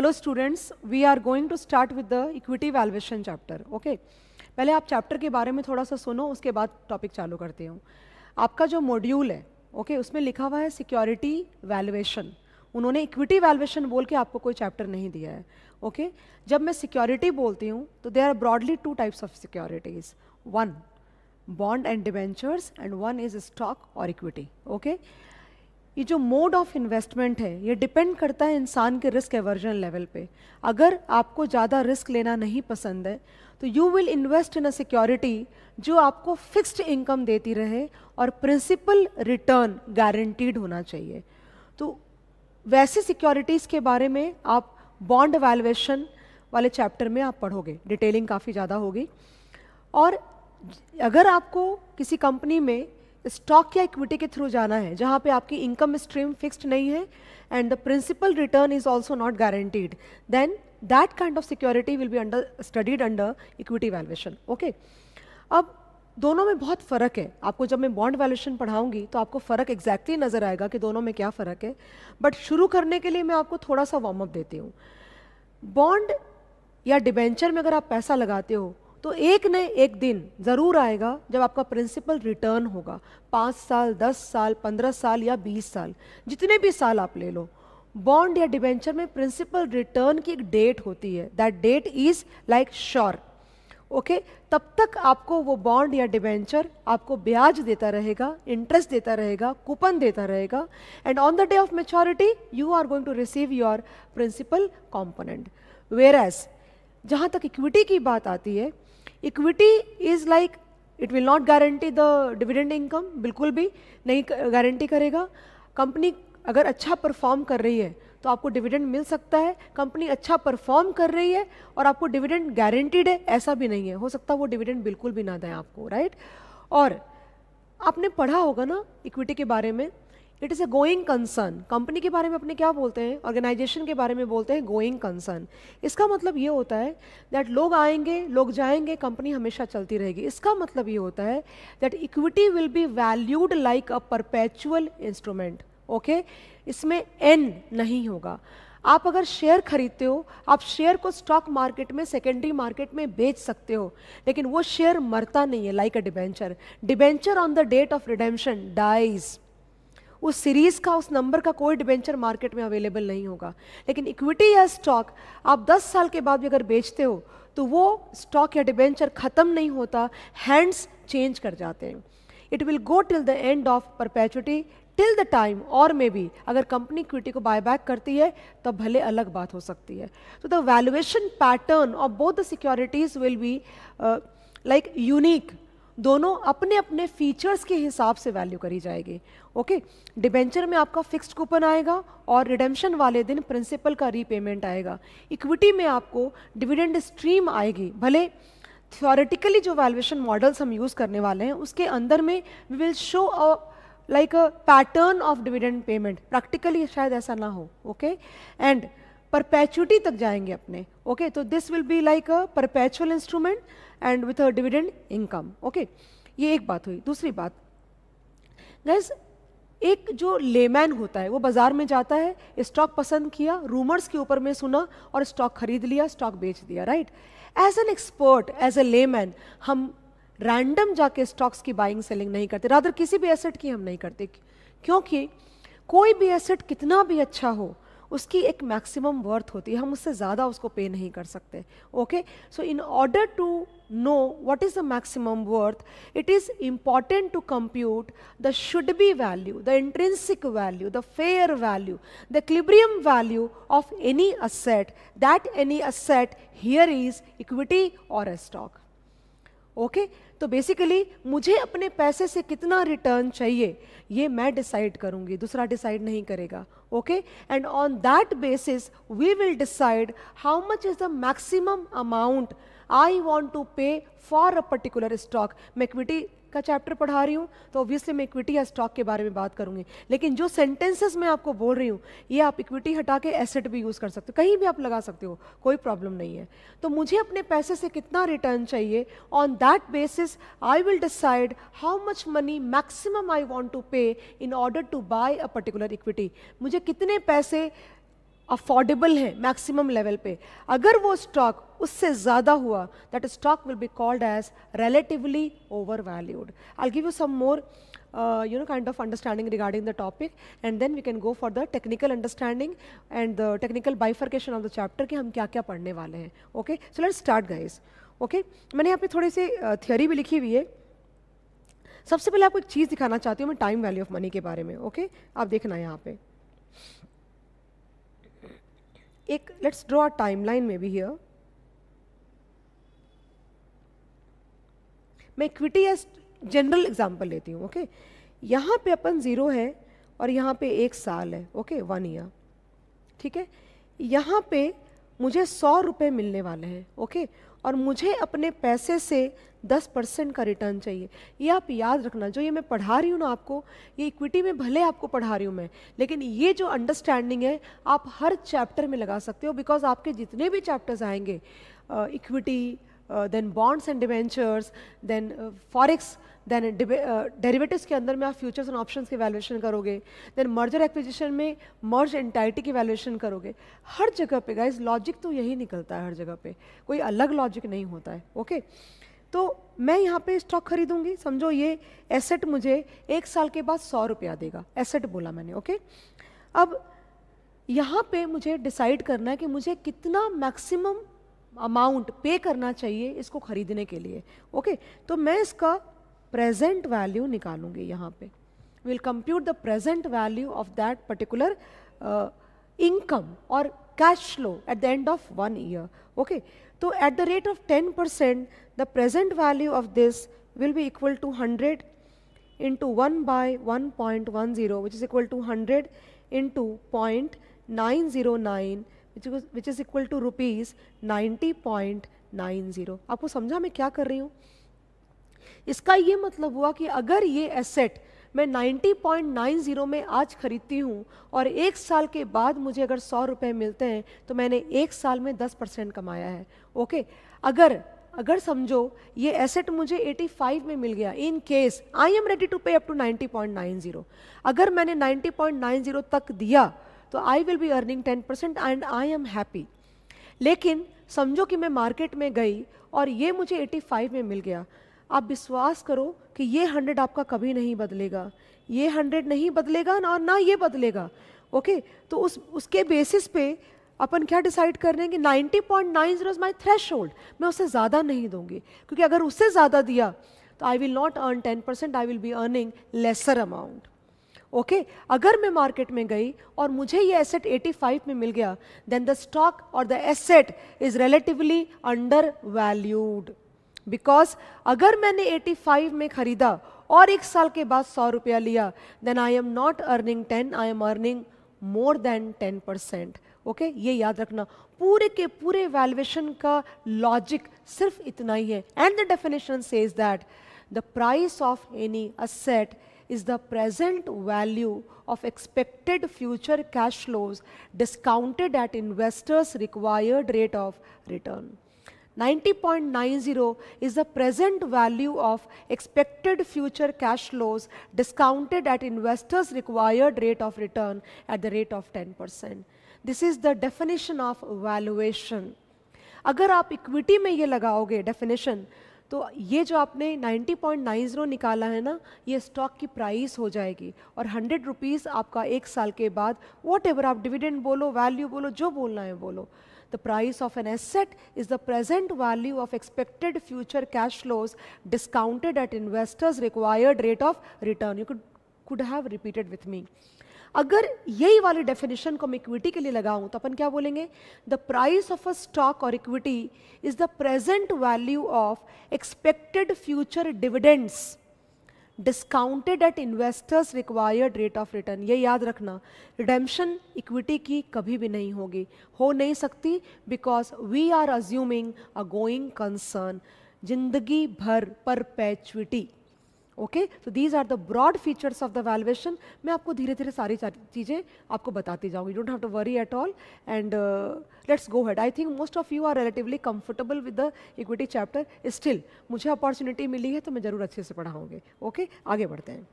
Hello students we are going to start with the equity valuation chapter okay पहले आप chapter के बारे में थोड़ा सा सुनो उसके बाद टॉपिक चालू करते हूँ आपका जो मॉड्यूल है ओके okay, उसमें लिखा हुआ है सिक्योरिटी वैल्यूएशन उन्होंने इक्विटी वैल्यूएशन बोल के आपको कोई चैप्टर नहीं दिया है ओके okay? जब मैं सिक्योरिटी बोलती हूँ तो they are broadly two types of securities one bond and debentures and one is stock और इक्विटी ओके ये जो मोड ऑफ इन्वेस्टमेंट है ये डिपेंड करता है इंसान के रिस्क एवर्जन लेवल पे अगर आपको ज़्यादा रिस्क लेना नहीं पसंद है तो you will invest in a security जो आपको फिक्स्ड इनकम देती रहे और प्रिंसिपल रिटर्न गारंटीड होना चाहिए तो वैसे सिक्योरिटीज़ के बारे में आप बॉन्ड वैल्यूएशन वाले चैप्टर में आप पढ़ोगे डिटेलिंग काफ़ी ज़्यादा होगी और अगर आपको किसी कंपनी में स्टॉक या इक्विटी के थ्रू जाना है जहाँ पे आपकी इनकम स्ट्रीम फिक्स्ड नहीं है and the principal return is also not guaranteed then that kind of security will be under studied under equity valuation okay अब दोनों में बहुत फ़र्क है आपको जब मैं बॉन्ड वैल्यूएशन पढ़ाऊंगी तो आपको फ़र्क एग्जैक्टली exactly नज़र आएगा कि दोनों में क्या फ़र्क है बट शुरू करने के लिए मैं आपको थोड़ा सा वार्म अप देती हूँ बॉन्ड या डिबेंचर में अगर आप पैसा लगाते हो तो एक न एक दिन ज़रूर आएगा जब आपका प्रिंसिपल रिटर्न होगा पाँच साल दस साल पंद्रह साल या बीस साल जितने भी साल आप ले लो बॉन्ड या डिबेंचर में प्रिंसिपल रिटर्न की एक डेट होती है that date is like sure okay तब तक आपको वो बॉन्ड या डिबेंचर आपको ब्याज देता रहेगा इंटरेस्ट देता रहेगा कूपन देता रहेगा and on the day of maturity you are going to receive your principal component whereas जहाँ तक इक्विटी की बात आती है equity is like it will not guarantee the dividend income बिल्कुल भी नहीं गारंटी करेगा कंपनी अगर अच्छा परफॉर्म कर रही है तो आपको डिविडेंड मिल सकता है कंपनी अच्छा परफॉर्म कर रही है और आपको डिविडेंड गारंटीड है ऐसा भी नहीं है हो सकता वो डिविडेंड बिल्कुल भी ना दें आपको राइट और आपने पढ़ा होगा ना इक्विटी के बारे में it is a going concern company के बारे में अपने क्या बोलते हैं ऑर्गेनाइजेशन के बारे में बोलते हैं गोइंग कंसर्न इसका मतलब ये होता है दैट लोग आएंगे लोग जाएंगे कंपनी हमेशा चलती रहेगी इसका मतलब ये होता है that equity will be valued like a perpetual instrument okay इसमें एन नहीं होगा आप अगर शेयर खरीदते हो आप शेयर को स्टॉक मार्केट में सेकेंडरी मार्केट में बेच सकते हो लेकिन वो शेयर मरता नहीं है like a debenture debenture on the date of redemption dies उस सीरीज़ का उस नंबर का कोई डिबेंचर मार्केट में अवेलेबल नहीं होगा लेकिन इक्विटी या स्टॉक आप 10 साल के बाद भी अगर बेचते हो तो वो स्टॉक या डिबेंचर ख़त्म नहीं होता हैंड्स चेंज कर जाते हैं it will go till the end of perpetuity till the time और मे बी अगर कंपनी इक्विटी को बाय बैक करती है तब भले अलग बात हो सकती है तो the valuation pattern of both the securities will be like unique दोनों अपने अपने फीचर्स के हिसाब से वैल्यू करी जाएगी ओके डिबेंचर में आपका फिक्स्ड कूपन आएगा और रिडेम्पशन वाले दिन प्रिंसिपल का रीपेमेंट आएगा इक्विटी में आपको डिविडेंड स्ट्रीम आएगी भले थियोरेटिकली जो वैल्यूएशन मॉडल्स हम यूज़ करने वाले हैं उसके अंदर में we will show a like a pattern of dividend payment practically शायद ऐसा ना हो ओके एंड परपैचुटी तक जाएंगे अपने ओके तो this will be like a perpetual instrument and with a dividend income okay ये एक बात हुई दूसरी बात गैस एक जो लेमैन होता है वो बाज़ार में जाता है स्टॉक पसंद किया रूमर्स के ऊपर में सुना और स्टॉक खरीद लिया स्टॉक बेच दिया right as an expert as a layman हम रैंडम जाके स्टॉक्स की बाइंग सेलिंग नहीं करते राधर किसी भी एसेट की हम नहीं करते क्योंकि कोई भी एसेट कितना भी अच्छा हो उसकी एक मैक्सिमम वर्थ होती है हम उससे ज़्यादा उसको पे नहीं कर सकते okay so in order to know what is the maximum worth it is important to compute the should be value the intrinsic value the fair value the equilibrium value of any asset that any asset here is equity or a stock okay okay? तो basically मुझे अपने पैसे से कितना return चाहिए ये मैं decide करूंगी दूसरा डिसाइड नहीं करेगा okay and on that basis we will decide how much is the maximum amount I want to pay for a particular stock मैं इक्विटी का चैप्टर पढ़ा रही हूँ तो ऑब्वियसली मैं इक्विटी या स्टॉक के बारे में बात करूँगी लेकिन जो सेंटेंसेस मैं आपको बोल रही हूँ ये आप इक्विटी हटा के एसेट भी यूज़ कर सकते हो कहीं भी आप लगा सकते हो कोई प्रॉब्लम नहीं है तो मुझे अपने पैसे से कितना रिटर्न चाहिए on that basis I will decide how much money maximum I want to pay in order to buy a particular equity मुझे कितने पैसे अफोर्डेबल है मैक्सिमम लेवल पे अगर वो स्टॉक उससे ज़्यादा हुआ that stock will be called as relatively over valued I give you some more you know kind of understanding regarding the topic and then we can go for the technical understanding and the technical bifurcation of the chapter कि हम क्या क्या पढ़ने वाले हैं okay so let start guys okay मैंने यहाँ पे थोड़ी सी थियोरी uh, भी लिखी हुई है सबसे पहले आपको एक चीज़ दिखाना चाहती हूँ मैं टाइम वैल्यू ऑफ मनी के बारे में ओके okay? आप देखना यहाँ पे ek let's टाइम लाइन में भी हियर मैं इक्विटी एस जनरल एग्जांपल लेती हूँ ओके okay? यहाँ पे अपन ज़ीरो है और यहाँ पे एक साल है ओके वन ईयर ठीक है यहाँ पे मुझे सौ रुपये मिलने वाले हैं ओके okay? और मुझे अपने पैसे से 10 परसेंट का रिटर्न चाहिए ये आप याद रखना जो ये मैं पढ़ा रही हूँ ना आपको ये इक्विटी में भले आपको पढ़ा रही हूँ मैं लेकिन ये जो अंडरस्टैंडिंग है आप हर चैप्टर में लगा सकते हो बिकॉज आपके जितने भी चैप्टर्स आएंगे equity then bonds and debentures then forex then derivatives uh, के अंदर में आप फ्यूचर्स एंड ऑप्शंस की वैल्यूएशन करोगे देन मर्जर एक्विजिशन में मर्ज एंटाइटी की वैल्यूएशन करोगे हर जगह पे गाइज लॉजिक तो यही निकलता है हर जगह पे कोई अलग लॉजिक नहीं होता है ओके okay? तो मैं यहाँ पे स्टॉक खरीदूंगी समझो ये एसेट मुझे एक साल के बाद सौ रुपया देगा एसेट बोला मैंने ओके okay? अब यहाँ पे मुझे डिसाइड करना है कि मुझे कितना मैक्सिमम अमाउंट पे करना चाहिए इसको खरीदने के लिए ओके okay? तो मैं इसका प्रेजेंट वैल्यू निकालूंगी यहाँ पे will compute the present value of that particular income और cash flow at the end of one year okay तो at the rate of ten percent the present value of this will equal to hundred into one by one point one zero which is equal to hundred into point nine zero nine which is equal to rupees ninety point nine zero आपको समझा मैं क्या कर रही हूँ इसका ये मतलब हुआ कि अगर ये एसेट मैं 90.90 में आज खरीदती हूँ और एक साल के बाद मुझे अगर सौ रुपये मिलते हैं तो मैंने एक साल में 10 परसेंट कमाया है ओके अगर अगर समझो ये एसेट मुझे 85 में मिल गया in case I am ready to pay up to 90.90 अगर मैंने 90.90 तक दिया तो I will be earning 10 percent and I am happy लेकिन समझो कि मैं मार्केट में गई और ये मुझे 85 में मिल गया आप विश्वास करो कि ये हंड्रेड आपका कभी नहीं बदलेगा ये हंड्रेड नहीं बदलेगा ना ना ये बदलेगा ओके तो उस उसके बेसिस पे अपन क्या डिसाइड कर रहे हैं कि ninety point nine zero my threshold मैं उससे ज़्यादा नहीं दूंगी क्योंकि अगर उससे ज़्यादा दिया तो I will not earn ten percent I will be earning lesser amount okay अगर मैं मार्केट में गई और मुझे ये एसेट 85 में मिल गया then the stock or the asset is relatively under valued because अगर मैंने 85 में खरीदा और एक साल के बाद सौ रुपया लिया then I am not earning ten I am earning more than ten percent okay ये याद रखना पूरे के पूरे वैल्यूएशन का लॉजिक सिर्फ इतना ही है and the definition says that the price of any asset is the present value of expected future cash flows discounted at investors required rate of return 90.90 is the present value of expected future cash flows discounted at investors required rate of return at the rate of 10%. This is the definition of valuation. अगर आप equity में ये लगाओगे definition तो ये जो आपने 90.90 निकाला है ना ये स्टॉक की प्राइस हो जाएगी और हंड्रेड रुपीज़ आपका एक साल के बाद वॉट आप डिविडेंड बोलो वैल्यू बोलो जो बोलना है बोलो The price of an asset is the present value of expected future cash flows discounted at investors required rate of return. You could, could have repeated with me. अगर यही वाली डेफिनेशन को मैं इक्विटी के लिए लगाऊं तो अपन क्या बोलेंगे the price of a stock और equity is the present value of expected future dividends discounted at investors required rate of return ये याद रखना रिडेम्पशन इक्विटी की कभी भी नहीं होगी हो नहीं सकती because we are assuming a going concern जिंदगी भर perpetuity okay so these are the broad features of the valuation मैं आपको धीरे धीरे सारी चीज़ें आपको बताती जाऊँगी don't have to worry at all and let's go head I think most of you are relatively comfortable with the equity chapter still मुझे अपॉर्चुनिटी मिली है तो मैं ज़रूर अच्छे से पढ़ाऊँगी ओके okay? आगे बढ़ते हैं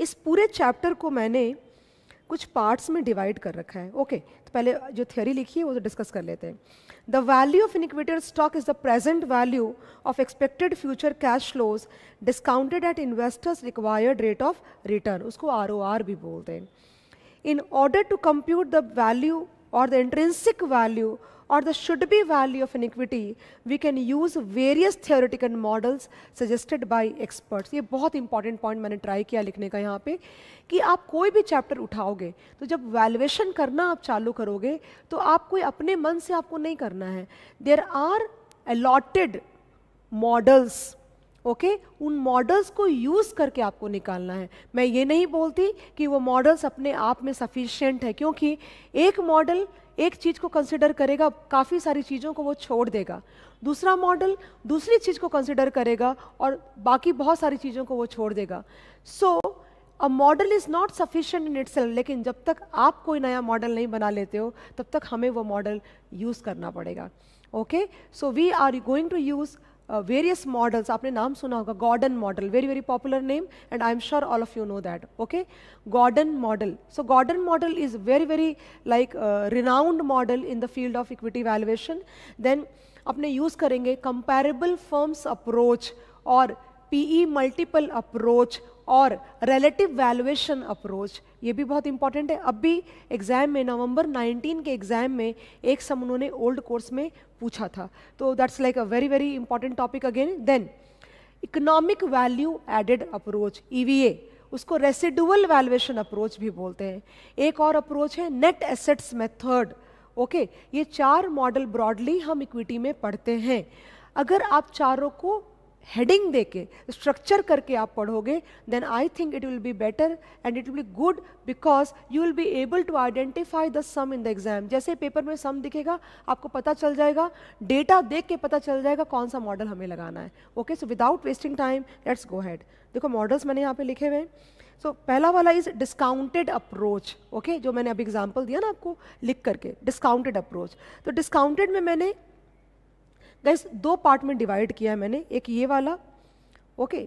इस पूरे चैप्टर को मैंने कुछ पार्ट्स में डिवाइड कर रखा है ओके okay, तो पहले जो थियोरी लिखी है वो तो डिस्कस कर लेते हैं the value of an equity stock is the present value of expected future cash flows discounted at investors required rate of return उसको आर ओ आर भी बोलते हैं in order to compute the value or the intrinsic value or the should be value of iniquity, we can use various theoretical models suggested by experts. ye bahut important point maine try kiya likhne ka yahan pe ki aap koi bhi chapter uthaoge to jab valuation karna aap chalu karoge to aap koi apne man se aapko nahi karna hai There are allotted models okay okay? उन models को use करके आपको निकालना है मैं ये नहीं बोलती कि वो मॉडल्स अपने आप में सफिशियंट है क्योंकि एक मॉडल एक चीज़ को कंसिडर करेगा काफ़ी सारी चीज़ों को वो छोड़ देगा दूसरा मॉडल दूसरी चीज़ को कंसिडर करेगा और बाकी बहुत सारी चीज़ों को वो छोड़ देगा so a model is not sufficient in it लेकिन जब तक आप कोई नया मॉडल नहीं बना लेते हो तब तक हमें वो मॉडल यूज़ करना पड़ेगा okay so we are going to use various uh, models आपने नाम सुना होगा Gordon model very very popular name and I am sure all of you know that okay Gordon model so Gordon model is very very like renowned model in the field of equity valuation then अपने use करेंगे comparable firms approach और PE multiple approach और relative valuation approach ये भी बहुत important है अब भी एग्ज़ाम में नवंबर 19 के एग्ज़ाम में एक सम उन्होंने ओल्ड कोर्स में पूछा था तो that's like a very very important topic again then economic value added approach E उसको रेसिडुअल वैल्यूएशन अप्रोच भी बोलते हैं एक और अप्रोच है नेट एसेट्स मेथड ओके ये चार मॉडल ब्रॉडली हम इक्विटी में पढ़ते हैं अगर आप चारों को हेडिंग दे के स्ट्रक्चर करके आप पढ़ोगे then I think it will be better and it will be good because you will be able to identify the sum in the exam जैसे पेपर में सम दिखेगा आपको पता चल जाएगा डेटा देख के पता चल जाएगा कौन सा मॉडल हमें लगाना है okay so without wasting time let's go head देखो मॉडल्स मैंने यहाँ पे लिखे हुए हैं सो so, पहला वाला इज डिस्काउंटेड अप्रोच ओके जो मैंने अभी एग्जाम्पल दिया ना आपको लिख करके डिस्काउंटेड अप्रोच तो डिस्काउंटेड में मैंने गैस दो पार्ट में डिवाइड किया है मैंने एक ये वाला ओके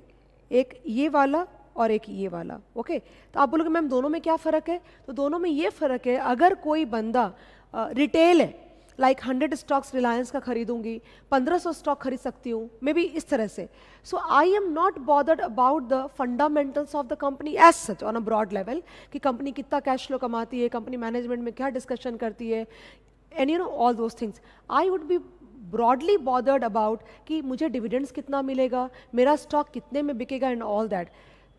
एक ये वाला और एक ये वाला ओके तो आप बोलोगे मैम दोनों में क्या फ़र्क है तो दोनों में ये फ़र्क है अगर कोई बंदा रिटेल है लाइक हंड्रेड स्टॉक्स रिलायंस का खरीदूंगी पंद्रह सौ स्टॉक खरीद सकती हूँ मे बी इस तरह से so I am not bothered about the fundamentals of the company as such on a broad level कि कंपनी कितना कैश फ्लो कमाती है कंपनी मैनेजमेंट में क्या डिस्कशन करती है and you know all those things I would be broadly bothered about कि मुझे डिविडेंड्स कितना मिलेगा मेरा स्टॉक कितने में बिकेगा एंड ऑल दैट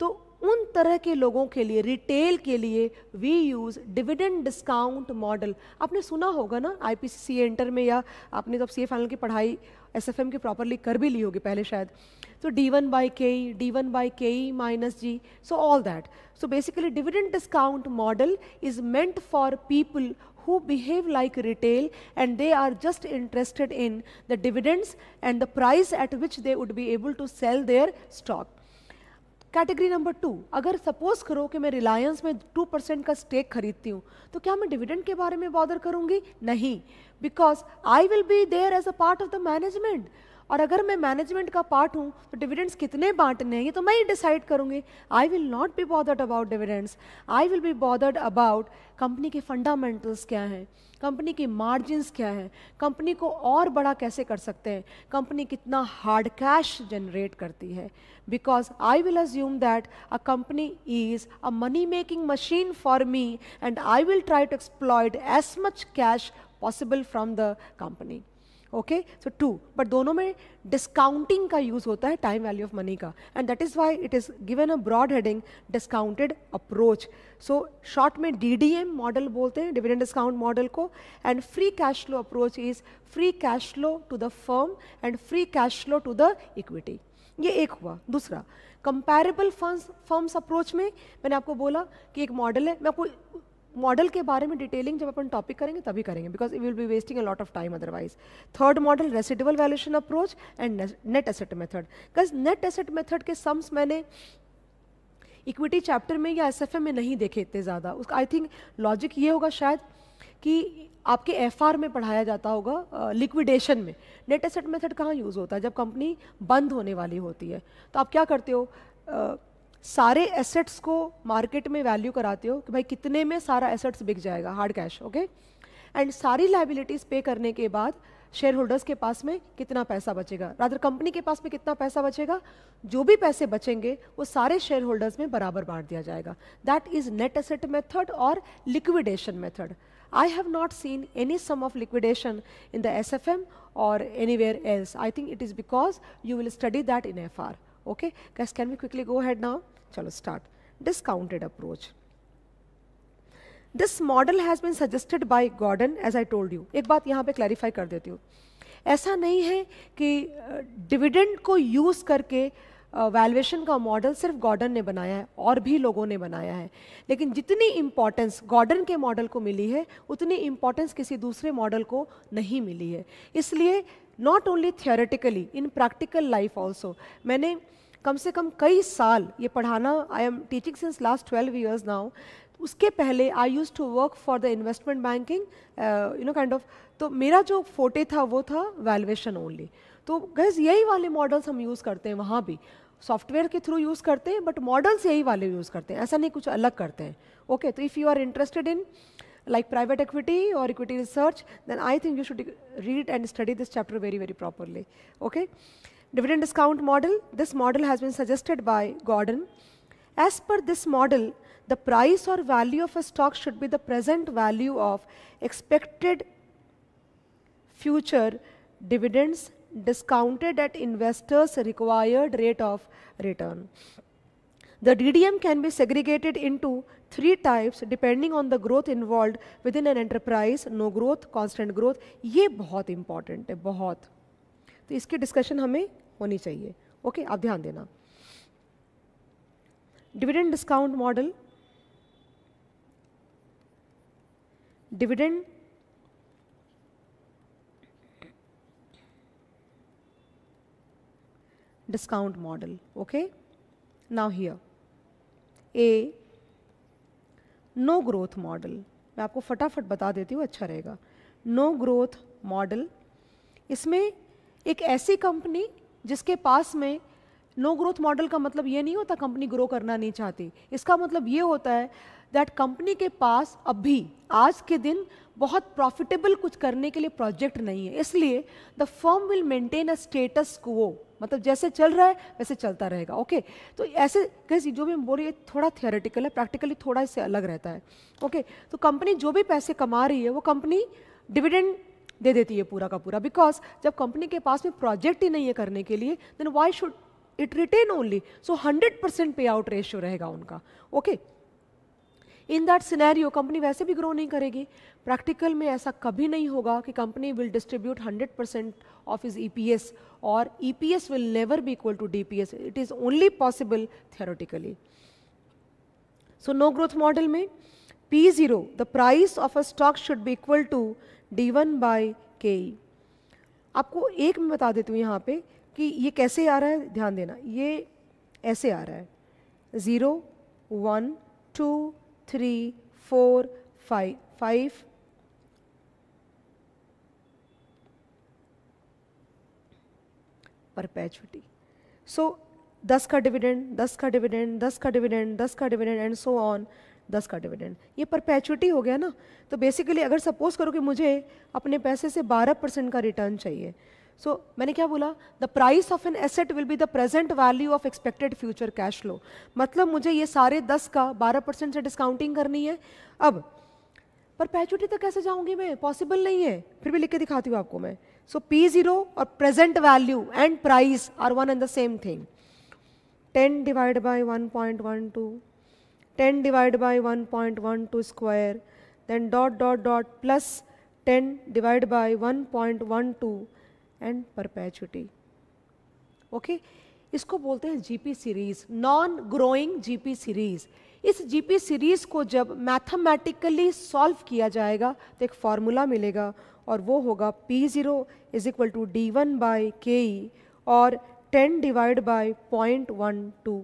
तो उन तरह के लोगों के लिए रिटेल के लिए we use dividend discount model आपने सुना होगा ना आई पी सी सी एंटर में या आपने तो सी ए फाइनल की पढ़ाई एस एफ एम की प्रॉपरली कर भी ली होगी पहले शायद तो D one by K E D one by K E minus G so all that so basically dividend discount model is meant for people who behave like retail and they are just interested in the dividends and the price at which they would be able to sell their stock. Category number two, अगर suppose करो कि मैं Reliance में 2% percent का stake खरीदती हूँ, तो क्या मैं dividend के बारे में bother करूँगी? नहीं, because I will be there as a part of the management. और अगर मैं मैनेजमेंट का पार्ट हूँ तो डिविडेंड्स कितने बांटने हैं ये तो मैं ही डिसाइड करूँगी I will not be bothered about dividends I will be bothered about company के फंडामेंटल्स क्या हैं कंपनी की मार्जिनस क्या हैं कंपनी को और बड़ा कैसे कर सकते हैं कंपनी कितना हार्ड कैश जनरेट करती है because I will assume that a company is a money making machine for me and I will try to exploit as much cash possible from the company okay so to but दोनों में discounting का use होता है time value of money का and that is why it is given a broad heading discounted approach so short में D model बोलते हैं dividend discount model को and free cash flow approach is free cash flow to the firm and free cash flow to the equity ये एक हुआ दूसरा comparable firms firms approach में मैंने आपको बोला कि एक मॉडल है मैं आपको मॉडल के बारे में डिटेलिंग जब अपन टॉपिक करेंगे तभी करेंगे because it will be wasting a lot of time otherwise third model residual valuation approach and net asset method because net asset method के सम्स मैंने इक्विटी चैप्टर में या एस में नहीं देखे इतने ज़्यादा उसका आई थिंक लॉजिक ये होगा शायद कि आपके एफ में पढ़ाया जाता होगा लिक्विडेशन में नेट एसेट मेथड कहाँ यूज़ होता है जब कंपनी बंद होने वाली होती है तो आप क्या करते हो uh, सारे एसेट्स को मार्केट में वैल्यू कराते हो कि भाई कितने में सारा एसेट्स बिक जाएगा हार्ड कैश ओके एंड सारी लाइबिलिटीज़ पे करने के बाद शेयर होल्डर्स के पास में कितना पैसा बचेगा रादर कंपनी के पास में कितना पैसा बचेगा जो भी पैसे बचेंगे वो सारे शेयर होल्डर्स में बराबर बांट दिया जाएगा that is net asset method or liquidation method I have not seen any sum of liquidation in the S F M or anywhere else I think it is because you will study that in F R okay guys can we quickly go ahead now chalo start discounted approach this model has been suggested by Gordon as I told you एक बात यहाँ पे clarify कर देती हूँ ऐसा नहीं है कि डिविडेंड uh, को यूज़ करके वैल्यूएशन का मॉडल सिर्फ गॉर्डन ने बनाया है और भी लोगों ने बनाया है लेकिन जितनी इम्पॉर्टेंस गॉर्डन के मॉडल को मिली है उतनी इम्पॉर्टेंस किसी दूसरे मॉडल को नहीं मिली है इसलिए not only theoretically in practical life also मैंने कम से कम कई साल ये पढ़ाना I am teaching since last twelve years now उसके पहले I used to work for the investment banking you know kind of तो मेरा जो फोटे था वो था वैल्यूएशन ओनली तो गैस यही वाले मॉडल्स हम यूज़ करते हैं वहाँ भी सॉफ्टवेयर के थ्रू यूज़ करते हैं बट मॉडल्स यही वाले यूज़ करते हैं ऐसा नहीं कुछ अलग करते हैं ओके तो if you are interested in like private equity और equity research then I think you should read and study this chapter very very properly okay dividend discount model this model has been suggested by Gordon as per this model the price और value of a stock should be the present value of expected future dividends discounted at investors required rate of return. The DDM can be segregated into three types depending on the growth involved within an enterprise, no growth, constant growth. ye bahut important hai bahut to इसकी discussion hame honi chahiye okay, aap dhyan dena dividend discount model dividend discount model okay now here a no growth model मैं आपको फटाफट बता देती हूँ अच्छा रहेगा no growth model इसमें एक ऐसी कंपनी जिसके पास में नो ग्रोथ मॉडल का मतलब ये नहीं होता कंपनी ग्रो करना नहीं चाहती इसका मतलब ये होता है दैट कंपनी के पास अभी आज के दिन बहुत प्रॉफिटेबल कुछ करने के लिए प्रोजेक्ट नहीं है इसलिए the firm will maintain a status quo मतलब जैसे चल रहा है वैसे चलता रहेगा ओके तो ऐसे कैसे जो भी बोल रही है थोड़ा थियोरेटिकल है प्रैक्टिकली थोड़ा इससे अलग रहता है ओके तो कंपनी जो भी पैसे कमा रही है वो कंपनी डिविडेंड दे देती है पूरा का पूरा बिकॉज जब कंपनी के पास में प्रोजेक्ट ही नहीं है करने के लिए then why should it retain only so hundred percent pay out ratio रहेगा उनका okay okay? In that scenario company वैसे भी ग्रो नहीं करेगी प्रैक्टिकल में ऐसा कभी नहीं होगा कि company will distribute 100 percent of is E और E will never be equal to D it is only possible theoretically so no growth model में P zero the price of a stock should be equal to D one by K आपको एक मैं बता देती हूँ यहाँ पे कि ये कैसे आ रहा है ध्यान देना ये ऐसे आ रहा है zero one two four five five पर परपैचुटी सो दस का डिविडेंड दस का डिविडेंड दस का डिविडेंड दस का डिविडेंड एंड सो ऑन दस का डिविडेंड ये परपैचुटी हो गया ना तो बेसिकली अगर सपोज करो कि मुझे अपने पैसे से बारह परसेंट का रिटर्न चाहिए सो so, मैंने क्या बोला the price of an asset will be the present value of expected future cash flow मतलब मुझे ये सारे दस का बारह परसेंट से डिस्काउंटिंग करनी है अब पर पैचुटी तक कैसे जाऊंगी मैं पॉसिबल नहीं है फिर भी लिख के दिखाती हूँ आपको मैं सो पी जीरो और present value and price are one and the same thing ten divide by one point one two ten divide by one point one two square then dot dot dot plus ten divide by one point one two and perpetuity okay इसको बोलते हैं GP series non growing GP series इस GP series को जब mathematically solve किया जाएगा तो एक फार्मूला मिलेगा और वो होगा P0 zero is equal to D one by K और ten divide by point one two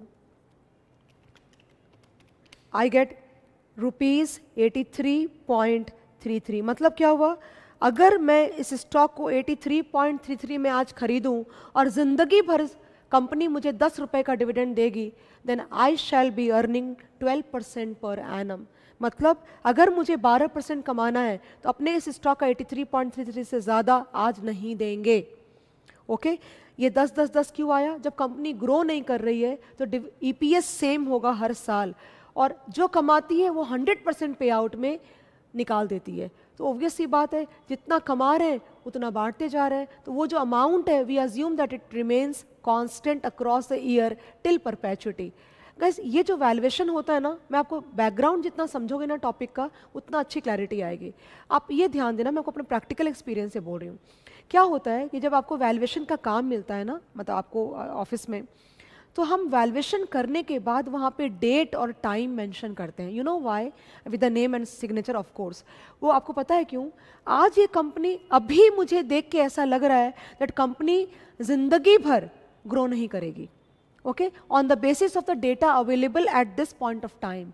I get rupees eighty three point three three मतलब क्या हुआ अगर मैं इस स्टॉक को 83.33 में आज खरीदूं और ज़िंदगी भर कंपनी मुझे दस रुपये का डिविडेंड देगी then I shall be earning 12 percent per annum मतलब अगर मुझे 12 परसेंट कमाना है तो अपने इस स्टॉक का 83.33 से ज़्यादा आज नहीं देंगे ओके ये दस दस दस क्यों आया जब कंपनी ग्रो नहीं कर रही है तो ई सेम e होगा हर साल और जो कमाती है वो 100 परसेंट पे आउट में निकाल देती है तो ऑब्वियस सी बात है जितना कमा रहे हैं उतना बांटते जा रहे हैं तो वो जो अमाउंट है we assume that it remains constant across the year till perpetuity guys ये जो वैल्यूएशन होता है ना मैं आपको बैकग्राउंड जितना समझोगे ना टॉपिक का उतना अच्छी क्लैरिटी आएगी आप ये ध्यान देना मैं आपको अपने प्रैक्टिकल एक्सपीरियंस से बोल रही हूँ क्या होता है कि जब आपको वैल्यूएशन का काम मिलता है ना मतलब आपको ऑफिस में तो हम वैल्युएशन करने के बाद वहाँ पे डेट और टाइम मेंशन करते हैं you know why with the name and signature of course वो आपको पता है क्यों आज ये कंपनी अभी मुझे देख के ऐसा लग रहा है दैट कंपनी जिंदगी भर ग्रो नहीं करेगी okay on the basis of the data available at this point of time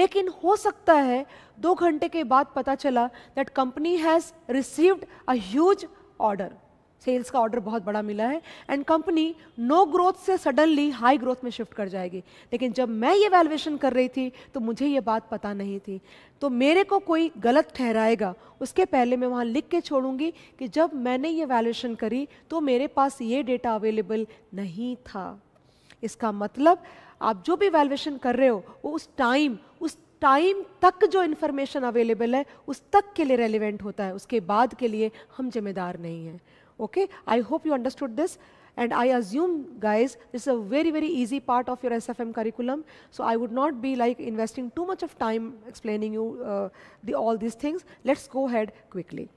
लेकिन हो सकता है दो घंटे के बाद पता चला that company has received a huge order sales का ऑर्डर बहुत बड़ा मिला है एंड कंपनी नो ग्रोथ से सडनली हाई ग्रोथ में शिफ्ट कर जाएगी लेकिन जब मैं ये वैल्यूएशन कर रही थी तो मुझे ये बात पता नहीं थी तो मेरे को कोई गलत ठहराएगा उसके पहले मैं वहाँ लिख के छोड़ूंगी कि जब मैंने ये वैल्यूएशन करी तो मेरे पास ये डेटा अवेलेबल नहीं था इसका मतलब आप जो भी वैल्यूएशन कर रहे हो वो उस टाइम उस टाइम तक जो इन्फॉर्मेशन अवेलेबल है उस तक के लिए रेलिवेंट होता है उसके बाद के लिए हम जिम्मेदार नहीं हैं Okay, I hope you understood this. And I assume, guys, this is a very, very easy part of your SFM curriculum. So I would not be like investing too much of time explaining you uh, the, all these things. Let's go ahead quickly.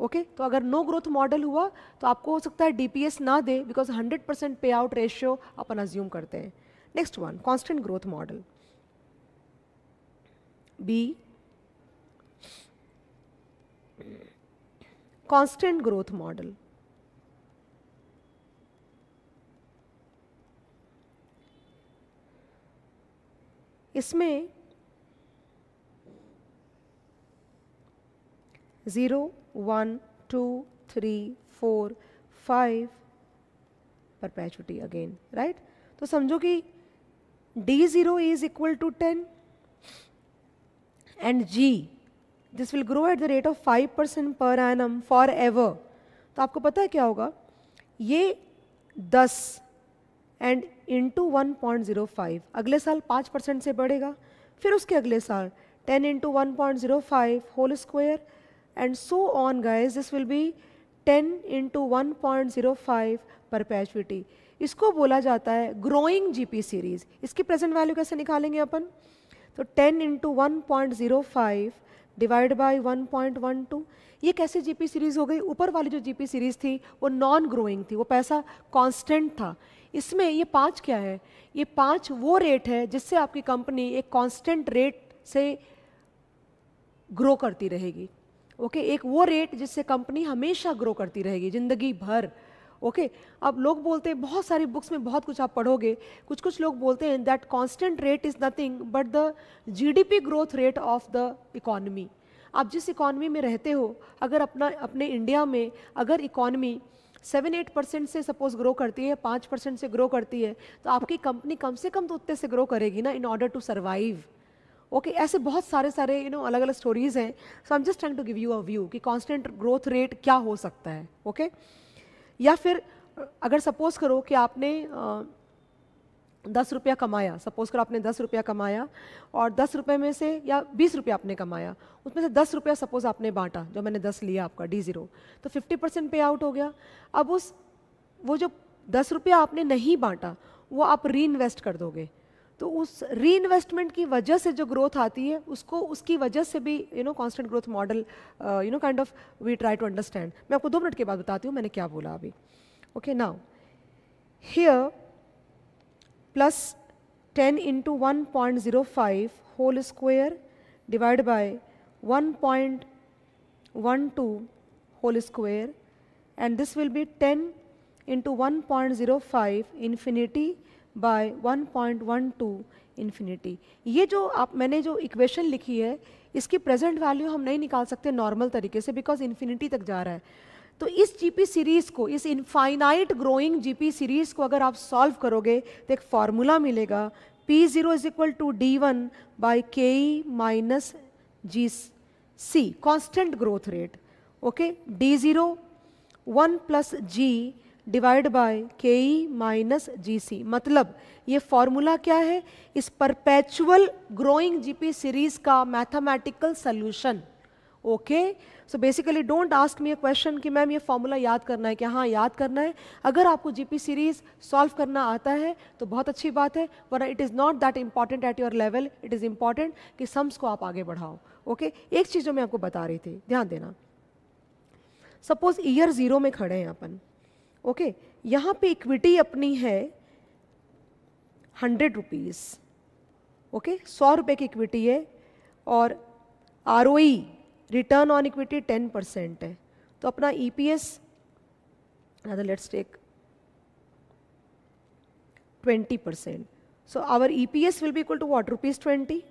Okay okay? तो अगर no growth model हुआ तो आपको हो सकता है DPS ना दे because 100 percent pay out ratio अपन अज्यूम करते हैं next one constant growth model B constant growth model इसमें zero one two three four five perpetuity again right तो समझो कि D zero is equal to ten and G this will grow at the rate of five percent per annum forever तो आपको पता है क्या होगा ये दस and into one point zero five अगले साल पाँच परसेंट से बढ़ेगा फिर उसके अगले साल ten into one point zero five whole square and so on guys this will be ten into one point zero five perpetuity इसको बोला जाता है ग्रोइंग जी पी सीरीज़ इसकी प्रेजेंट वैल्यू कैसे निकालेंगे अपन तो ten into one point zero five divide by one point one two ये कैसे जीपी सीरीज़ हो गई ऊपर वाली जो जीपी सीरीज़ थी वो नॉन ग्रोइंग थी वो पैसा कांस्टेंट था इसमें ये पाँच क्या है ये पाँच वो रेट है जिससे आपकी कंपनी एक कांस्टेंट रेट से ग्रो करती रहेगी ओके एक वो रेट जिससे कंपनी हमेशा ग्रो करती रहेगी ज़िंदगी भर ओके okay, अब लोग बोलते हैं बहुत सारी बुक्स में बहुत कुछ आप पढ़ोगे कुछ कुछ लोग बोलते हैं that constant rate is nothing but the GDP growth rate of the economy आप जिस इकॉनमी में रहते हो अगर अपना अपने इंडिया में अगर इकॉनमी सेवन एट परसेंट से सपोज ग्रो करती है पाँच परसेंट से ग्रो करती है तो आपकी कंपनी कम से कम तो उतने से ग्रो करेगी ना in order to survive okay ऐसे बहुत सारे सारे यू नो अलग अलग स्टोरीज हैं so I am just trying to give you a view कि कॉन्स्टेंट ग्रोथ रेट क्या हो सकता है ओके okay? या फिर अगर सपोज करो कि आपने uh, दस रुपया कमाया सपोज कर आपने दस रुपया कमाया और दस रुपये में से या बीस रुपया आपने कमाया उसमें से दस रुपया सपोज आपने बांटा जो मैंने दस लिया आपका डी ज़ीरो तो फिफ्टी परसेंट पे आउट हो गया अब उस वो जो दस रुपया आपने नहीं बांटा वो आप री इन्वेस्ट कर दोगे तो उस री इन्वेस्टमेंट की वजह से जो ग्रोथ आती है उसको उसकी वजह से भी you know constant growth model you know kind of we try to understand मैं आपको दो मिनट के बाद बताती हूँ मैंने क्या बोला अभी okay now here plus 10 into 1.05 whole square divided by 1.12 whole square and this will be 10 into 1.05 infinity by 1.12 infinity ये जो आप मैंने जो इक्वेशन लिखी है इसकी प्रेजेंट वैल्यू हम नहीं निकाल सकते नॉर्मल तरीके से बिकॉज इन्फिनिटी तक जा रहा है तो इस जीपी सीरीज़ को इस इनफाइनाइट ग्रोइंग जीपी सीरीज़ को अगर आप सॉल्व करोगे तो एक फार्मूला मिलेगा P zero is equal to D one by K E minus G C constant growth rate okay D zero one plus G divide by K E minus G C मतलब ये formula क्या है इस perpetual growing GP series का mathematical solution okay so basically don't ask me a question कि ma'am ये formula याद करना है कि हाँ याद करना है अगर आपको जीपी सीरीज सॉल्व करना आता है तो बहुत अच्छी बात है वरना it is not that important at your level it is important कि सम्स को आप आगे बढ़ाओ ओके okay? एक चीज़ जो मैं आपको बता रही थी ध्यान देना सपोज ईयर ज़ीरो में खड़े हैं अपन ओके okay? यहाँ पे इक्विटी अपनी है हंड्रेड रुपीज़ ओके सौ रुपये की इक्विटी है और R return on equity ten percent है तो अपना E P S let's take twenty percent so our E P S will be equal to what rupees twenty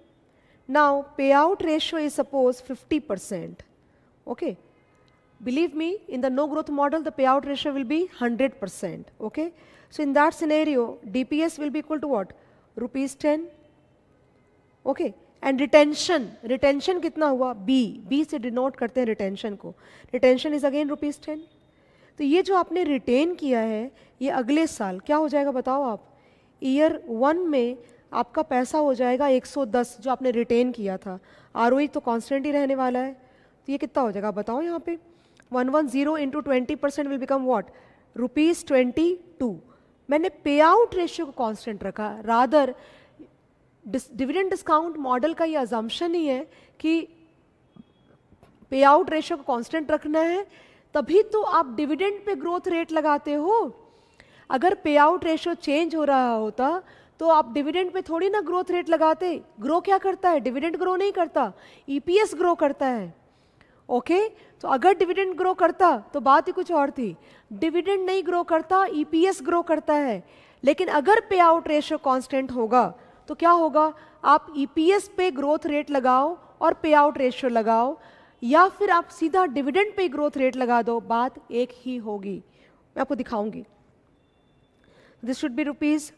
now pay out ratio is suppose fifty percent okay believe me in the no growth model the पे out ratio will be hundred percent okay so in that scenario D P S will be equal to what rupees ten okay and retention retention कितना हुआ B B से denote करते हैं retention को retention is again rupees ten तो ये जो आपने रिटेन किया है ये अगले साल क्या हो जाएगा बताओ आप ईयर वन में आपका पैसा हो जाएगा 110 जो आपने रिटेन किया था आर e तो कॉन्स्टेंट ही रहने वाला है तो ये कितना हो जाएगा बताओ यहाँ पे 110 one zero into twenty percent will become what rupees twenty two मैंने पे आउट रेशियो को कॉन्स्टेंट रखा रादर डिविडेंड डिस्काउंट मॉडल का ये अजम्पन ही है कि पे आउट रेशो को कांस्टेंट रखना है तभी तो आप डिविडेंड पे ग्रोथ रेट लगाते हो अगर पे आउट रेशो चेंज हो रहा होता तो आप डिविडेंड पे थोड़ी ना ग्रोथ रेट लगाते ग्रो क्या करता है डिविडेंड ग्रो नहीं करता ईपीएस e ग्रो करता है ओके okay? तो अगर डिविडेंड ग्रो करता तो बात ही कुछ और थी डिविडेंड नहीं ग्रो करता ईपीएस e ग्रो करता है लेकिन अगर पे आउट रेशो कॉन्स्टेंट होगा तो क्या होगा आप ईपीएस e पे ग्रोथ रेट लगाओ और पे आउट रेशियो लगाओ या फिर आप सीधा डिविडेंड पे ग्रोथ रेट लगा दो बात एक ही होगी मैं आपको दिखाऊंगी this should be rupees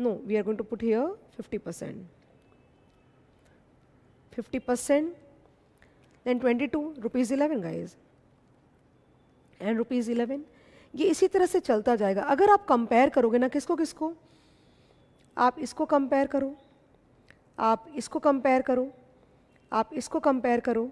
no we are going to put here fifty percent fifty percent then twenty two rupees eleven guys and rupees eleven ये इसी तरह से चलता जाएगा अगर आप कंपेयर करोगे ना किसको किसको आप इसको कंपेयर करो आप इसको कंपेयर करो आप इसको कंपेयर करो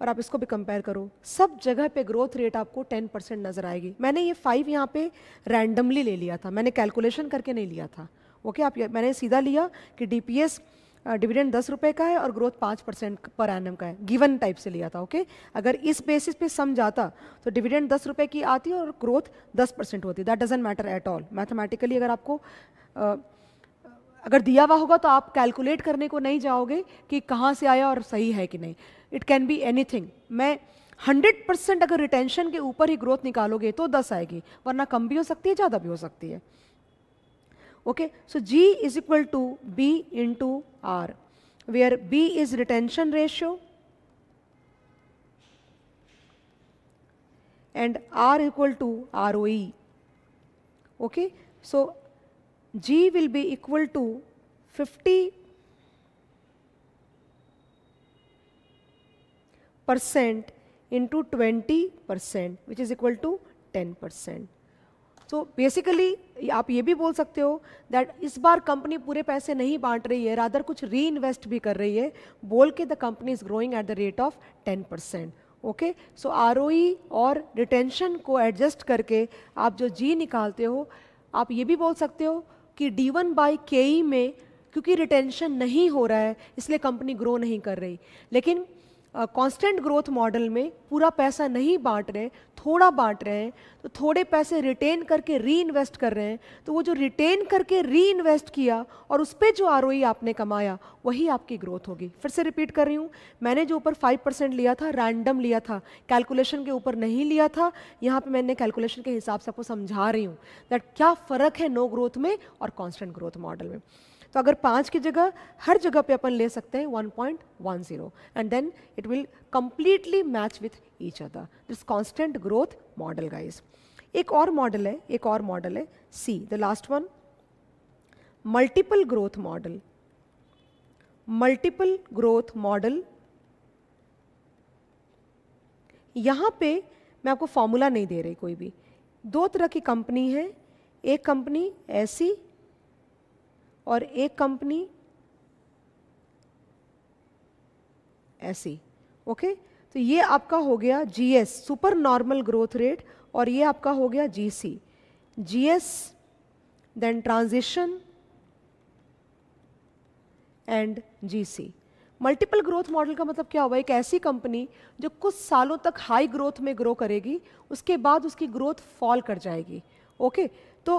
और आप इसको भी कंपेयर करो सब जगह पे ग्रोथ रेट आपको 10 परसेंट नज़र आएगी मैंने ये फाइव यहाँ पे रैंडमली ले लिया था मैंने कैलकुलेशन करके नहीं लिया था ओके आप मैंने सीधा लिया कि डी पी एस डिविडेंड दस रुपये का है और ग्रोथ पाँच परसेंट पर एनम का है गिवन टाइप से लिया था ओके अगर इस बेसिस पे सम जाता तो डिविडेंड दस रुपये की आती और ग्रोथ दस परसेंट होती that doesn't matter at all mathematically अगर आपको uh, अगर दिया हुआ होगा तो आप कैलकुलेट करने को नहीं जाओगे कि कहाँ से आया और सही है कि नहीं इट कैन बी एनी मैं 100 परसेंट अगर रिटेंशन के ऊपर ही ग्रोथ निकालोगे तो 10 आएगी वरना कम भी हो सकती है ज़्यादा भी हो सकती है okay so G is equal to B into R where B is retention ratio and r equal to R okay so G will be equal to 50 percent into 20 percent which is equal to 10 percent. So basically आप ये भी बोल सकते हो that इस बार company पूरे पैसे नहीं बांट रही है रादर कुछ री इन्वेस्ट भी कर रही है बोल के the company is growing at the rate of 10 percent okay so R और रिटेंशन को एडजस्ट करके आप जो जी निकालते हो आप ये भी बोल सकते हो कि डी वन बाई के में क्योंकि रिटेंशन नहीं हो रहा है इसलिए कंपनी ग्रो नहीं कर रही लेकिन कांस्टेंट ग्रोथ मॉडल में पूरा पैसा नहीं बांट रहे थोड़ा बांट रहे हैं तो थोड़े पैसे रिटेन करके री इन्वेस्ट कर रहे हैं तो वो जो रिटेन करके री इन्वेस्ट किया और उस पर जो आर e आपने कमाया वही आपकी ग्रोथ होगी फिर से रिपीट कर रही हूँ मैंने जो ऊपर फाइव परसेंट लिया था रैंडम लिया था कैलकुलेशन के ऊपर नहीं लिया था यहाँ पर मैंने कैलकुलेशन के हिसाब से आपको समझा रही हूँ दैट क्या फ़र्क है नो ग्रोथ में और कॉन्स्टेंट ग्रोथ मॉडल में तो अगर पाँच की जगह हर जगह पे अपन ले सकते हैं 1.10 and then it will completely match with each other this constant growth model guys एक और मॉडल है एक और मॉडल है see the last one multiple growth model multiple growth model यहाँ पे मैं आपको फॉर्मूला नहीं दे रही कोई भी दो तरह की कंपनी है एक कंपनी ऐसी और एक कंपनी ऐसी ओके तो ये आपका हो गया GS super normal growth rate और ये आपका हो गया GC GS then transition and GC multiple growth model का मतलब क्या हुआ एक ऐसी कंपनी जो कुछ सालों तक हाई ग्रोथ में ग्रो करेगी उसके बाद उसकी ग्रोथ फॉल कर जाएगी ओके तो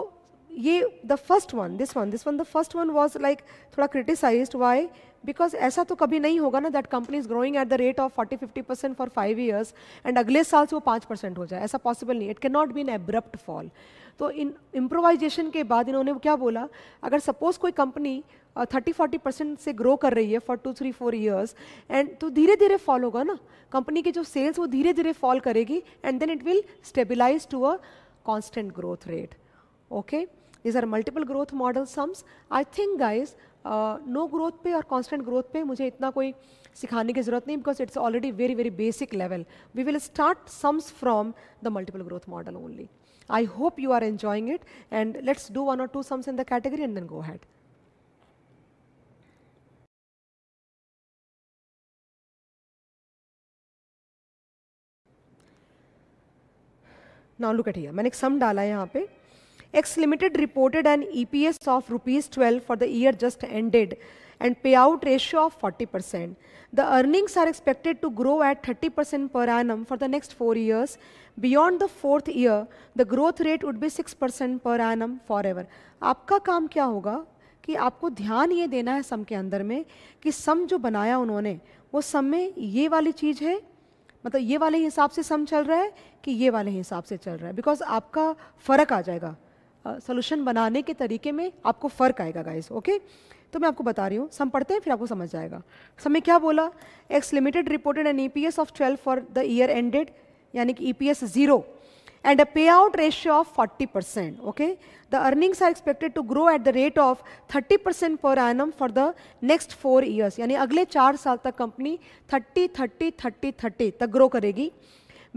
ये the first one this one this one the first one was like थोड़ा क्रिटिसाइज वाई बिकॉज ऐसा तो कभी नहीं होगा ना that company is growing at the rate of forty fifty percent for five years and अगले साल से वो पाँच परसेंट हो जाए ऐसा पॉसिबल नहीं it can not be an abrupt fall तो इन इम्प्रोवाइजेशन के बाद इन्होंने क्या बोला अगर सपोज कोई कंपनी थर्टी फोर्टी परसेंट से ग्रो कर रही है for two three four years and तो धीरे धीरे फॉल होगा ना कंपनी की जो सेल्स वो धीरे धीरे फॉल करेगी and then it will stabilize to a constant growth rate okay these are multiple growth model sums I think guys no growth पे और कॉन्स्टेंट ग्रोथ पे मुझे इतना कोई सिखाने की जरूरत नहीं because it's already very very basic level we will start sums from the multiple growth model only I hope you are enjoying it and let's do one और two sums in the category and then go ahead now look at here मैंने एक सम डाला है यहाँ पे X Limited reported an EPS of rupees 12 for the year just ended and payout ratio of 40%. The earnings are expected to grow at 30% per annum for the next 4 years. Beyond the fourth year, the growth rate would be 6% per annum forever. आपका काम क्या होगा कि आपको ध्यान ये देना है सम के अंदर में कि सम जो बनाया उन्होंने वो सम में ये वाली चीज़ है मतलब ये वाले हिसाब से सम चल रहा है कि ये वाले हिसाब से चल रहा है बिकॉज आपका फ़र्क आ जाएगा सोल्यूशन बनाने के तरीके में आपको फ़र्क आएगा गाइस ओके तो मैं आपको बता रही हूँ सम पढ़ते हैं फिर आपको समझ जाएगा सम में क्या बोला X limited reported an E of twelve for the year ended यानी कि E P S zero and a payout ratio of 40%. Okay, the earnings are expected to grow at the rate of 30% per annum for the next four years यानी अगले चार साल तक company 30, 30, 30, 30 तक grow करेगी.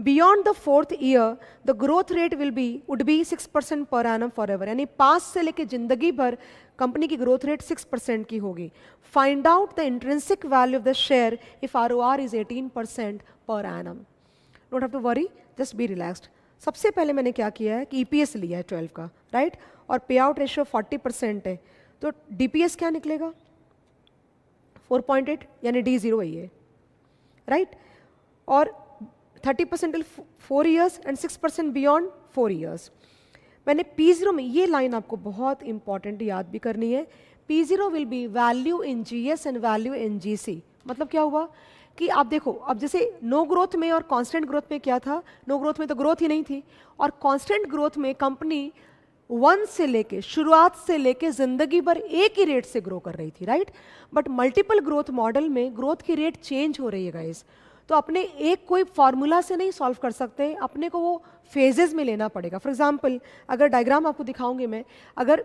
Beyond the beyond the fourth year, the growth rate will be would be 6% per for ever यानी पास से लेके जिंदगी भर कंपनी की ग्रोथ रेट सिक्स परसेंट की होगी find out the intrinsic value of the share if R O R is eighteen percent per annum don't have to worry just be relaxed सबसे पहले मैंने क्या किया है कि ई पी एस लिया है ट्वेल्व का राइट right? और पे आउट रेशियो फोर्टी परसेंट है तो डी पी एस क्या निकलेगा फोर पॉइंट एट यानी डी जीरो वही है राइट और 30% percent four years and 6% beyond four years मैंने पी जीरो में ये लाइन आपको बहुत इंपॉर्टेंट याद भी करनी है P zero will be value in G S and value in G C मतलब क्या हुआ कि आप देखो अब जैसे नो ग्रोथ में और कांस्टेंट ग्रोथ में क्या था नो ग्रोथ में तो ग्रोथ ही नहीं थी और कांस्टेंट ग्रोथ में कंपनी वन से लेके शुरुआत से लेके ज़िंदगी भर एक ही रेट से ग्रो कर रही थी right but multiple growth model में ग्रोथ की रेट चेंज हो रही है गाइज़ तो अपने एक कोई फार्मूला से नहीं सॉल्व कर सकते अपने को वो फेजेज़ में लेना पड़ेगा फॉर एग्जाम्पल अगर डायग्राम आपको दिखाऊंगी मैं अगर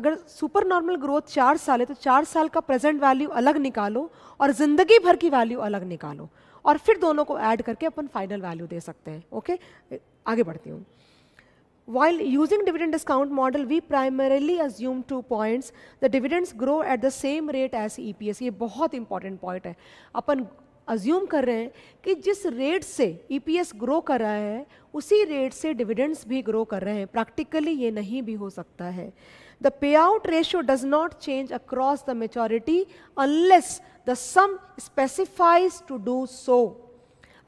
अगर सुपर नॉर्मल ग्रोथ चार साल है तो चार साल का प्रेजेंट वैल्यू अलग निकालो और ज़िंदगी भर की वैल्यू अलग निकालो और फिर दोनों को ऐड करके अपन फाइनल वैल्यू दे सकते हैं ओके आगे बढ़ती हूँ while using dividend discount model we primarily assume two points the dividends grow at the same rate as E ये बहुत इंपॉर्टेंट पॉइंट है अपन अज्यूम कर रहे हैं कि जिस रेट से ईपीएस e ग्रो कर रहा है उसी रेट से डिविडेंड्स भी ग्रो कर रहे हैं प्रैक्टिकली ये नहीं भी हो सकता है द पे out ratio does not change across the maturity unless the sum specifies to do so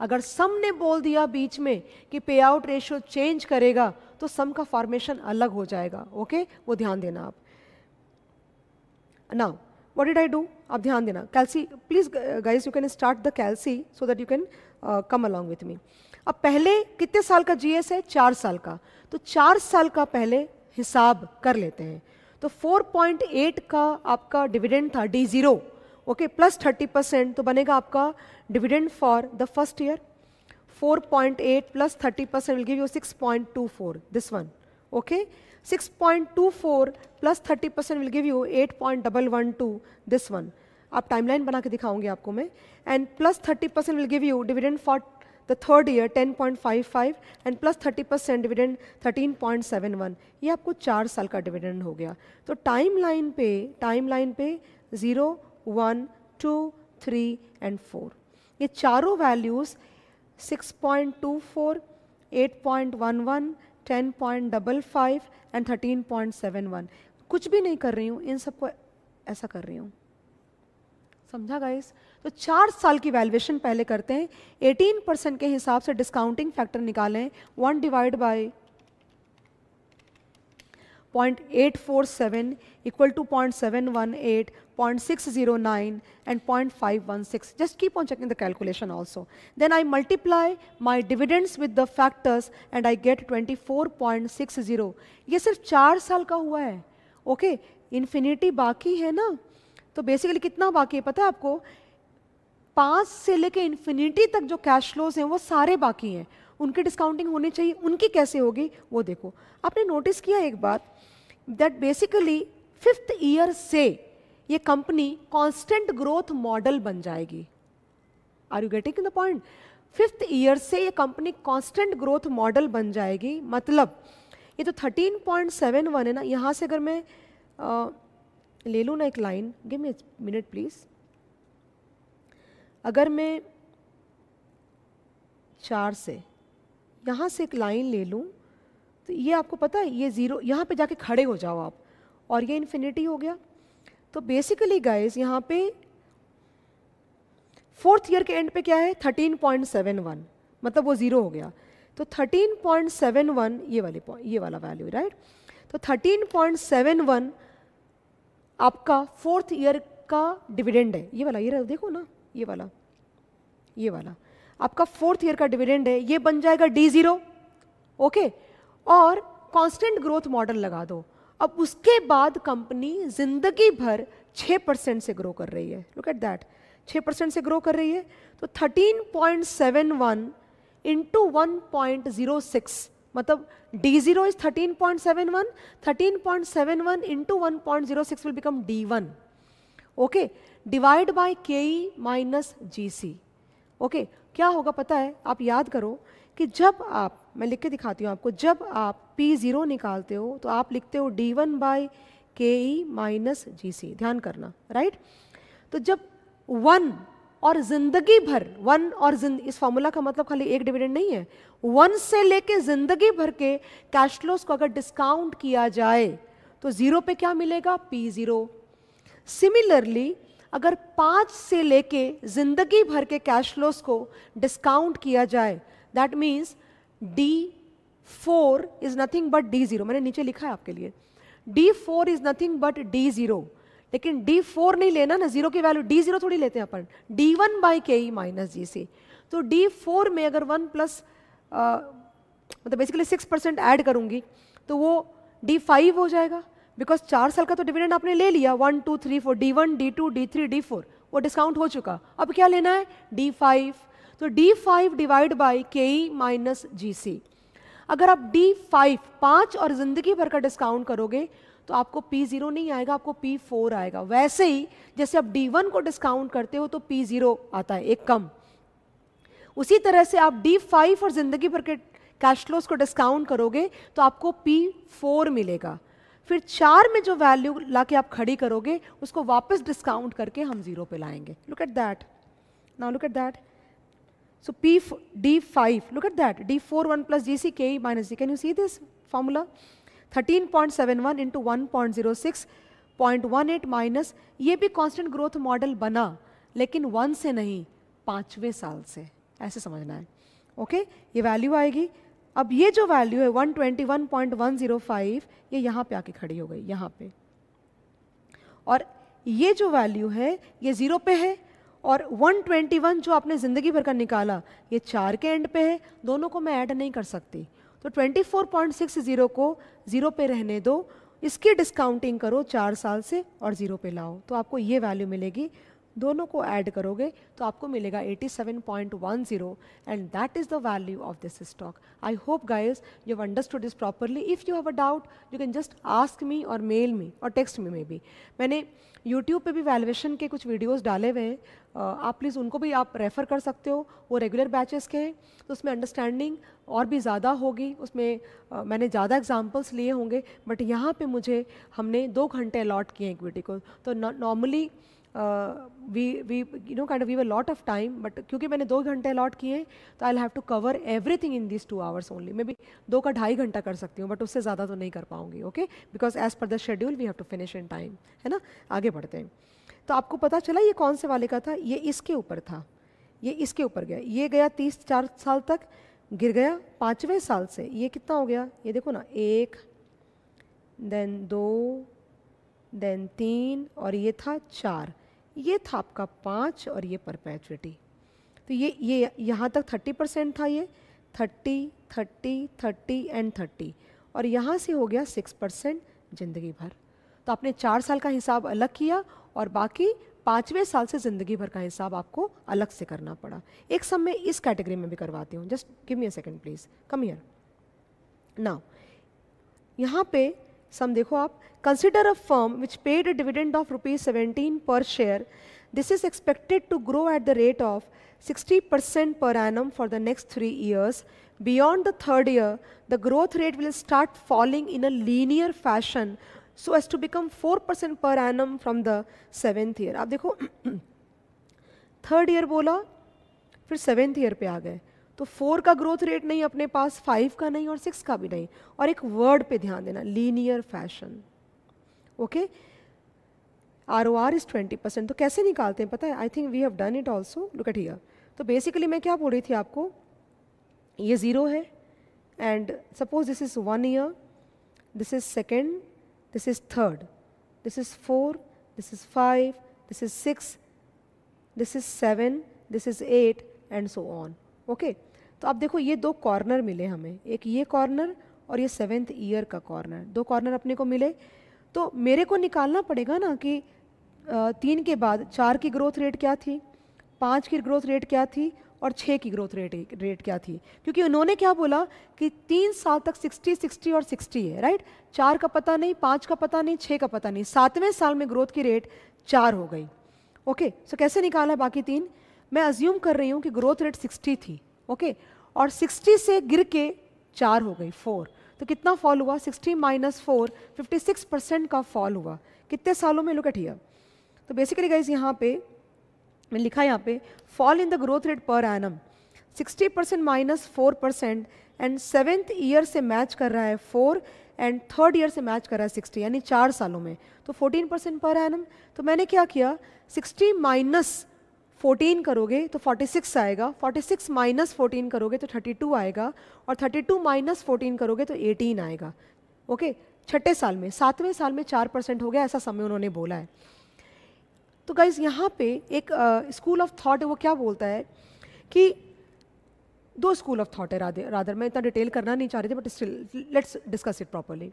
अगर सम ने बोल दिया बीच में कि पे आउट रेशियो चेंज करेगा तो सम का फॉर्मेशन अलग हो जाएगा ओके वो ध्यान देना आप now what did I do? Ab dhyan dena. Calci, please guys, you can start the calci so that you can uh, come along with me. अब पहले कितने साल का एस है चार साल का तो चार साल का पहले हिसाब कर लेते हैं तो 4.8 का आपका डिविडेंड था D zero okay plus thirty percent तो बनेगा आपका dividend for the first year 4.8 plus thirty percent will give you six point two four this one okay six point two four plus thirty percent will give you eight point double one two this one आप timeline बना के दिखाऊंगी आपको मैं and plus thirty percent will give you dividend for the third year ten point five five and plus thirty percent dividend thirteen point seven one ये आपको चार साल का डिविडेंड हो गया तो टाइम लाइन पे टाइम लाइन पे zero one two three and four ये चारों values six point point two four eight one one ten point double five and thirteen point seven one कुछ भी नहीं कर रही हूँ इन सबको ऐसा कर रही हूँ समझा गाइस तो चार साल की वैल्यूएशन पहले करते हैं एटीन परसेंट के हिसाब से डिस्काउंटिंग फैक्टर निकालें one divide by point eight four seven equal to point seven one eight point six zero nine and point five one six just keep on checking the calculation also then I multiply my dividends with the factors and I get twenty four point six zero सिर्फ चार साल का हुआ है okay okay, infinity बाकी है ना तो बेसिकली कितना बाकी है पता है आपको पाँच से लेके इन्फिनिटी तक जो कैश फ्लोज हैं वो सारे बाकी हैं उनकी डिस्काउंटिंग होनी चाहिए उनकी कैसे होगी वो देखो आपने नोटिस किया एक बात दैट बेसिकली फिफ्थ ईयर से ये कंपनी कांस्टेंट ग्रोथ मॉडल बन जाएगी are you getting the point fifth year से ये कंपनी कांस्टेंट ग्रोथ मॉडल बन जाएगी मतलब ये तो थर्टीन पॉइंट सेवन वन है ना यहाँ से अगर मैं आ, ले लूँ ना एक line give me minute please अगर मैं चार से यहाँ से एक लाइन ले लूँ तो ये आपको पता है ये ज़ीरो यहाँ पे जाके खड़े हो जाओ आप और ये इन्फिनिटी हो गया तो बेसिकली गाइज यहाँ पे फोर्थ ईयर के एंड पे क्या है थर्टीन पॉइंट सेवन वन मतलब वो ज़ीरो हो गया तो 13.71 ये वाले ये वाला वैल्यू राइट तो 13.71 आपका फोर्थ ईयर का डिविडेंड है ये वाला ये देखो ना ये वाला ये वाला आपका फोर्थ ईयर का डिविडेंड है ये बन जाएगा डी ज़ीरो ओके और कांस्टेंट ग्रोथ मॉडल लगा दो अब उसके बाद कंपनी जिंदगी भर 6 परसेंट से ग्रो कर रही है लुक एट दैट 6 परसेंट से ग्रो कर रही है तो 13.71 into one point zero six मतलब D zero is thirteen point seven one thirteen point seven one into one point zero six will become D one okay divide by K E minus G C okay क्या होगा पता है आप याद करो कि जब आप मैं लिख के दिखाती हूँ आपको जब आप पी ज़ीरो निकालते हो तो आप लिखते हो D one by K E minus G सी ध्यान करना राइट तो जब वन और जिंदगी भर वन और जिंद इस फॉर्मूला का मतलब खाली एक डिविडेंड नहीं है वन से लेके जिंदगी भर के कैश फ्लोज को अगर डिस्काउंट किया जाए तो जीरो पे क्या मिलेगा पी जीरो सिमिलरली अगर पाँच से लेके जिंदगी भर के कैश फ्लोज को डिस्काउंट किया जाए that means D four is nothing but D zero मैंने नीचे लिखा है आपके लिए D four is nothing but D zero लेकिन डी फोर नहीं लेना ना जीरो की वैल्यू डी जीरो थोड़ी लेते हैं अपन D one by K E minus G सी तो डी फोर में अगर वन प्लस मतलब बेसिकली सिक्स परसेंट ऐड करूंगी तो वो डी फाइव हो जाएगा बिकॉज चार साल का तो डिविडेंड आपने ले लिया one two three four D one D two D three D four वो डिस्काउंट हो चुका अब क्या लेना है डी फाइव तो D five divide by K E minus G सी अगर आप डी फाइव पाँच और ज़िंदगी भर का डिस्काउंट करोगे तो आपको पी ज़ीरो नहीं आएगा आपको पी फोर आएगा वैसे ही जैसे आप डी वन को डिस्काउंट करते हो तो पी ज़ीरो आता है एक कम उसी तरह से आप D5 और ज़िंदगी भर के कैश फ्लोज को डिस्काउंट करोगे तो आपको पी फोर मिलेगा फिर चार में जो वैल्यू ला आप खड़ी करोगे उसको वापस डिस्काउंट करके हम जीरो पे लाएंगे look at that now look at that so P D five look at that D four one plus G C K minus G can you see this formula thirteen point seven one into one point zero six point one eight minus ये भी constant growth model बना लेकिन one से नहीं पाँचवें साल से ऐसे समझना है ओके ये वैल्यू आएगी अब ये जो वैल्यू है one one one twenty point zero five ये यहाँ पे आके खड़ी हो गई यहाँ पे और ये जो वैल्यू है ये ज़ीरो पे है और 121 जो आपने ज़िंदगी भर का निकाला ये चार के एंड पे है दोनों को मैं ऐड नहीं कर सकती तो 24.60 को ज़ीरो पे रहने दो इसकी डिस्काउंटिंग करो चार साल से और ज़ीरो पे लाओ तो आपको ये वैल्यू मिलेगी दोनों को ऐड करोगे तो आपको मिलेगा 87.10 and that is the value of this stock I hope guys you understood this properly if you have a doubt you can just ask me और मेल मी और टेक्स्ट मी मे बी मैंने YouTube पे भी valuation के कुछ videos डाले हुए हैं आप प्लीज़ उनको भी आप रेफ़र कर सकते हो वो रेगुलर बैचेस के हैं तो उसमें अंडरस्टैंडिंग और भी ज़्यादा होगी उसमें आ, मैंने ज़्यादा एग्जांपल्स लिए होंगे बट यहाँ पे मुझे हमने दो घंटे अलॉट किए हैं इक्विटी को तो normally we we you know kind we a lot of time but क्योंकि मैंने दो घंटे अलॉट किए हैं तो I have to cover everything in this two hours only maybe दो का ढाई घंटा कर सकती हूँ बट उससे ज़्यादा तो नहीं कर पाऊँगी okay because as per the schedule we have to finish in time है ना आगे बढ़ते हैं तो आपको पता चला ये कौन से वाले का था ये इसके ऊपर था ये इसके ऊपर गया ये गया तीस चार साल तक गिर गया पाँचवें साल से ये कितना हो गया ये देखो ना एक देन दो देन तीन और ये था चार ये था आपका पाँच और ये परपैचुटी तो ये ये यहाँ तक थर्टी परसेंट था ये thirty thirty thirty and thirty और यहाँ से हो गया सिक्स परसेंट ज़िंदगी भर तो आपने चार साल का हिसाब अलग किया और बाकी पाँचवें साल से ज़िंदगी भर का हिसाब आपको अलग से करना पड़ा एक सब मैं इस कैटेगरी में भी करवाती हूँ just give me a second please come here now यहाँ पे सम देखो आप consider a firm which paid a dividend of rupees seventeen per share this is expected to grow at the rate of sixty percent per annum for the next three years beyond the third year the growth rate will start following in a linear fashion so as to become four percent per annum from the seventh year आप देखो third year बोला फिर seventh year पे आ गए तो four का growth rate नहीं अपने पास फाइव का नहीं और सिक्स का भी नहीं और एक वर्ड पे ध्यान देना linear fashion okay R O R is twenty percent तो कैसे निकालते हैं पता है I think we have done it also look at here तो बेसिकली मैं क्या बोल रही थी आपको ये ज़ीरो है and suppose this is one year this is second this is third this is four this is five this is six this is seven this is eight and so on okay तो आप देखो ये दो corner मिले हमें एक ये corner और ये सेवेंथ ईयर का कॉर्नर दो कॉर्नर अपने को मिले तो मेरे को निकालना पड़ेगा ना कि तीन के बाद चार की ग्रोथ रेट क्या थी पाँच की ग्रोथ रेट क्या थी और छः की ग्रोथ रेट रेट क्या थी क्योंकि उन्होंने क्या बोला कि तीन साल तक सिक्सटी सिक्सटी और सिक्सटी है राइट चार का पता नहीं पाँच का पता नहीं छः का पता नहीं सातवें साल में ग्रोथ की रेट चार हो गई ओके सो कैसे निकाला बाकी तीन मैं अज्यूम कर रही हूँ कि ग्रोथ रेट 60 थी ओके और 60 से गिर के चार हो गई फोर तो कितना फॉल हुआ 60 माइनस फोर फिफ्टी परसेंट का फॉल हुआ कितने सालों में लुक एट तो बेसिकली गाइज यहाँ पे मैंने लिखा यहाँ पे fall in the growth rate per annum 60 percent minus four percent and seventh year से मैच कर रहा है फोर एंड थर्ड ईयर से मैच कर रहा है सिक्सटी यानी चार सालों में तो फोर्टीन परसेंट पर एनम तो मैंने क्या किया सिक्सटी माइनस फोर्टीन करोगे तो फोर्टी सिक्स आएगा फोर्टी सिक्स माइनस फोर्टीन करोगे तो थर्टी टू आएगा और थर्टी टू माइनस फोर्टीन करोगे तो एटीन आएगा ओके छठे साल में सातवें साल में चार परसेंट हो गया ऐसा समय उन्होंने बोला है तो गाइज यहाँ पे एक स्कूल ऑफ थॉट है वो क्या बोलता है कि दो स्कूल ऑफ थॉट है राधे राधर मैं इतना डिटेल करना नहीं चाह रही थी but still let's discuss it properly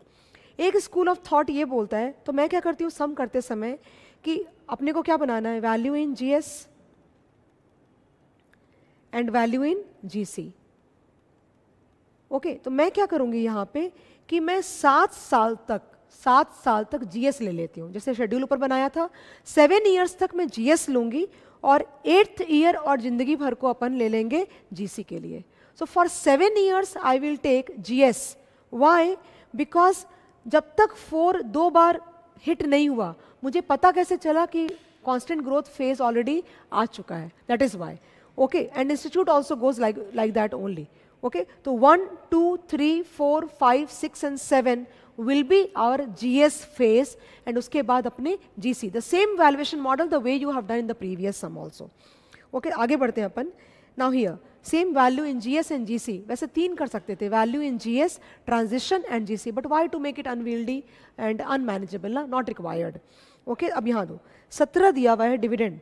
एक स्कूल ऑफ थॉट ये बोलता है तो मैं क्या करती हूँ सम करते समय कि अपने को क्या बनाना है value in G S and value in G C okay तो मैं क्या करूंगी यहां पे कि मैं सात साल तक सात साल तक जीएस ले लेती हूँ जैसे शेड्यूल ऊपर बनाया था सेवन ईयर्स तक मैं जीएस लूंगी और एट्थ ईयर और ज़िंदगी भर को अपन ले लेंगे जीसी के लिए so for seven years I will take GS why because जब तक फोर दो बार हिट नहीं हुआ मुझे पता कैसे चला कि कॉन्स्टेंट ग्रोथ फेज ऑलरेडी आ चुका है that is why okay and institute also goes like like that only okay तो one two three four five six and seven will be our G S phase and उसके बाद अपने G C the same valuation model the way you have done in the previous sum also okay आगे बढ़ते हैं अपन now here same value in G S and G C वैसे तीन कर सकते थे value in G S transition and G C but why to make it unwieldy and unmanageable not required okay अब यहाँ दो सत्रह दिया हुआ है dividend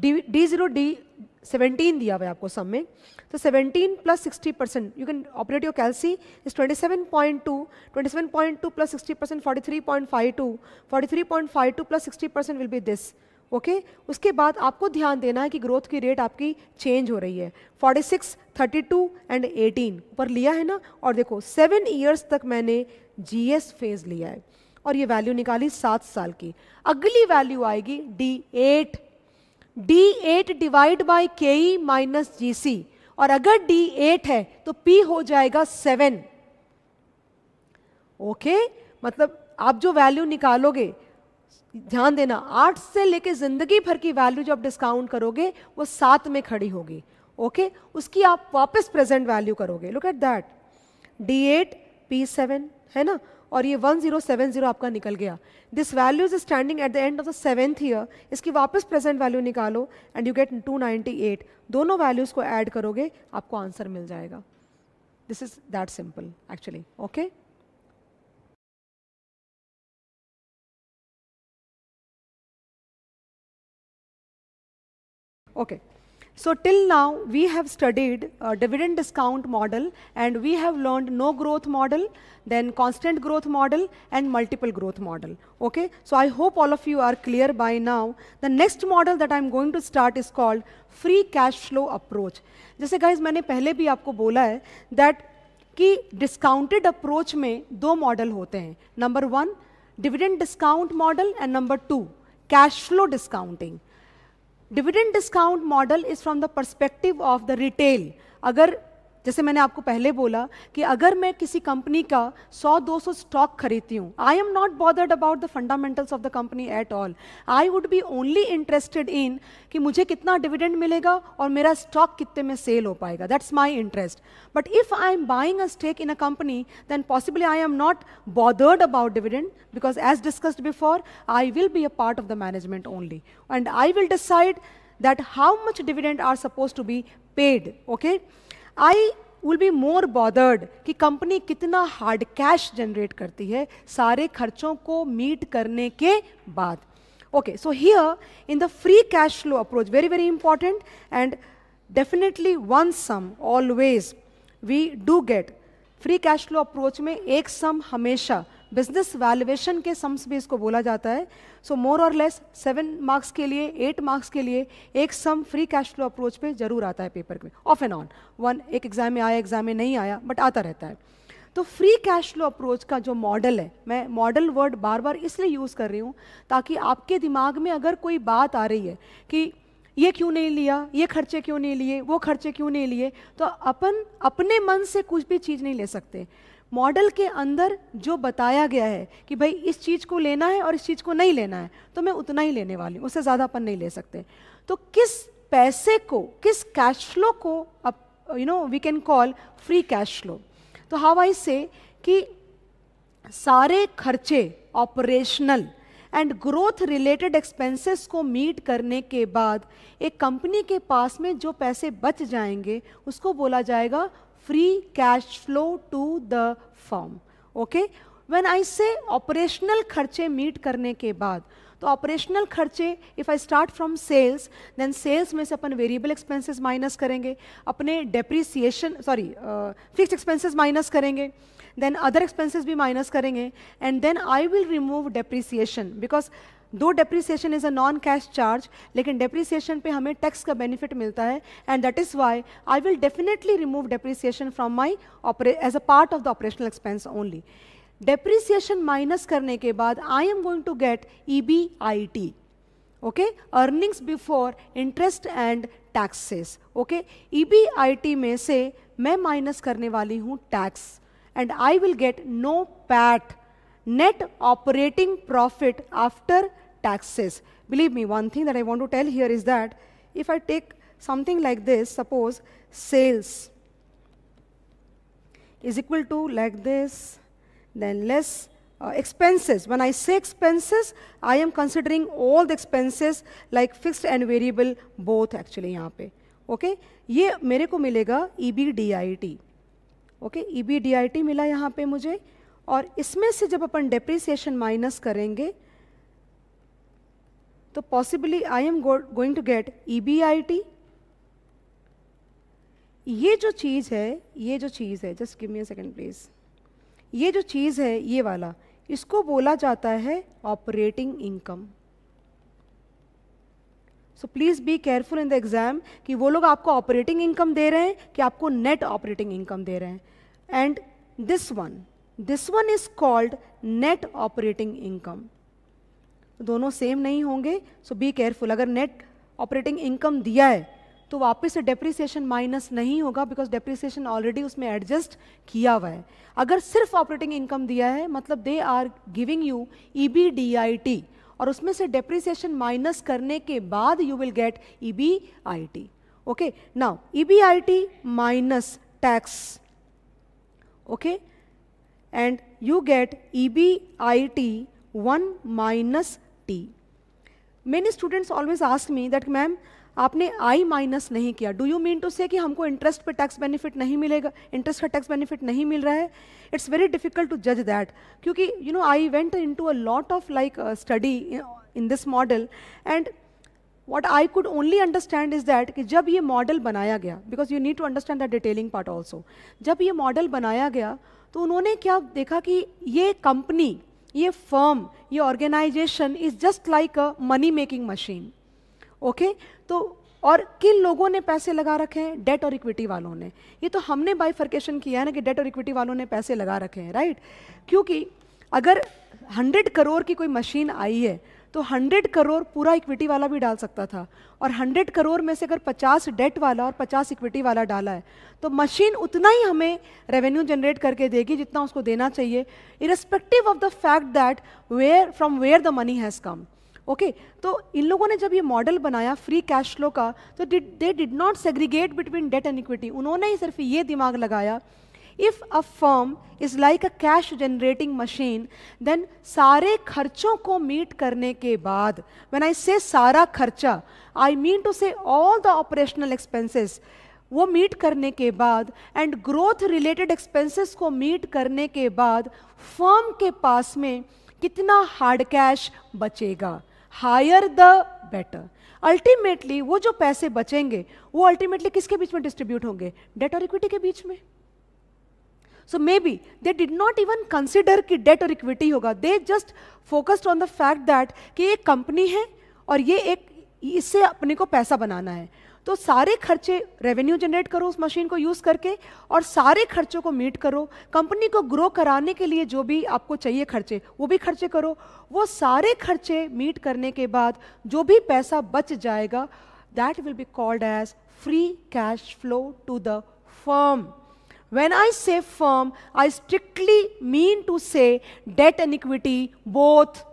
D D zero D seventeen दिया हुआ है आपको सम में तो seventeen plus sixty percent you can operate your calci is twenty seven point two twenty seven point two plus sixty percent forty three point five two forty three point five two plus sixty percent will be this okay उसके बाद आपको ध्यान देना है कि growth की rate आपकी change हो रही है 46, 32 एंड 18 ऊपर लिया है ना और देखो सेवन ईयर्स तक मैंने जीएस फेज लिया है और ये वैल्यू निकाली सात साल की अगली वैल्यू आएगी D eight D8 divide by K E minus G C और अगर D8 है तो P हो जाएगा सेवन ओके okay? मतलब आप जो वैल्यू निकालोगे ध्यान देना आठ से लेके जिंदगी भर की वैल्यू जो आप डिस्काउंट करोगे वो सात में खड़ी होगी ओके okay? उसकी आप वापस प्रेजेंट वैल्यू करोगे look at that D at P seven है ना और ये 1070 आपका निकल गया this value is standing at the end of the seventh year इसकी वापस प्रेजेंट वैल्यू निकालो एंड यू गेट 298 दोनों वैल्यूज़ को ऐड करोगे आपको आंसर मिल जाएगा this is that simple actually okay okay So till now, we have studied uh, dividend discount model and we have learned no growth model, then constant growth model and multiple growth model, okay? So I hope all of you are clear by now. The next model that I'm going to start is called free cash flow approach. जैसे guys I have भी आपको that in discounted approach में दो model होते Number one, dividend discount model and number two, cash flow discounting dividend discount model is from the perspective of the retail. अगर जैसे मैंने आपको पहले बोला कि अगर मैं किसी कंपनी का 100-200 स्टॉक खरीदती हूँ I am not bothered about the fundamentals of the company at all I would be only interested in कि मुझे कितना डिविडेंड मिलेगा और मेरा स्टॉक कितने में सेल हो पाएगा that's my interest but if I am buying a stake in a company then possibly I am not bothered about dividend because as discussed before I will be a part of the management only and I will decide that how much dividend are suppose to be paid okay I will be more bothered कि company कितना hard cash generate करती है सारे खर्चों को meet करने के बाद okay so here in the free cash flow approach very very important and definitely one sum always we do get free cash flow approach में एक सम हमेशा बिजनेस वैल्यूएशन के सम्स भी इसको बोला जाता है सो मोर और लेस सेवन मार्क्स के लिए एट मार्क्स के लिए एक sum free cash flow approach पे जरूर आता है पेपर में ऑफ एंड ऑन वन एक एग्जाम में आया एग्जाम में नहीं आया बट आता रहता है तो फ्री कैश फ्लो अप्रोच का जो मॉडल है मैं मॉडल वर्ड बार बार इसलिए यूज़ कर रही हूँ ताकि आपके दिमाग में अगर कोई बात आ रही है कि ये क्यों नहीं लिया ये खर्चे क्यों नहीं लिए वो खर्चे क्यों नहीं लिए तो अपन अपने मन से कुछ भी चीज़ नहीं ले सकते मॉडल के अंदर जो बताया गया है कि भाई इस चीज़ को लेना है और इस चीज़ को नहीं लेना है तो मैं उतना ही लेने वाली हूँ उससे ज़्यादा अपन नहीं ले सकते तो किस पैसे को किस कैश फ्लो को अब you know we can call free cash flow तो हाउ आई से कि सारे खर्चे operational and growth related expenses को मीट करने के बाद एक कंपनी के पास में जो पैसे बच जाएंगे उसको बोला जाएगा free cash flow to the firm. Okay? When I say operational खर्चे meet करने के बाद तो ऑपरेशनल खर्चे if I start from sales then sales में से अपन वेरिएबल एक्सपेंसेस माइनस करेंगे अपने depreciation sorry fix expenses minus करेंगे देन अदर एक्सपेंसेस भी माइनस करेंगे and then I will remove depreciation because though depreciation is a non cash charge लेकिन depreciation पे हमें टैक्स का बेनिफिट मिलता है and that is why I will definitely remove depreciation from my as a part of the operational expense only depreciation minus करने के बाद I am going to get E B I T okay earnings before interest and taxes okay E B I T में से मैं minus करने वाली हूँ tax and I will get NOPAT net operating profit after taxes. Believe me, one thing that I want to tell here is that if I take something like this, suppose sales is equal to like this, then less uh, expenses. When I say expenses, I am considering all the expenses like fixed and variable both actually yahan pe. okay? Ye mere ko milega EBDIT. Okay? EBDIT mila yahan pe mujhe. और इसमें से जब अपन depreciation minus करेंगे तो possibly I am going to get E B I T ये जो चीज़ है ये जो चीज़ है just give me a second please ये जो चीज़ है ये वाला इसको बोला जाता है operating income so please be careful in the exam कि वो लोग आपको ऑपरेटिंग इनकम दे रहे हैं कि आपको नेट ऑपरेटिंग इनकम दे रहे हैं and this one this one is called net operating income तो दोनों सेम नहीं होंगे सो बी केयरफुल अगर नेट ऑपरेटिंग इनकम दिया है तो वापस से डेप्रिसिएशन माइनस नहीं होगा बिकॉज डेप्रिसिएशन ऑलरेडी उसमें एडजस्ट किया हुआ है अगर सिर्फ ऑपरेटिंग इनकम दिया है मतलब they are giving you E B D I T और उसमें से डेप्रिसिएशन माइनस करने के बाद you will get E B I T okay now E B I T minus tax okay and you get E B I T one minus T many students always ask me that ma'am आपने I minus नहीं किया do you mean to से कि हमको interest पे tax benefit नहीं मिलेगा interest का टैक्स बेनिफिट नहीं मिल रहा है इट्स वेरी डिफिकल्ट टू जज दैट क्योंकि you know I went in to a lot of like study in this model and what I could only understand is that कि जब ये मॉडल बनाया गया because you need to understand the detailing part also जब ये model बनाया गया तो उन्होंने क्या देखा कि ये कंपनी ये फर्म ये organization is just like a money making machine okay तो और किन लोगों ने पैसे लगा रखे हैं डेट और इक्विटी वालों ने ये तो हमने बाइफर्केशन किया है ना कि डेट और इक्विटी वालों ने पैसे लगा रखे हैं राइट क्योंकि अगर 100 करोड़ की कोई मशीन आई है तो 100 करोड़ पूरा इक्विटी वाला भी डाल सकता था और 100 करोड़ में से अगर 50 डेट वाला और 50 इक्विटी वाला डाला है तो मशीन उतना ही हमें रेवेन्यू जनरेट करके देगी जितना उसको देना चाहिए irrespective of the fact that where from where the money has come okay तो इन लोगों ने जब ये मॉडल बनाया फ्री कैश फ्लो का तो they did not segregate between debt and equity उन्होंने ही सिर्फ ये दिमाग लगाया if a firm is like a cash generating machine then सारे खर्चों को मीट करने के बाद वेन आई से सारा खर्चा I mean to say all the operational expenses वो मीट करने के बाद एंड ग्रोथ रिलेटेड एक्सपेंसेस को मीट करने के बाद फर्म के पास में कितना हार्ड कैश बचेगा हायर द बेटर अल्टीमेटली वो जो पैसे बचेंगे वो अल्टीमेटली किसके बीच में डिस्ट्रीब्यूट होंगे डेट और इक्विटी के बीच में so may be they did not even consider कि डेट और इक्विटी होगा they just focused on the fact that कि एक कंपनी है और ये एक इससे अपने को पैसा बनाना है तो सारे खर्चे रेवेन्यू जनरेट करो उस मशीन को यूज़ करके और सारे खर्चों को मीट करो कंपनी को ग्रो कराने के लिए जो भी आपको चाहिए खर्चे वो भी खर्चे करो वो सारे खर्चे मीट करने के बाद जो भी पैसा बच जाएगा that will be called as free cash flow to the firm When I say firm, I strictly mean to say debt and equity both.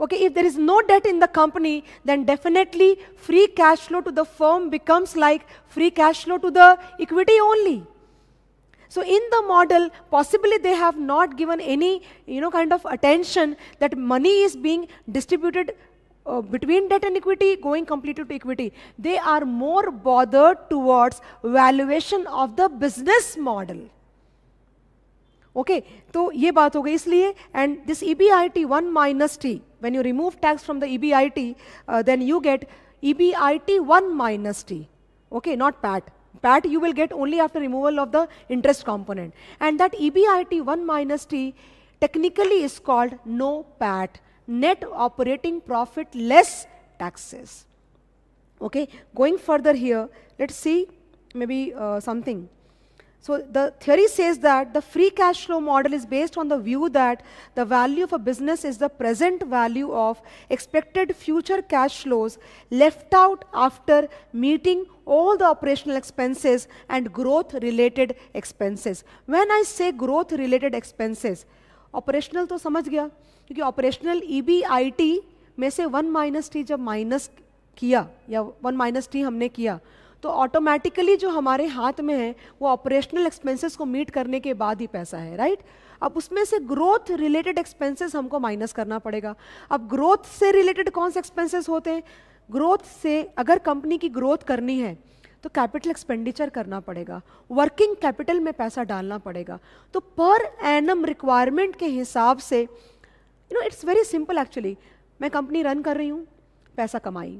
Okay, if there is no debt in the company, then definitely free cash flow to the firm becomes like free cash flow to the equity only. So in the model, possibly they have not given any, you know, kind of attention that money is being distributed uh, between debt and equity, going completely to equity, they are more bothered towards valuation of the business model. Okay, so ye is ho isliye, and this EBIT 1 minus T, when you remove tax from the EBIT, uh, then you get EBIT 1 minus T, okay, not PAT. PAT you will get only after removal of the interest component. And that EBIT 1 minus T technically is called no PAT net operating profit less taxes. Okay, going further here, let's see maybe uh, something. So the theory says that the free cash flow model is based on the view that the value of a business is the present value of expected future cash flows left out after meeting all the operational expenses and growth related expenses. When I say growth related expenses, operational तो समझ गया क्योंकि operational E e में से one minus T जब minus किया या one minus T हमने किया तो ऑटोमेटिकली जो हमारे हाथ में है वो ऑपरेशनल एक्सपेंसेस को मीट करने के बाद ही पैसा है राइट अब उसमें से ग्रोथ रिलेटेड एक्सपेंसेस हमको माइनस करना पड़ेगा अब ग्रोथ से रिलेटेड कौन से एक्सपेंसेस होते हैं ग्रोथ से अगर कंपनी की ग्रोथ करनी है तो कैपिटल एक्सपेंडिचर करना पड़ेगा वर्किंग कैपिटल में पैसा डालना पड़ेगा तो पर एनम रिक्वायरमेंट के हिसाब से you know it's very simple actually मैं कंपनी रन कर रही हूँ पैसा कमाई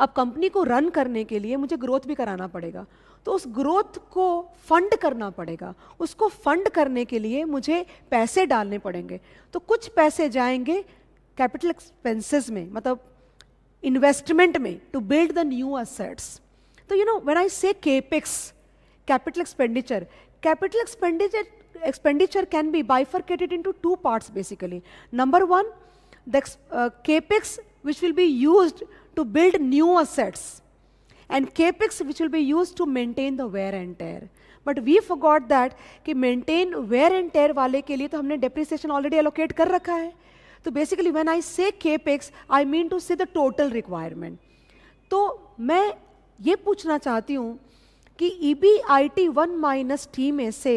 अब कंपनी को रन करने के लिए मुझे ग्रोथ भी कराना पड़ेगा तो उस ग्रोथ को फंड करना पड़ेगा उसको फंड करने के लिए मुझे पैसे डालने पड़ेंगे तो कुछ पैसे जाएंगे कैपिटल एक्सपेंसेस में मतलब इन्वेस्टमेंट में to build the new assets तो you know when I say capex capital expenditure capital expenditure expenditure can be bifurcated in to two parts basically number one the capex which will be use to build new assets and capex which will be use to maintain the wear and tear but we forgot that कि maintain wear and tear वाले के लिए तो हमने depreciation already allocate कर रखा है तो basically when I say capex I mean to say the total requirement तो मैं ये पूछना चाहती हूँ कि E B I T one minus T में से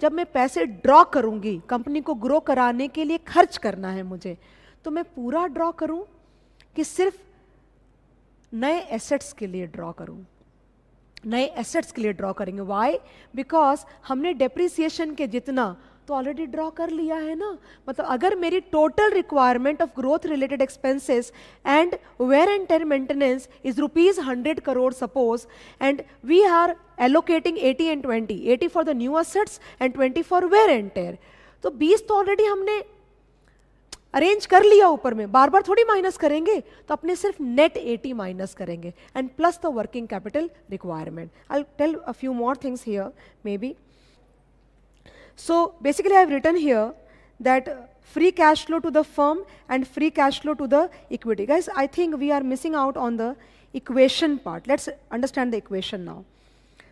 जब मैं पैसे ड्रॉ करूँगी कंपनी को ग्रो कराने के लिए खर्च करना है मुझे तो मैं पूरा ड्रॉ करूँ कि सिर्फ नए एसेट्स के लिए ड्रॉ करूँ नए एसेट्स के लिए ड्रॉ करेंगे वाई बिकॉज हमने डेप्रिसिएशन के जितना तो ऑलरेडी ड्रॉ कर लिया है ना मतलब अगर मेरी total requirement of growth related expenses and wear and tear maintenance is rupees hundred crore suppose and we are allocating eighty and twenty eighty for the new assets and twenty for wear and tear तो बीस तो already हमने arrange कर लिया ऊपर में बार बार थोड़ी minus करेंगे तो अपने सिर्फ नेट एटी माइनस करेंगे and plus the working capital requirement I tell a few more things here may be So basically I have written here that free cash flow to the firm and free cash flow to the equity. Guys, I think we are missing out on the equation part. Let's understand the equation now.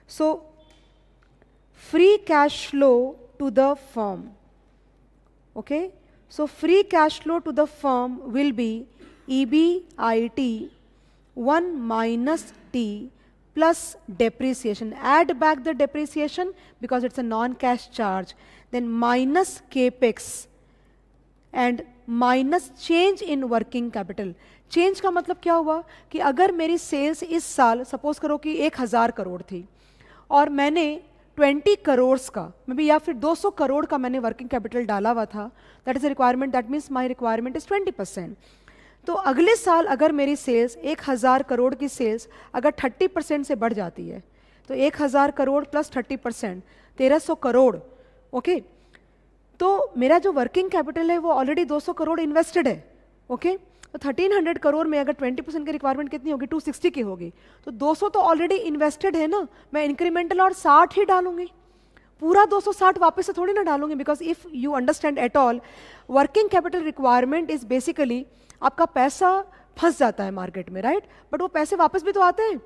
So free cash flow to the firm, okay? So free cash flow to the firm will be EBIT 1 minus T plus depreciation. Add back the depreciation because it's a non-cash charge. Then minus capex and minus change in working capital change का मतलब क्या हुआ कि अगर मेरी sales इस साल suppose करो कि एक हज़ार करोड़ थी और मैंने ट्वेंटी करोड़ का मे बी या फिर दो सौ करोड़ का मैंने वर्किंग कैपिटल डाला हुआ था that is a requirement that means my requirement is twenty percent तो अगले साल अगर मेरी सेल्स एक हज़ार करोड़ की सेल्स अगर थर्टी परसेंट से बढ़ जाती है तो एक हज़ार करोड़ प्लस थर्टी परसेंट तेरह सौ करोड़ ओके तो मेरा जो वर्किंग कैपिटल है वो ऑलरेडी दो सौ करोड़ इन्वेस्टेड है ओके तो थर्टीन हंड्रेड करोड़ में अगर ट्वेंटी परसेंट की रिक्वायरमेंट कितनी होगी टू सिक्सटी की होगी तो दो सौ तो ऑलरेडी इन्वेस्टेड है ना मैं इंक्रीमेंटल और साठ ही डालूंगी पूरा 260 वापस से थोड़ी ना डालूंगी because if you understand at all working capital requirement is basically आपका पैसा फंस जाता है मार्केट में राइट बट वो पैसे वापस भी तो आते हैं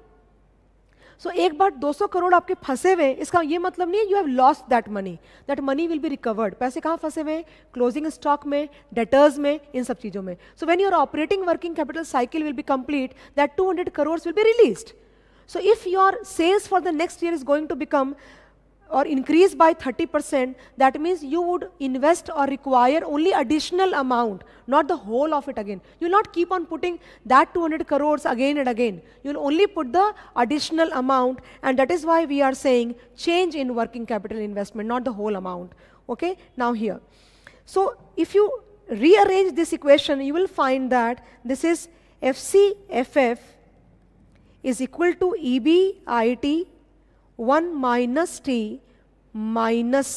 सो so, एक बार 200 करोड़ आपके फंसे हुए इसका ये मतलब नहीं है you have lost that money that money will be recovered पैसे कहाँ फंसे हुए क्लोजिंग स्टॉक में डेटर्स में इन सब चीज़ों में so when your operating working capital cycle will be complete that 200 crore will be released so if your sales for the next year is going to become or increase by 30%, that means you would invest or require only additional amount, not the whole of it again. You will not keep on putting that 200 crores again and again. You will only put the additional amount and that is why we are saying change in working capital investment, not the whole amount. Okay, now here. So if you rearrange this equation, you will find that this is FCFF is equal to EBIT one minus T minus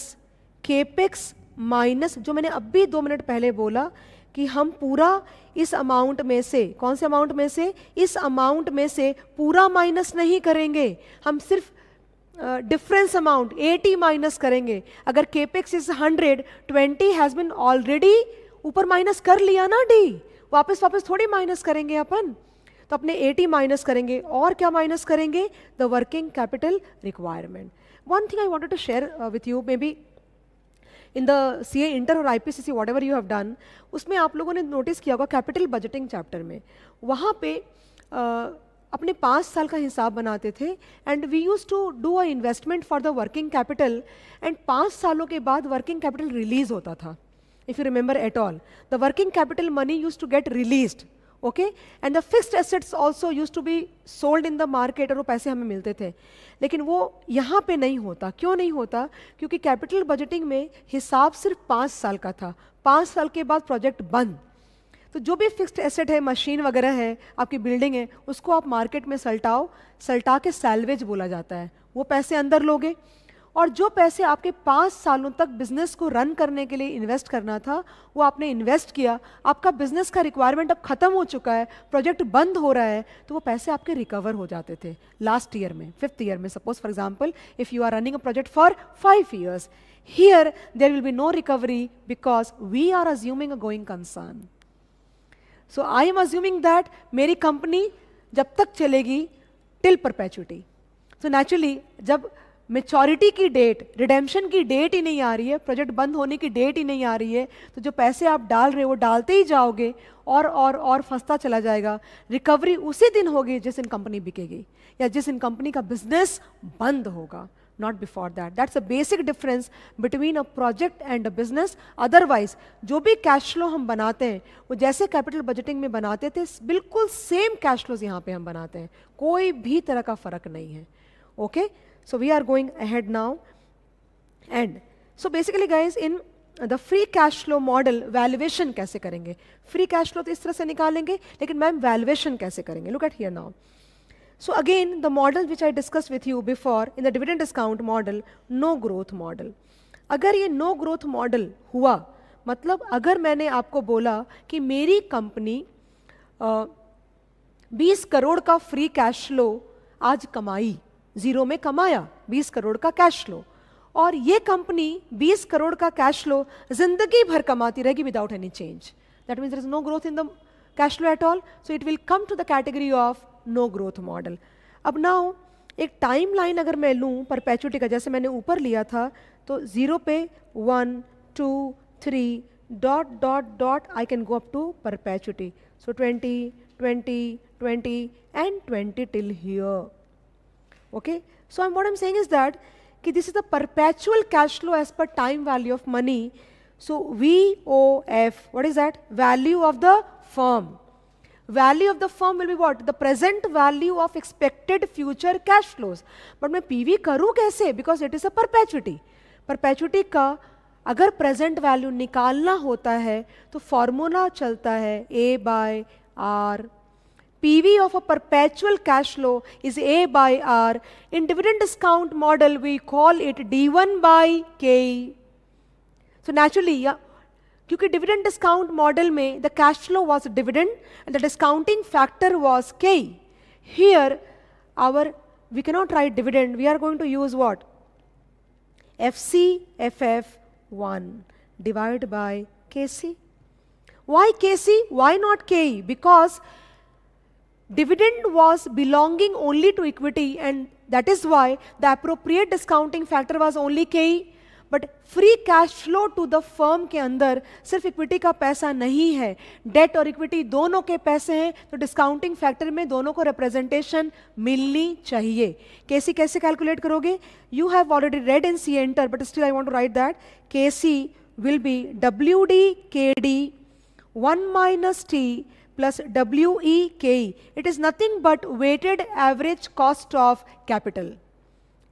capex minus जो मैंने अभी दो minute पहले बोला कि हम पूरा इस अमाउंट में से कौन से अमाउंट में से इस अमाउंट में से पूरा माइनस नहीं करेंगे हम सिर्फ डिफरेंस अमाउंट 80 माइनस करेंगे अगर capex is 100 20 has been already ऊपर माइनस कर लिया ना डी वापस वापस थोड़ी माइनस करेंगे अपन तो अपने 80 माइनस करेंगे और क्या माइनस करेंगे the working capital requirement one thing I want to share with you may be in the C A inter और I P C C whatever you have done उसमें आप लोगों ने नोटिस किया होगा कैपिटल बजटिंग चैप्टर में वहाँ पे आ, uh, अपने पाँच साल का हिसाब बनाते थे and we use to do a investment for the working capital and पाँच सालों के बाद वर्किंग कैपिटल रिलीज होता था if you remember at all the working capital money use to get released okay and the fixed assets also use to be sold in the market और वो पैसे हमें मिलते थे लेकिन वो यहाँ पे नहीं होता क्यों नहीं होता क्योंकि कैपिटल बजटिंग में हिसाब सिर्फ पाँच साल का था पाँच साल के बाद प्रोजेक्ट बंद तो जो भी फिक्स्ड एसेट है मशीन वगैरह है आपकी बिल्डिंग है उसको आप मार्केट में सल्टाओ सल्टा के सैलवेज बोला जाता है वो पैसे अंदर लोगे और जो पैसे आपके पाँच सालों तक बिजनेस को रन करने के लिए इन्वेस्ट करना था वो आपने इन्वेस्ट किया आपका बिजनेस का रिक्वायरमेंट अब ख़त्म हो चुका है प्रोजेक्ट बंद हो रहा है तो वो पैसे आपके रिकवर हो जाते थे लास्ट ईयर में फिफ्थ ईयर में suppose for example if you are running a project for five years here there will be no recovery because we are assuming a going concern so I am assuming that मेरी company जब तक चलेगी till perpetuity so naturally जब maturity की date redemption की date ही नहीं आ रही है प्रोजेक्ट बंद होने की डेट ही नहीं आ रही है तो जो पैसे आप डाल रहे हो वो डालते ही जाओगे और और और फंसता चला जाएगा रिकवरी उसी दिन होगी जिस इन कंपनी बिकेगी या जिस इन कंपनी का बिजनेस बंद होगा not before that that's a basic difference between a project and a business otherwise जो भी कैश फ्लो हम बनाते हैं वो जैसे कैपिटल बजटिंग में बनाते थे बिल्कुल सेम कैश फ्लोज यहाँ पे हम बनाते हैं कोई भी तरह का फ़र्क नहीं है okay okay? so we are going ahead now and so basically guys in the free cash flow model valuation कैसे करेंगे फ्री कैश फ्लो तो इस तरह से निकालेंगे लेकिन मैम वैल्युएशन कैसे करेंगे look at here now so again the model which I discuss with you before in the dividend discount model no growth model अगर ये नो ग्रोथ मॉडल हुआ मतलब अगर मैंने आपको बोला कि मेरी कंपनी बीस करोड़ का फ्री कैश फ्लो आज कमाई जीरो में कमाया 20 करोड़ का कैश फ्लो और ये कंपनी 20 करोड़ का कैश फ्लो जिंदगी भर कमाती रहेगी without any change that means is no growth in the cash flow at all so it will come to the category of no growth model अब now एक time line अगर मैं लूँ परपैचुटी का जैसे मैंने ऊपर लिया था तो ज़ीरो पे one two three dot dot dot I can go up to perpetuity so twenty twenty twenty and twenty till here Okay? So I'm, what I'm saying is that ki this is the perpetual cash flow as per time value of money. So VOF, what is that? Value of the firm. Value of the firm will be what? The present value of expected future cash flows. But main PV karu kaise Because it is a perpetuity. Perpetuity ka अगर present value निकालना होता है तो formula चलता है A by R PV of a perpetual cash flow is A by R. In dividend discount model, we call it D1 by K. So naturally, yeah, because dividend discount model may the cash flow was dividend and the discounting factor was K. Here, our we cannot write dividend. We are going to use what? FC FF1 divided by KC. Why KC? Why not K? Because dividend was belonging only to equity and that is why the appropriate discounting factor was only k. But free cash flow to the firm ke andar sirf equity ka paisa nahi hai. Debt or equity dono ke paise hai. To discounting factor mein dono ko representation milni chahiye. Kaisi kaisi calculate karoge? You have already read in C enter but still I want to write that. Kc will be WD KD 1 minus T plus WEKE. E. It is nothing but weighted average cost of capital,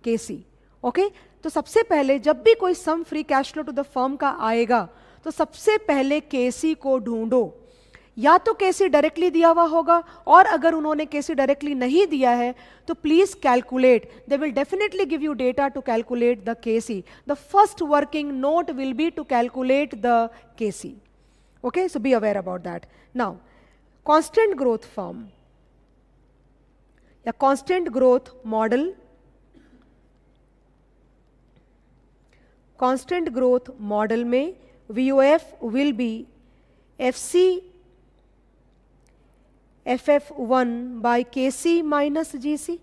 KC. Okay? तो सबसे पहले जब भी कोई some free cash flow to the firm का आएगा तो सबसे पहले केसी को ढूंढो या तो केसी डायरेक्टली दिया हुआ होगा और अगर उन्होंने केसी डायरेक्टली नहीं दिया है तो please calculate they will definitely give you data to calculate the KC the first working note will be to calculate the KC okay so be aware about that now constant growth firm. A constant growth model, constant growth model may VOF will be FC FF1 by KC minus GC,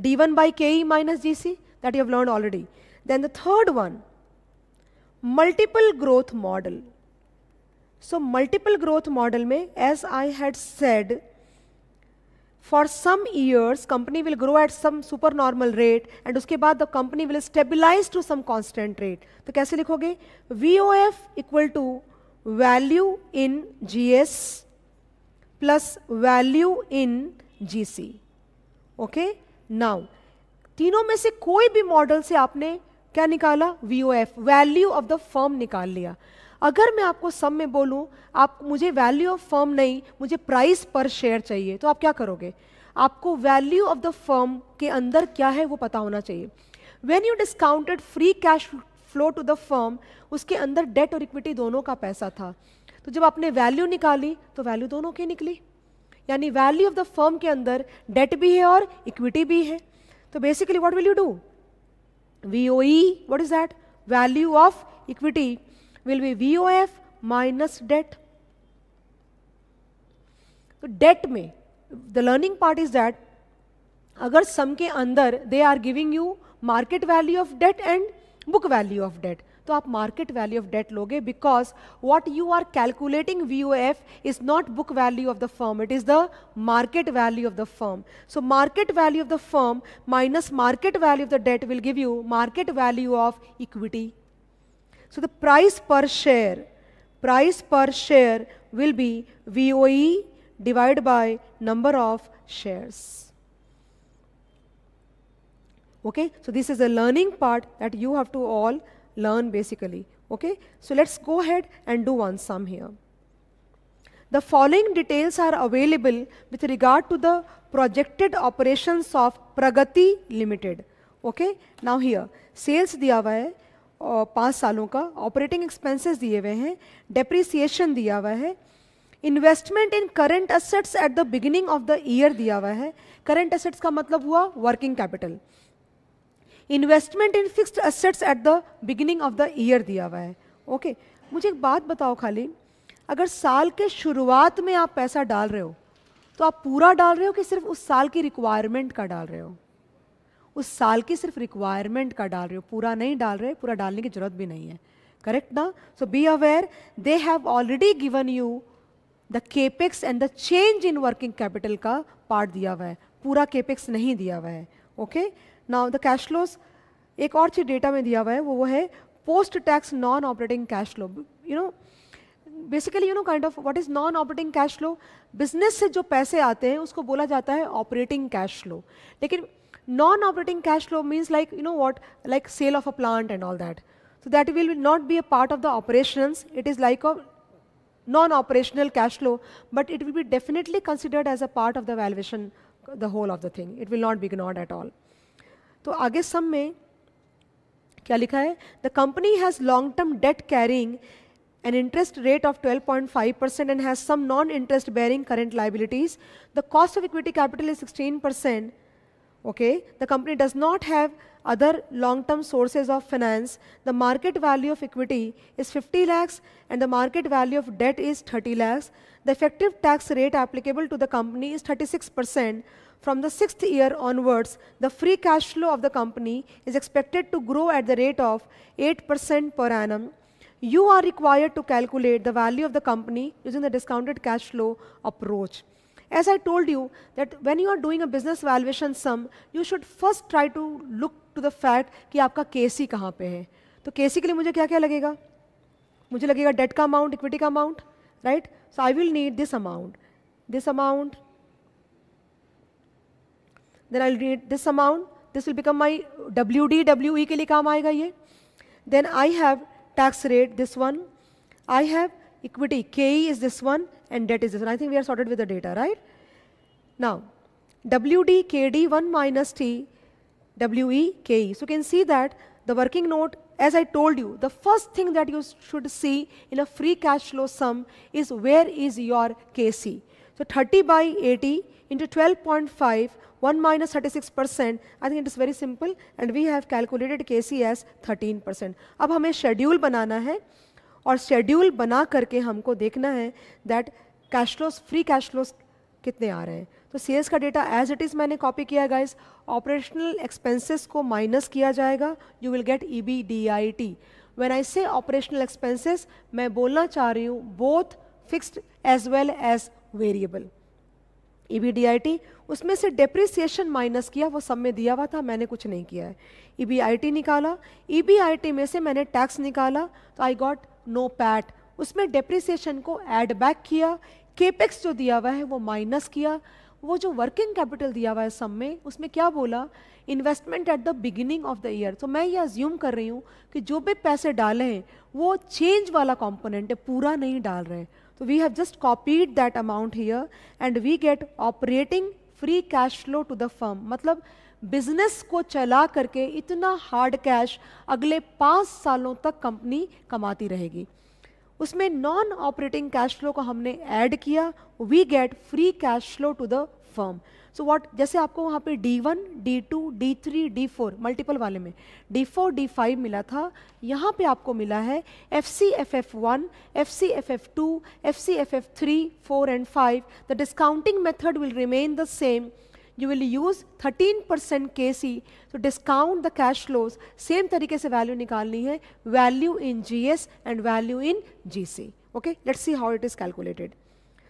D1 by KE minus GC that you have learned already. Then the third one, multiple growth model. So multiple growth model में as I had said for some years company will grow at some super normal rate and उसके बाद the company will stabilise to some constant rate तो कैसे लिखोगे V O F equal to value in G S plus value in G C okay now तीनों में से कोई भी मॉडल से आपने क्या निकाला V O F value of the firm निकाल लिया अगर मैं आपको सम में बोलूँ आप मुझे वैल्यू ऑफ फर्म नहीं मुझे प्राइस पर शेयर चाहिए तो आप क्या करोगे आपको वैल्यू ऑफ द फर्म के अंदर क्या है वो पता होना चाहिए when you discounted free cash flow to the firm उसके अंदर डेट और इक्विटी दोनों का पैसा था तो जब आपने वैल्यू निकाली तो वैल्यू दोनों की निकली यानी वैल्यू ऑफ द फर्म के अंदर डेट भी है और इक्विटी भी है तो basically what will you do V O E what is that value of equity will be VOF minus debt. debt may, the learning part is that agar sum ke andar they are giving you market value of debt and book value of debt. So aap market value of debt loge because what you are calculating VOF is not book value of the firm, it is the market value of the firm. So market value of the firm minus market value of the debt will give you market value of equity. So the price per share, price per share will be VOE divided by number of shares. Okay, so this is a learning part that you have to all learn basically. Okay, so let's go ahead and do one sum here. The following details are available with regard to the projected operations of Pragati Limited. Okay, now here sales दिया हुआ पाँच सालों का operating expenses दिए हुए हैं depreciation दिया हुआ है investment in current assets at the beginning of the year दिया हुआ है करंट असेट्स का मतलब हुआ working capital investment in fixed assets at the beginning of the year दिया हुआ है ओके okay. मुझे एक बात बताओ खाली अगर साल के शुरुआत में आप पैसा डाल रहे हो तो आप पूरा डाल रहे हो कि सिर्फ उस साल की रिक्वायरमेंट का डाल रहे हो उस साल की सिर्फ रिक्वायरमेंट का डाल रहे हो पूरा नहीं डाल रहे पूरा डालने की ज़रूरत भी नहीं है करेक्ट ना so be aware they have already given you the capex and the change in working capital का पार्ट दिया हुआ है पूरा केपेक्स नहीं दिया हुआ है okay now the cash flows एक और चीज़ डेटा में दिया हुआ है वो वो है post tax non operating cash flow you know basically you know kind of what is non operating cash flow business से जो पैसे आते हैं उसको बोला जाता है ऑपरेटिंग कैश फ्लो लेकिन Non-operating cash flow means like, you know what, like sale of a plant and all that. So that will not be a part of the operations. It is like a non-operational cash flow, but it will be definitely considered as a part of the valuation, the whole of the thing. It will not be ignored at all. so आगे सम में क्या लिखा है the company has long term debt carrying an interest rate of 12.5% and has some non-interest bearing current liabilities. The cost of equity capital is 16% okay, the company does not have other long-term sources of finance, the market value of equity is 50 lakhs and the market value of debt is 30 lakhs. The effective tax rate applicable to the company is 36%. From the sixth year onwards, the free cash flow of the company is expected to grow at the rate of 8% per annum. You are required to calculate the value of the company using the discounted cash flow approach. As I told you that when you are doing a business valuation sum, you should first try to look to the fact कि आपका के सी कहाँ पे है तो के सी के लिए मुझे क्या क्या लगेगा मुझे लगेगा डेट का अमाउंट इक्विटी का amount right so I will need this amount this amount then I need this amount this will become my W D W E के लिए काम आएगा ये then I have tax rate this one I have equity K E is this one and debt is this. And I think we are sorted with the data, right? Now, W D K D 1 minus T, So you can see that the working note, as I told you, the first thing that you should see in a free cash flow sum is where is your KC. So 30 by 80 into 12.5, 1 minus 36%, I think it is very simple and we have calculated KC as 13%. Now we have to schedule. Banana hai. और schedule बना करके हमको देखना है that cash flows free cash flows कितने आ रहे हैं तो सेल्स का डेटा एज इट इज़ मैंने कॉपी किया गाइस ऑपरेशनल एक्सपेंसेस को माइनस किया जाएगा you will get E B D I T when I say operational expenses मैं बोलना चाह रही हूँ both fixed as well as variable E B D I T उसमें से डिप्रिसिएशन माइनस किया वो सब में दिया हुआ था मैंने कुछ नहीं किया है ई बी आई टी निकाला ई बी आई टी में से मैंने टैक्स निकाला तो आई गॉट नो पैट उसमें डेप्रिसिएशन को एड बैक किया केपेक्स जो दिया हुआ है वो माइनस किया वो जो वर्किंग कैपिटल दिया हुआ है सम में उसमें क्या बोला investment at the beginning of the year तो मैं ये अज्यूम कर रही हूँ कि जो भी पैसे डाले हैं वो चेंज वाला कॉम्पोनेंट है पूरा नहीं डाल रहे तो we have just copied that amount here and we get operating free cash flow to the firm मतलब बिजनेस को चला करके इतना हार्ड कैश अगले पाँच सालों तक कंपनी कमाती रहेगी उसमें नॉन ऑपरेटिंग कैश फ्लो को हमने ऐड किया we get free cash flow to the firm so what जैसे आपको वहाँ पे D1, D2, D3, D4 multiple वाले में D4, D5 मिला था यहाँ पे आपको मिला है F F three 4 and five the discounting method will remain the same You will use 13 percent KC to discount the cash flows. Same same तरीके value वैल्यू निकालनी है value in G S and value in G C okay let's see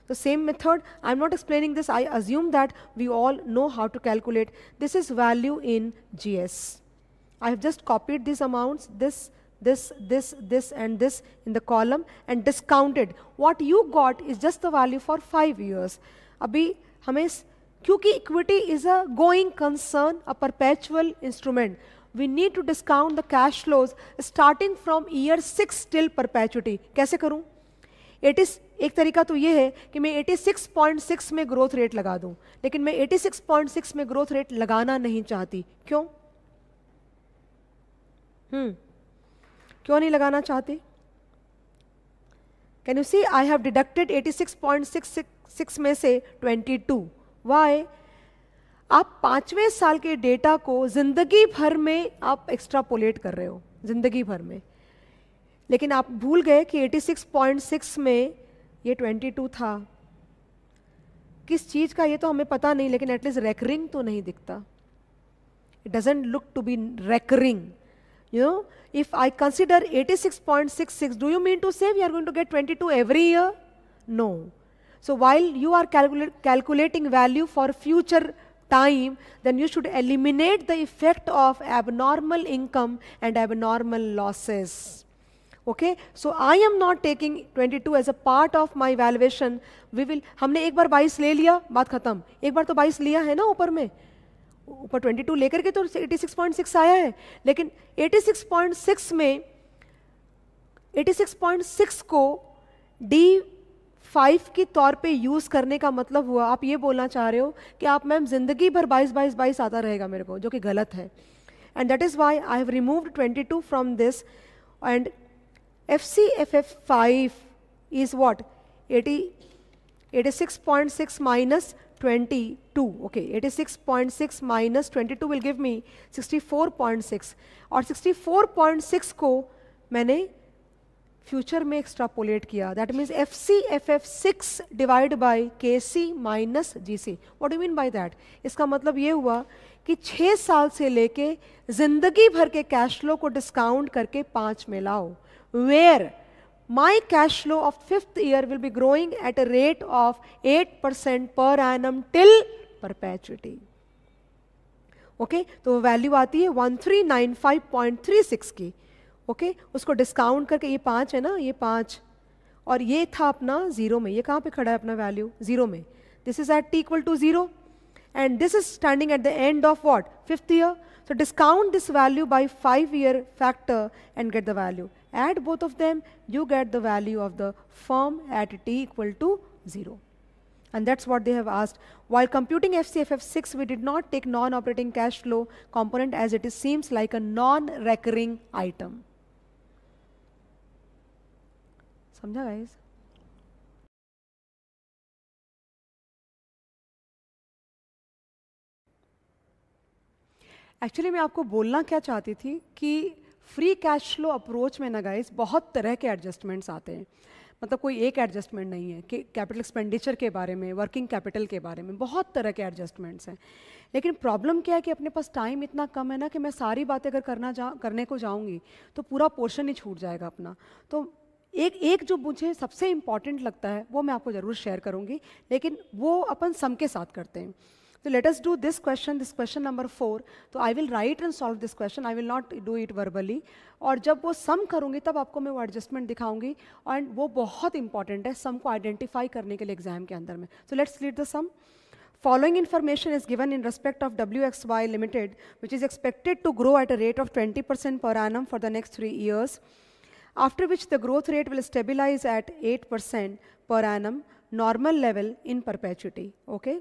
The same method, I am not explaining this, I assume that we all know how to calculate. This is value in GS. I have just copied these amounts, this, this, this, this and this in the column and discounted. What you got is just the value for 5 years. Abhi, हमें क्योंकि equity is a going concern a perpetual instrument we need to discount the cash flows starting from year six till perpetuity कैसे करूँ eighty एक तरीका तो ये है कि मैं 86.6 में ग्रोथ रेट लगा दूं लेकिन मैं 86.6 में ग्रोथ रेट लगाना नहीं चाहती क्यों हम्म क्यों नहीं लगाना चाहती can you see I have deducted six में से टू वाई आप पाँचवें साल के डेटा को ज़िंदगी भर में आप एक्स्ट्रापोलेट कर रहे हो ज़िंदगी भर में लेकिन आप भूल गए कि 86.6 में ये 22 था किस चीज़ का ये तो हमें पता नहीं लेकिन एटलीस्ट रेकरिंग तो नहीं दिखता it doesn't look to be recurring you know if I consider 86.66 do you mean to say you are going to get 22 every year no So while you are calcul calculating value for future time, then you should eliminate the effect of abnormal income and abnormal losses. Okay, so I am not taking 22 as a part of my valuation. We will, हमने एक बार 22 ले लिया, बात खत्म. एक बार तो 22 लिया है ना ऊपर में. ऊपर 22 लेकर के तो 86.6 आया है लेकिन 86.6 में 86.6 को डी फाइव के तौर पे यूज़ करने का मतलब हुआ आप ये बोलना चाह रहे हो कि आप मैम ज़िंदगी भर बाईस बाईस बाईस आता रहेगा मेरे को जो कि गलत है and that is why I have removed twenty two from this and F C F F five is what eighty eighty six point six minus twenty two okay eighty six six point minus twenty two will give me sixty four point six और sixty four point six को मैंने future में extrapolate किया that means F C F F six divide by K C minus G C what you mean by that इसका मतलब ये हुआ कि छः साल से लेके जिंदगी भर के कैश फ्लो को डिस्काउंट करके पाँच में लाओ where my my cash flow of fifth year will be growing at a rate of 8% per annum till perpetuity okay तो वैल्यू आती है one three three nine five point six की okay okay? उसको discount करके ये पाँच है ना ये पाँच और ये था अपना ज़ीरो में ये कहाँ पे खड़ा है अपना वैल्यू ज़ीरो में this is at equal to zero and this is standing at the end of what fifth year so discount this value by 5 year factor and get the value. Add both of them, you get the value of the firm at t equal to 0. And that's what they have asked. While computing FCFF6, we did not take non-operating cash flow component as it seems like a non-recurring item. समझा guys actually मैं आपको बोलना क्या चाहती थी कि free cash flow approach में ना गाइस बहुत तरह के एडजस्टमेंट्स आते हैं मतलब कोई एक एडजस्टमेंट नहीं है कि कैपिटल एक्सपेंडिचर के बारे में वर्किंग कैपिटल के बारे में बहुत तरह के एडजस्टमेंट्स हैं लेकिन प्रॉब्लम क्या है कि अपने पास टाइम इतना कम है ना कि मैं सारी बातें अगर करना जा करने को जाऊँगी तो पूरा पोर्शन ही छूट जाएगा अपना तो एक एक जो मुझे सबसे इम्पॉर्टेंट लगता है वो मैं आपको ज़रूर शेयर करूँगी लेकिन वो अपन सम के साथ करते हैं तो let us do this question this question number four तो I will write and solve this question I will not do it verbally और जब वो सम करूँगी तब आपको मैं वो एडजस्टमेंट दिखाऊंगी एंड वो बहुत इंपॉर्टेंट है सम को आइडेंटिफाई करने के लिए एग्जाम के अंदर में so let's lead the sum following information is given in respect of W X Y limited which is expected to grow at a rate of twenty percent per annum for the next three years after which the growth rate will stabilize at 8% per annum normal level in perpetuity. Okay?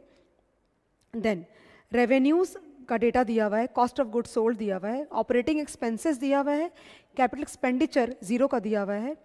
Then revenues का data दिया हुआ है cost of good sold दिया हुआ है operating expenses दिया हुआ है कैपिटल एक्सपेंडिचर जीरो का दिया हुआ है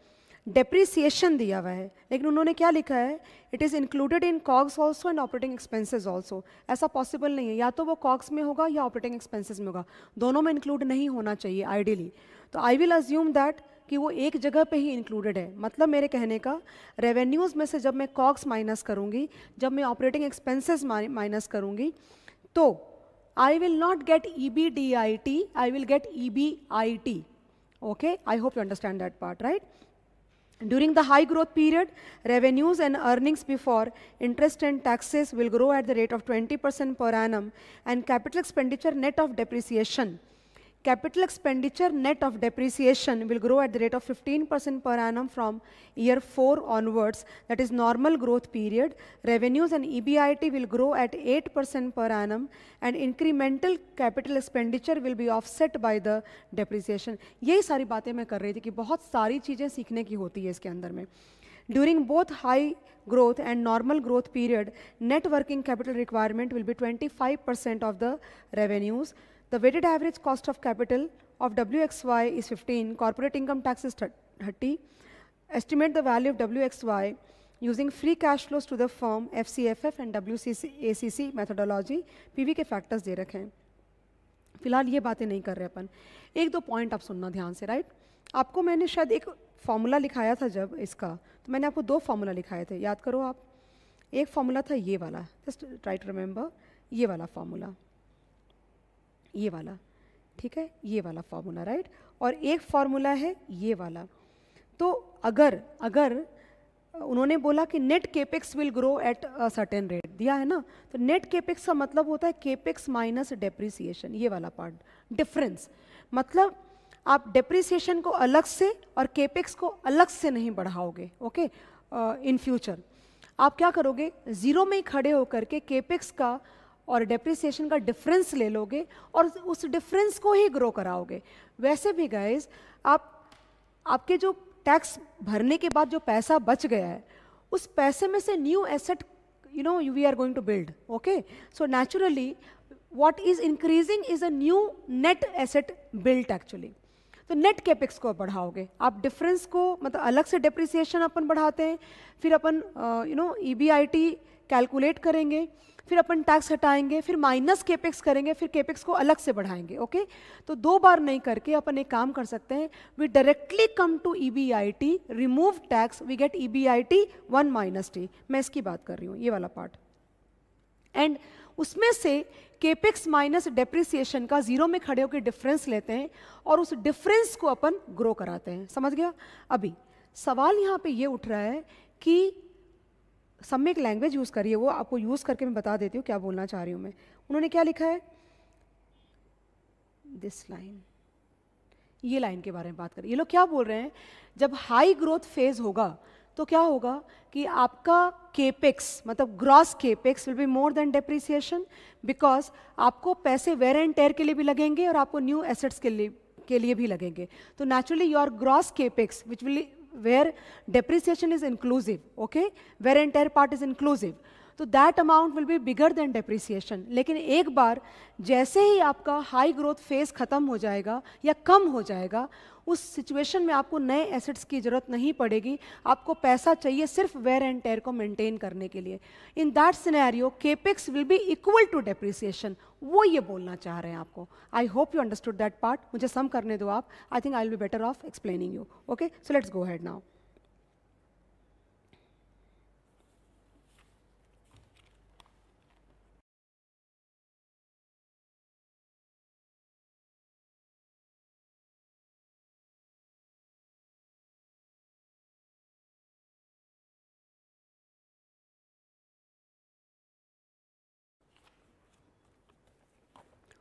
डेप्रिसिएशन दिया हुआ है लेकिन उन्होंने क्या लिखा है it is included in COGS also and operating expenses also ऐसा पॉसिबल नहीं है या तो वो कॉग्स में होगा या ऑपरेटिंग एक्सपेंसिस में होगा दोनों में इंक्लूड नहीं होना चाहिए आइडियली तो आई विल अज्यूम दैट कि वो एक जगह पे ही इंक्लूडेड है मतलब मेरे कहने का रेवेन्यूज़ में से जब मैं कॉक्स माइनस करूँगी जब मैं ऑपरेटिंग एक्सपेंसेस माइनस करूँगी तो I will not get E B D I T I will get E B I T okay i hope you understand that part right during the high growth period revenues and earnings before interest and taxes will grow at the rate of 20% per annum and capital expenditure net of depreciation Capital expenditure net of depreciation will grow at the rate of 15% per annum from year 4 onwards, that is normal growth period. Revenues and EBIT will grow at 8% per annum and incremental capital expenditure will be offset by the depreciation. यही सारी बातें मैं कर रही थी कि बहुत सारी चीज़ें सीखने की होती है इसके अंदर में During both high growth and normal growth period, net working capital requirement will be 25% of the revenues. The weighted average cost of capital of WXY is 15, corporate income tax is 30. Estimate the value of WXY using free cash flows to the firm FCFF and WCACC methodology PV के factors दे रखे हैं फिलहाल ये बातें नहीं कर रहे अपन एक दो पॉइंट आप सुनना ध्यान से राइट आपको मैंने शायद एक फार्मूला लिखाया था जब इसका तो मैंने आपको दो फार्मूला लिखाए थे याद करो आप एक फार्मूला था ये वाला जस्ट ट्राई टू रिमेंबर ये वाला फार्मूला ये वाला ठीक है ये वाला फार्मूला राइट और एक फार्मूला है ये वाला तो अगर अगर उन्होंने बोला कि net capex will grow at a certain rate दिया है ना तो नेट केपेक्स का मतलब होता है केपेक्स माइनस डेप्रिसिएशन ये वाला पार्ट डिफरेंस मतलब आप डेप्रिसिएशन को अलग से और केपेक्स को अलग से नहीं बढ़ाओगे ओके इन फ्यूचर आप क्या करोगे ज़ीरो में ही खड़े होकर के केपेक्स का और डेप्रिसिएशन का डिफरेंस ले लोगे और उस डिफरेंस को ही ग्रो कराओगे वैसे भी गाइज आप आपके जो टैक्स भरने के बाद जो पैसा बच गया है उस पैसे में से new asset no you we are going to build okay so naturally what is increasing is a new net asset built actually तो नेट कैपेक्स को बढ़ाओगे आप डिफरेंस को मतलब अलग से डिप्रिसिएशन अपन बढ़ाते हैं फिर अपन you know E B I T calculate करेंगे फिर अपन टैक्स हटाएंगे फिर माइनस केपेक्स करेंगे फिर केपेक्स को अलग से बढ़ाएंगे ओके तो दो बार नहीं करके अपन एक काम कर सकते हैं we directly come to E B I T remove tax we get E B I T one minus T मैं इसकी बात कर रही हूँ ये वाला पार्ट एंड उसमें से केपेक्स माइनस डेप्रिसिएशन का जीरो में खड़े होकर डिफरेंस लेते हैं और उस डिफरेंस को अपन ग्रो कराते हैं समझ गया अभी सवाल यहाँ पे ये उठ रहा है कि एक लैंग्वेज यूज़ करिए वो आपको यूज़ करके मैं बता देती हूँ क्या बोलना चाह रही हूँ मैं उन्होंने क्या लिखा है दिस लाइन ये लाइन के बारे में बात करें ये लोग क्या बोल रहे हैं जब हाई ग्रोथ फेज़ होगा तो क्या होगा कि आपका केपेक्स मतलब gross capex will be more than depreciation because आपको पैसे वेयर एंड टेयर के लिए भी लगेंगे और आपको न्यू एसेट्स के लिए के लिए भी लगेंगे तो naturally your gross capex which will where depreciation is inclusive, okay? Where entire part is inclusive. तो that amount will be bigger than depreciation लेकिन एक बार जैसे ही आपका हाई ग्रोथ फेज ख़त्म हो जाएगा या कम हो जाएगा उस सिचुएशन में आपको नए एसेट्स की ज़रूरत नहीं पड़ेगी आपको पैसा चाहिए सिर्फ वेयर एंड टेयर को मेंटेन करने के लिए in that scenario capex will be equal to depreciation वो ये बोलना चाह रहे हैं आपको I hope you understood that part मुझे सम करने दो आप I think I will be better off explaining you okay so let's go ahead now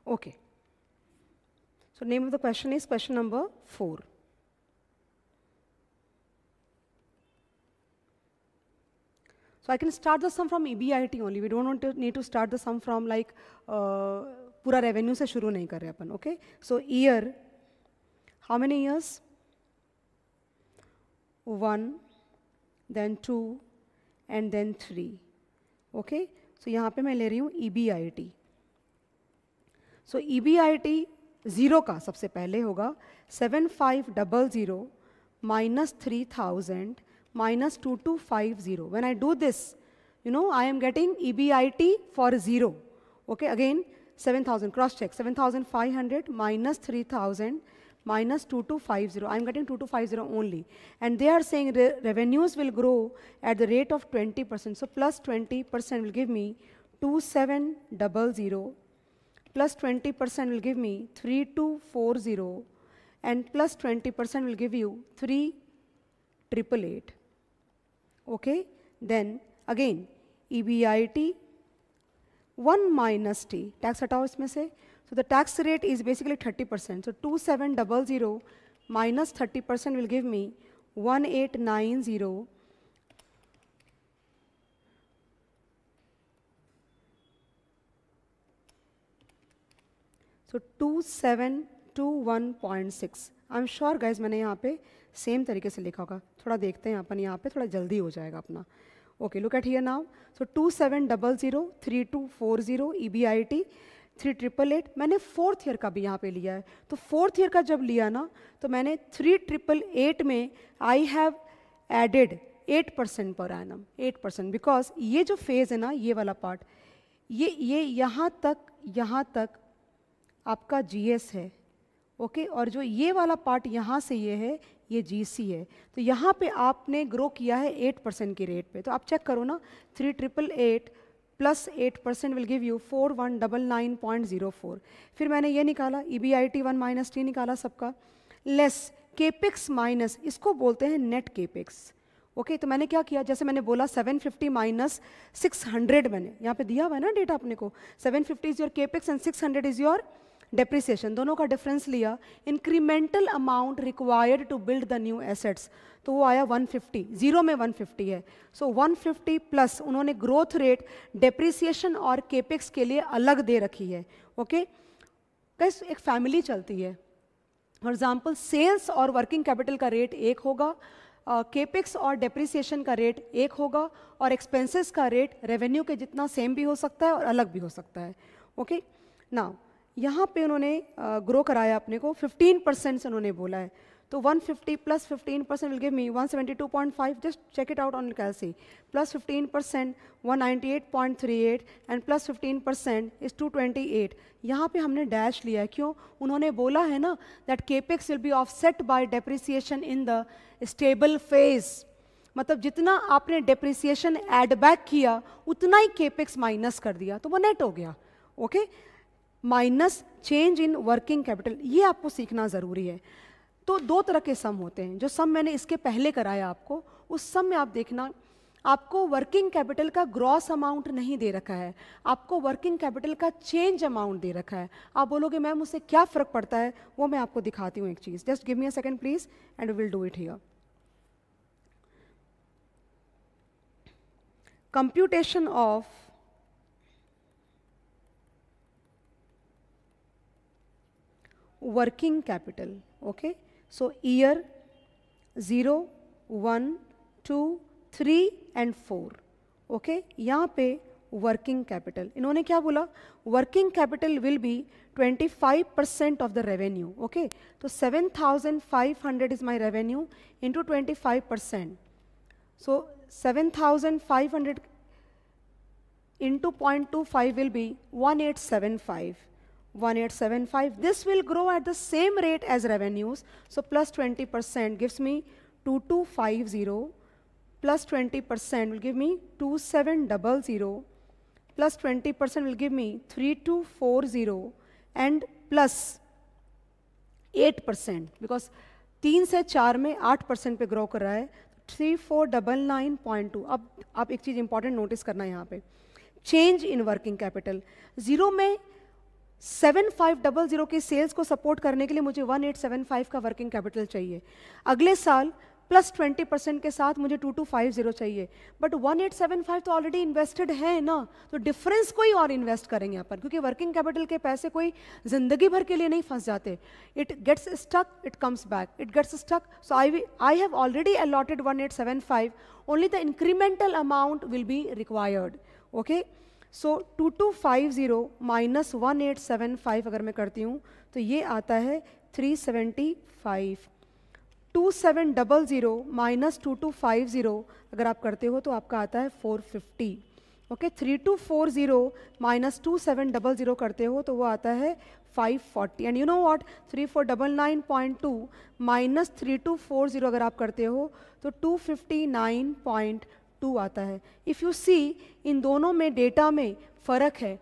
Okay. So name of the question is question number 4. So I can start the sum from EBIT only. We don't want to need to start the sum from like uh, pura revenue se shuru nahi kar rahe apan okay so year how many years one then two and then three okay so yahan pe main le rahi hu ebit B so E B I T zero का सबसे पहले होगा seven five double zero minus three thousand minus two two five zero when I do this you know I am getting E B I T for zero okay again seven thousand cross check seven thousand five hundred minus three thousand minus two two five zero I am getting two two five zero only and they are saying revenues will grow at the rate of twenty percent so plus twenty percent will give me two seven double zero plus 20% will give me 3240 and plus 20% will give you 3888. Okay, then again EBIT 1 minus T, tax at isme say. So the tax rate is basically 30%. So 2700 minus 30% will give me 1890 so two seven two one point six I am sure guys मैंने यहाँ पे same तरीके से लिखा होगा थोड़ा देखते हैं अपन यहाँ पे थोड़ा जल्दी हो जाएगा अपना okay look at here now so two seven double zero three two four zero E B I T three triple eight मैंने फोर्थ ईयर का भी यहाँ पे लिया है तो फोर्थ ईयर का जब लिया ना तो मैंने थ्री ट्रिपल एट में I have added eight percent पर एम एट परसेंट बिकॉज ये जो फेज़ है ना ये वाला पार्ट ये ये यहाँ तक यहाँ तक आपका जीएस है ओके और जो ये वाला पार्ट यहाँ से ये है ये जीसी है तो यहाँ पे आपने ग्रो किया है एट परसेंट के रेट पे तो आप चेक करो ना three triple eight plus eight percent will give you four one double nine point zero four फिर मैंने ये निकाला E B I T one minus T निकाला सबका लेस केपिक्स माइनस इसको बोलते हैं नेट केपिक्स ओके okay, तो मैंने क्या किया जैसे मैंने बोला 750 फिफ्टी माइनस सिक्स मैंने यहाँ पे दिया हुआ है ना डेटा अपने को 750 fifty is your capex and 600 hundred is your depreciation दोनों का डिफरेंस लिया incremental amount required to build the new assets तो वो आया 150 जीरो में 150 है सो so, 150 प्लस उन्होंने ग्रोथ रेट डेप्रिसिएशन और केपेक्स के लिए अलग दे रखी है ओके okay? कैसे एक फैमिली चलती है फॉर एग्जाम्पल सेल्स और वर्किंग कैपिटल का रेट एक होगा केपेक्स uh, और डेप्रिसिएशन का रेट एक होगा और एक्सपेंसेस का रेट रेवेन्यू के जितना सेम भी हो सकता है और अलग भी हो सकता है ओके okay? नाउ यहाँ पे उन्होंने ग्रो कराया अपने को 15 परसेंट से उन्होंने बोला है तो 150 plus 15 percent will give me 172.5 just check it out on calci plus 15 percent one and plus 15 percent is 228 यहाँ पर हमने डैश लिया है क्यों उन्होंने बोला है ना that capex will be offset by depreciation in the stable phase मतलब जितना आपने डेप्रिसिएशन एड बैक किया उतना ही केपेक्स माइनस कर दिया तो वो नेट हो गया okay okay? Minus change in working capital ये आपको सीखना ज़रूरी है तो दो तरह के सम होते हैं जो सम मैंने इसके पहले कराया आपको उस सम में आप देखना आपको वर्किंग कैपिटल का ग्रॉस अमाउंट नहीं दे रखा है आपको वर्किंग कैपिटल का चेंज अमाउंट दे रखा है आप बोलोगे मैम उससे क्या फ़र्क पड़ता है वो मैं आपको दिखाती हूँ एक चीज़ just give me a second please and will do it here computation of working capital okay so year 0 1 2 3 and 4 okay okay? यहाँ पे वर्किंग कैपिटल इन्होंने क्या बोला working capital will be 25 percent of the revenue okay तो 7,500 is my revenue twenty 25 percent so 7,500 to 0.25 will be 1875 1875. This will grow at the same rate as revenues. So plus 20% gives me 2250 plus 20% will give me 2700 plus 20% will give me 3240 and plus 8% because तीन se चार में आठ percent पे grow कर रहा है three four double nine point two अब आप एक चीज़ इंपॉर्टेंट नोटिस करना है यहाँ पे change in working capital zero में सेवन फाइव डबल ज़ीरो के सेल्स को सपोर्ट करने के लिए मुझे वन एट सेवन फाइव का वर्किंग कैपिटल चाहिए अगले साल प्लस ट्वेंटी परसेंट के साथ मुझे टू टू फाइव ज़ीरो चाहिए but one eight seven five तो ऑलरेडी इन्वेस्टेड है ना तो डिफरेंस कोई और इन्वेस्ट करेंगे अपन क्योंकि वर्किंग कैपिटल के पैसे कोई ज़िंदगी भर के लिए नहीं फंस जाते it gets stuck it comes back it gets stuck so I I have already allotted one eight seven five only the incremental amount will be required okay so two two five zero minus one eight seven five अगर मैं करती हूँ तो ये आता है three seventy five two seven double zero minus two two five zero अगर आप करते हो तो आपका आता है four fifty okay three two four zero minus two seven double zero करते हो तो वो आता है five forty and you know what three four double nine point two minus three two four zero अगर आप करते हो तो two fifty nine point two आता है इफ़ यू सी इन दोनों में डेटा में फ़र्क है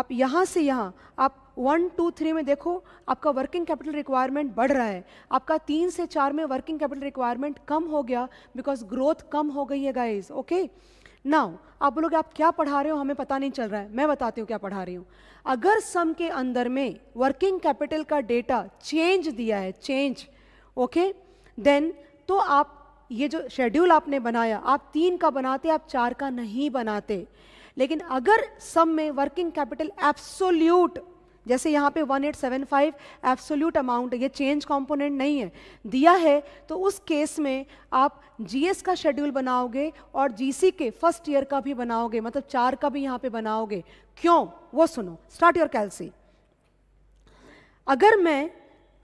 आप यहाँ से यहाँ आप वन टू थ्री में देखो आपका वर्किंग कैपिटल रिक्वायरमेंट बढ़ रहा है आपका तीन से चार में वर्किंग कैपिटल रिक्वायरमेंट कम हो गया बिकॉज ग्रोथ कम हो गई है गाइज ओके नाउ आप बोलोगे आप क्या पढ़ा रहे हो हमें पता नहीं चल रहा है मैं बताती हूँ क्या पढ़ा रही हूँ अगर सम के अंदर में वर्किंग कैपिटल का डेटा चेंज दिया है चेंज ओके देन तो आप ये जो शेड्यूल आपने बनाया आप तीन का बनाते आप चार का नहीं बनाते लेकिन अगर सम में वर्किंग कैपिटल एब्सोल्यूट जैसे यहाँ पे 1875 एब्सोल्यूट अमाउंट ये चेंज कंपोनेंट नहीं है दिया है तो उस केस में आप जीएस का शेड्यूल बनाओगे और जीसी के फर्स्ट ईयर का भी बनाओगे मतलब चार का भी यहाँ पे बनाओगे क्यों वो सुनो स्टार्ट योर कैलसी अगर मैं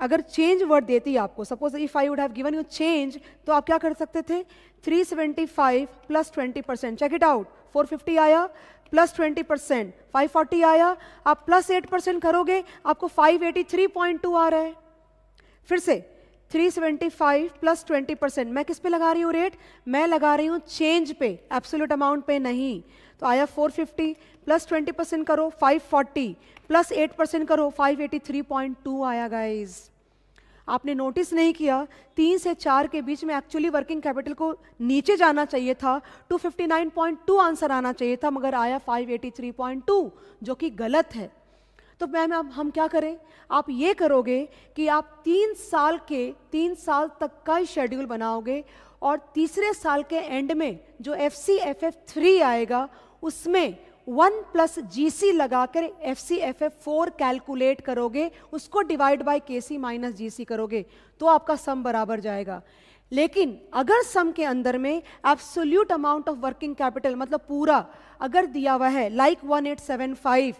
अगर चेंज वर्ड देती आपको suppose if I would have given you change तो आप क्या कर सकते थे 375 plus 20 percent check it out 450 आया प्लस 20 परसेंट फाइव आया आप प्लस 8 परसेंट करोगे आपको 583.2 आ रहा है फिर से 375 प्लस 20 परसेंट मैं किस पे लगा रही हूँ रेट मैं लगा रही हूँ चेंज पे एब्सोल्यूट अमाउंट पे नहीं तो आया 450 प्लस ट्वेंटी परसेंट करो five forty plus eight percent करो five eighty three point two आया गाइज आपने नोटिस नहीं किया तीन से चार के बीच में एक्चुअली वर्किंग कैपिटल को नीचे जाना चाहिए था 259.2 आंसर आना चाहिए था मगर आया 583.2 जो कि गलत है तो मैम अब हम क्या करें आप ये करोगे कि आप तीन साल के तीन साल तक का ही शेड्यूल बनाओगे और तीसरे साल के एंड में जो F C F F three आएगा उसमें वन प्लस जी सी लगाकर F C F F four calculate करोगे उसको divide by K C minus G सी करोगे तो आपका सम बराबर जाएगा लेकिन अगर सम के अंदर में absolute amount of working capital मतलब पूरा अगर दिया हुआ है like one eight seven five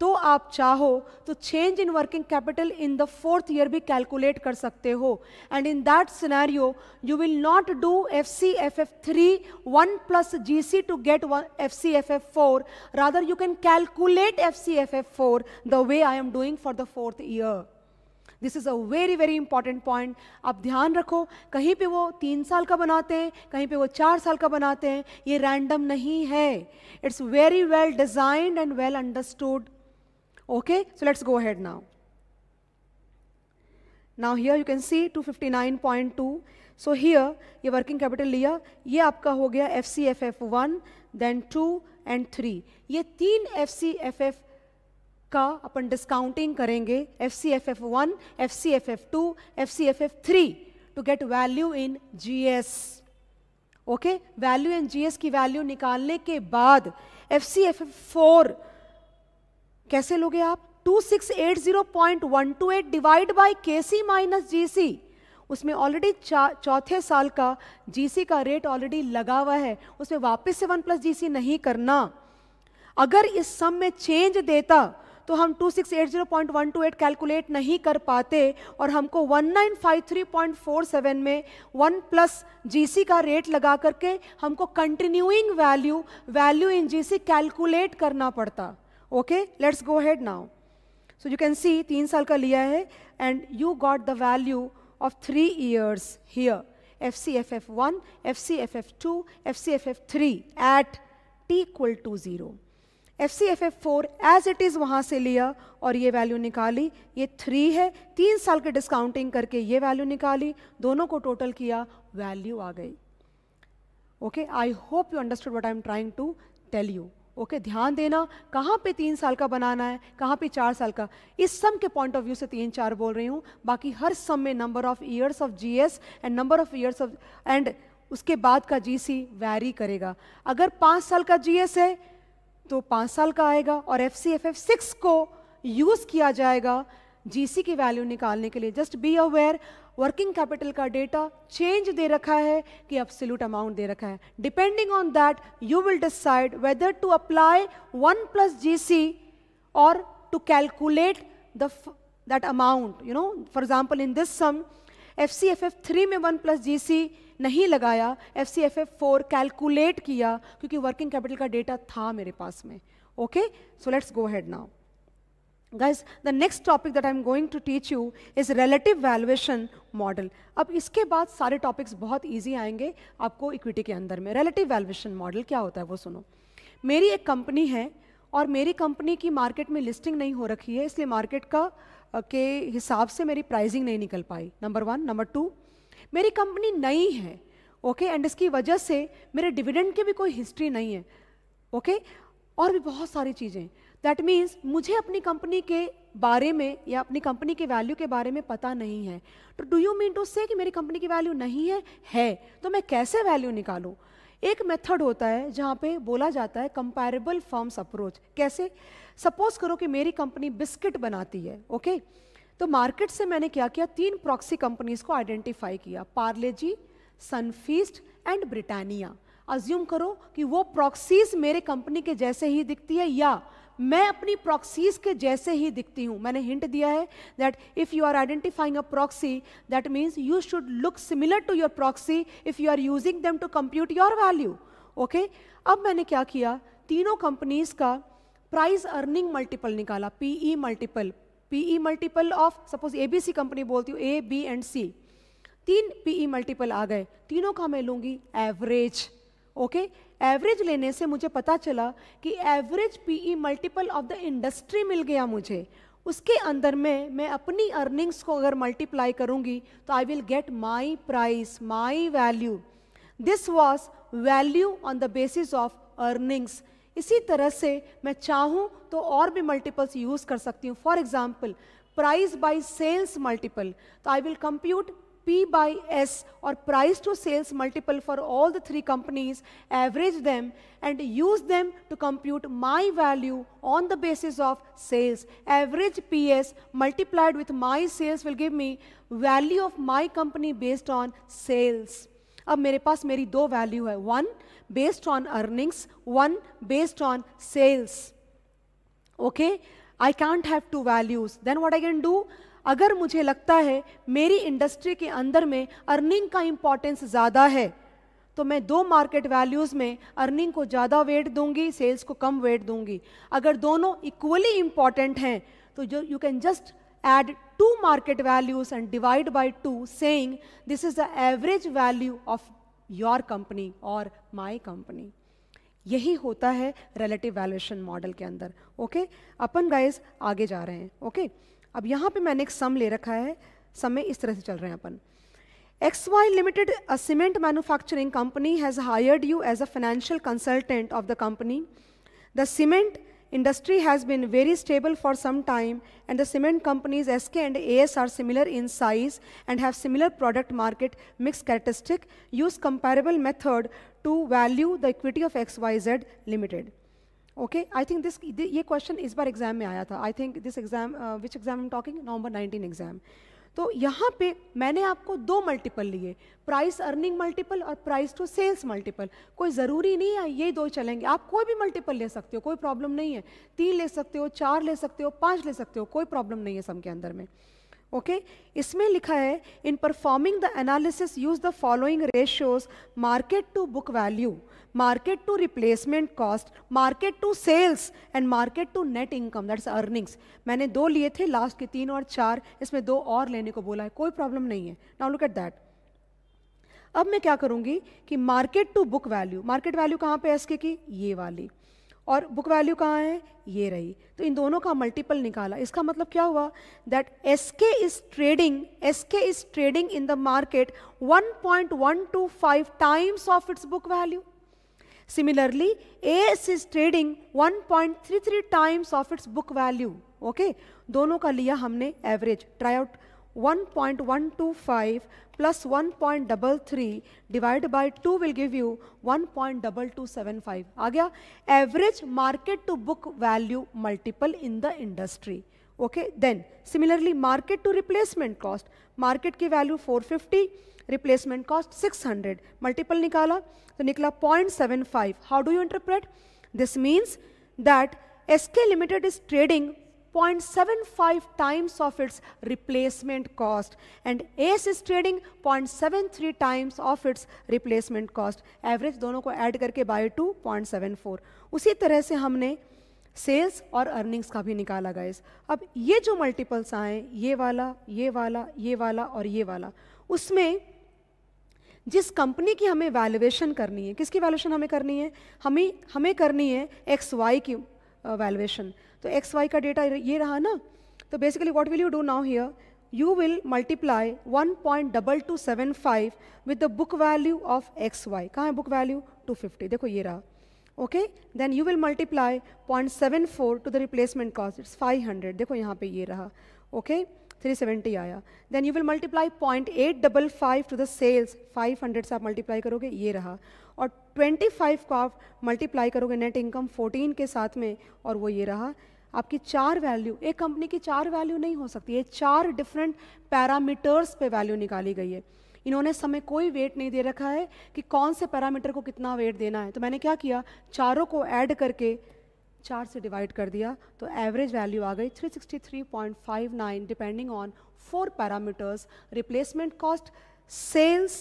तो आप चाहो तो change in working capital in the fourth year भी कैलकुलेट कर सकते हो and in that scenario you will not do F C F F three one plus G C to get F C F F four rather you can calculate F C F F four the way I am doing for the fourth year this is a very very important point आप ध्यान रखो कहीं पे वो तीन साल का बनाते हैं कहीं पे वो चार साल का बनाते हैं ये रैंडम नहीं है it's very well designed and well understood Okay, so let's go ahead now. Now here you can see 259.2. So here ये working capital लिया ये आपका हो गया F C F F one then two and three ये तीन F C F F का अपन डिस्काउंटिंग करेंगे F C F F one F C F F two F C F F three to get value in G S okay value in G S की value निकालने के बाद F C F F four कैसे लोगे आप 2680.128 divide by K C minus G already चौथे साल का जीसी का रेट ऑलरेडी लगा हुआ है उसमें वापस से वन प्लस जी नहीं करना अगर इस सम में चेंज देता तो हम 2680.128 कैलकुलेट नहीं कर पाते और हमको 1953.47 में 1 प्लस जी का रेट लगा करके हमको continuing value value in G calculate करना पड़ता okay let's go ahead now so you can see तीन साल का लिया है and you got the value of three years here F C F F one F C F F two F C F F three at T equal to zero F C F F four as it is वहाँ से लिया और ये value निकाली ये three है तीन साल के डिस्काउंटिंग करके ये वैल्यू निकाली दोनों को टोटल किया वैल्यू आ गई okay I hope you understood what I am trying to tell you okay ध्यान देना कहाँ पे तीन साल का बनाना है कहाँ पे चार साल का इस सम के पॉइंट ऑफ व्यू से तीन चार बोल रही हूँ बाकी हर सम में number of years of G and number of years of and उसके बाद का सी वैरी करेगा अगर पाँच साल का जी है तो पाँच साल का आएगा और F C F F six को यूज़ किया जाएगा जीसी की वैल्यू निकालने के लिए just be aware working capital का डेटा चेंज दे रखा है कि सिल्यूट अमाउंट दे रखा है depending on that you will decide whether to apply one plus G C और to calculate the that amount you know for example in this sum F C F F three में one plus G C नहीं लगाया F C F F four calculate किया क्योंकि working capital का data था मेरे पास में okay so let's go ahead now guys the next topic that I am going to teach you is relative valuation model अब इसके बाद सारे टॉपिक्स बहुत ईजी आएंगे आपको इक्विटी के अंदर में रिलेटिव वैल्यूएशन मॉडल क्या होता है वो सुनो मेरी एक कंपनी है और मेरी कंपनी की मार्केट में लिस्टिंग नहीं हो रखी है इसलिए मार्केट का के हिसाब से मेरी प्राइजिंग नहीं निकल पाई नंबर वन नंबर टू मेरी कंपनी नई है ओके okay? एंड इसकी वजह से मेरे डिविडेंड की भी कोई हिस्ट्री नहीं है ओके okay? और भी बहुत सारी चीज़ें दैट मीन्स मुझे अपनी कंपनी के बारे में या अपनी कंपनी के वैल्यू के बारे में पता नहीं है तो डू यू मीन टू से कि मेरी कंपनी की वैल्यू नहीं है है तो मैं कैसे वैल्यू निकालूं एक मेथड होता है जहाँ पे बोला जाता है कंपेरेबल फर्म्स अप्रोच कैसे सपोज करो कि मेरी कंपनी बिस्किट बनाती है ओके तो मार्केट से मैंने क्या किया तीन प्रॉक्सी कंपनीज को आइडेंटिफाई किया Parle G Sunfeast and Britannia assume करो कि वो प्रॉक्सीज मेरे कंपनी के जैसे ही दिखती है या मैं अपनी प्रॉक्सीज के जैसे ही दिखती हूँ मैंने हिंट दिया है that if you are identifying a proxy that means you should look similar to your proxy if you are using them to compute your value okay अब मैंने क्या किया तीनों कंपनीज का प्राइस अर्निंग मल्टीपल निकाला PE multiple PE multiple of suppose A B C company बोलती हूँ A B and सी तीन पीई मल्टीपल e आ गए तीनों का मैं लूँगी एवरेज ओके एवरेज लेने से मुझे पता चला कि average PE multiple of the industry मिल गया मुझे उसके अंदर में मैं अपनी अर्निंग्स को अगर मल्टीप्लाई करूंगी तो I will get my price my value this was value on the basis of earnings इसी तरह से मैं चाहूँ तो और भी मल्टीपल्स यूज़ कर सकती हूँ for example price by sales multiple तो I will compute P by S or price to sales multiple for all the three companies, average them and use them to compute my value on the basis of sales. Average PS multiplied with my sales will give me value of my company based on sales. अब मेरे पास मेरी दो value है one based on earnings one based on sales okay I can't have two values then what I can do अगर मुझे लगता है मेरी इंडस्ट्री के अंदर में अर्निंग का इम्पॉर्टेंस ज़्यादा है तो मैं दो मार्केट वैल्यूज़ में अर्निंग को ज़्यादा वेट दूंगी सेल्स को कम वेट दूंगी अगर दोनों इक्वली इम्पॉर्टेंट हैं तो जो you can just add two market values and divide by two saying this is the average value of your company और माई कंपनी यही होता है रिलेटिव वैल्यूएशन मॉडल के अंदर ओके अपन गाइस आगे जा रहे हैं ओके okay? अब यहाँ पे मैंने एक सम ले रखा है समय इस तरह से चल रहे हैं अपन X Y limited a cement manufacturing company has hired you as a financial consultant of the company the cement industry has been very stable for some time and the cement companies S K and A S R similar in size and have similar product market mix characteristic use comparable method to value the equity of X Y Z limited okay I think this ये question इस बार exam में आया था I think this exam which exam am talking November 19 exam तो यहाँ पे मैंने आपको दो मल्टीपल लिए प्राइस अर्निंग मल्टीपल और प्राइस टू सेल्स मल्टीपल कोई ज़रूरी नहीं है ये दो चलेंगे आप कोई भी मल्टीपल ले सकते हो कोई प्रॉब्लम नहीं है तीन ले सकते हो चार ले सकते हो पाँच ले सकते हो कोई प्रॉब्लम नहीं है सम के अंदर में ओके okay? इसमें लिखा है in performing the analysis use the following ratios market to book value market to replacement cost market to sales and market to net income that is earnings मैंने दो लिए थे लास्ट के तीन और चार इसमें दो और लेने को बोला है कोई प्रॉब्लम नहीं है नाउ लुक एट दैट अब मैं क्या करूंगी कि market to book value market value कहाँ पे एसके की ये वाली और बुक वैल्यू कहाँ है ये रही तो इन दोनों का मल्टीपल निकाला इसका मतलब क्या हुआ that S K is trading S K is trading in the market one one point two five times of its book value Similarly, AS is trading 1.33 times of its book value. Okay, दोनों का लिया हमने average. Try out 1.125 plus 1.33 divided by 2 will give you 1.2275. आ गया average market to book value multiple in the industry. Okay, then similarly market to replacement cost. Market की value 450. Replacement cost 600 multiple निकाला तो निकला 0.75 how do you interpret this means that S K limited is trading 0.75 its replacement cost and S is trading point seven 0.73 times of its replacement cost average दोनों को add करके point seven four उसी तरह से हमने sales और earnings का भी निकाला गाइस अब ये जो मल्टीपल्स आए ये वाला ये वाला ये वाला और ये वाला उसमें जिस कंपनी की हमें वैल्यूएशन करनी है किसकी वैल्यूएशन हमें करनी है हमें हमें करनी है एक्स वाई की वैल्यूएशन तो एक्स वाई का डेटा ये रहा ना तो basically what will you do now here you will multiply one point double two seven five with the book value of X Y कहाँ है बुक वैल्यू टू फिफ्टी देखो ये रहा okay then you will multiply point seven four to the replacement cost it's hundred देखो यहाँ पे ये रहा ओके okay? 370 आया then you will multiply point eight double five to the sales 500 से आप मल्टीप्लाई करोगे ये रहा और 25 को आप मल्टीप्लाई करोगे नेट इनकम 14 के साथ में और वो ये रहा आपकी चार वैल्यू एक कंपनी की चार वैल्यू नहीं हो सकती ये चार डिफरेंट पैरामीटर्स पे वैल्यू निकाली गई है इन्होंने समय कोई वेट नहीं दे रखा है कि कौन से पैरामीटर को कितना वेट देना है तो मैंने क्या किया चारों को ऐड करके चार से डिवाइड कर दिया तो एवरेज वैल्यू आ गई 363.59 depending on four parameters replacement cost sales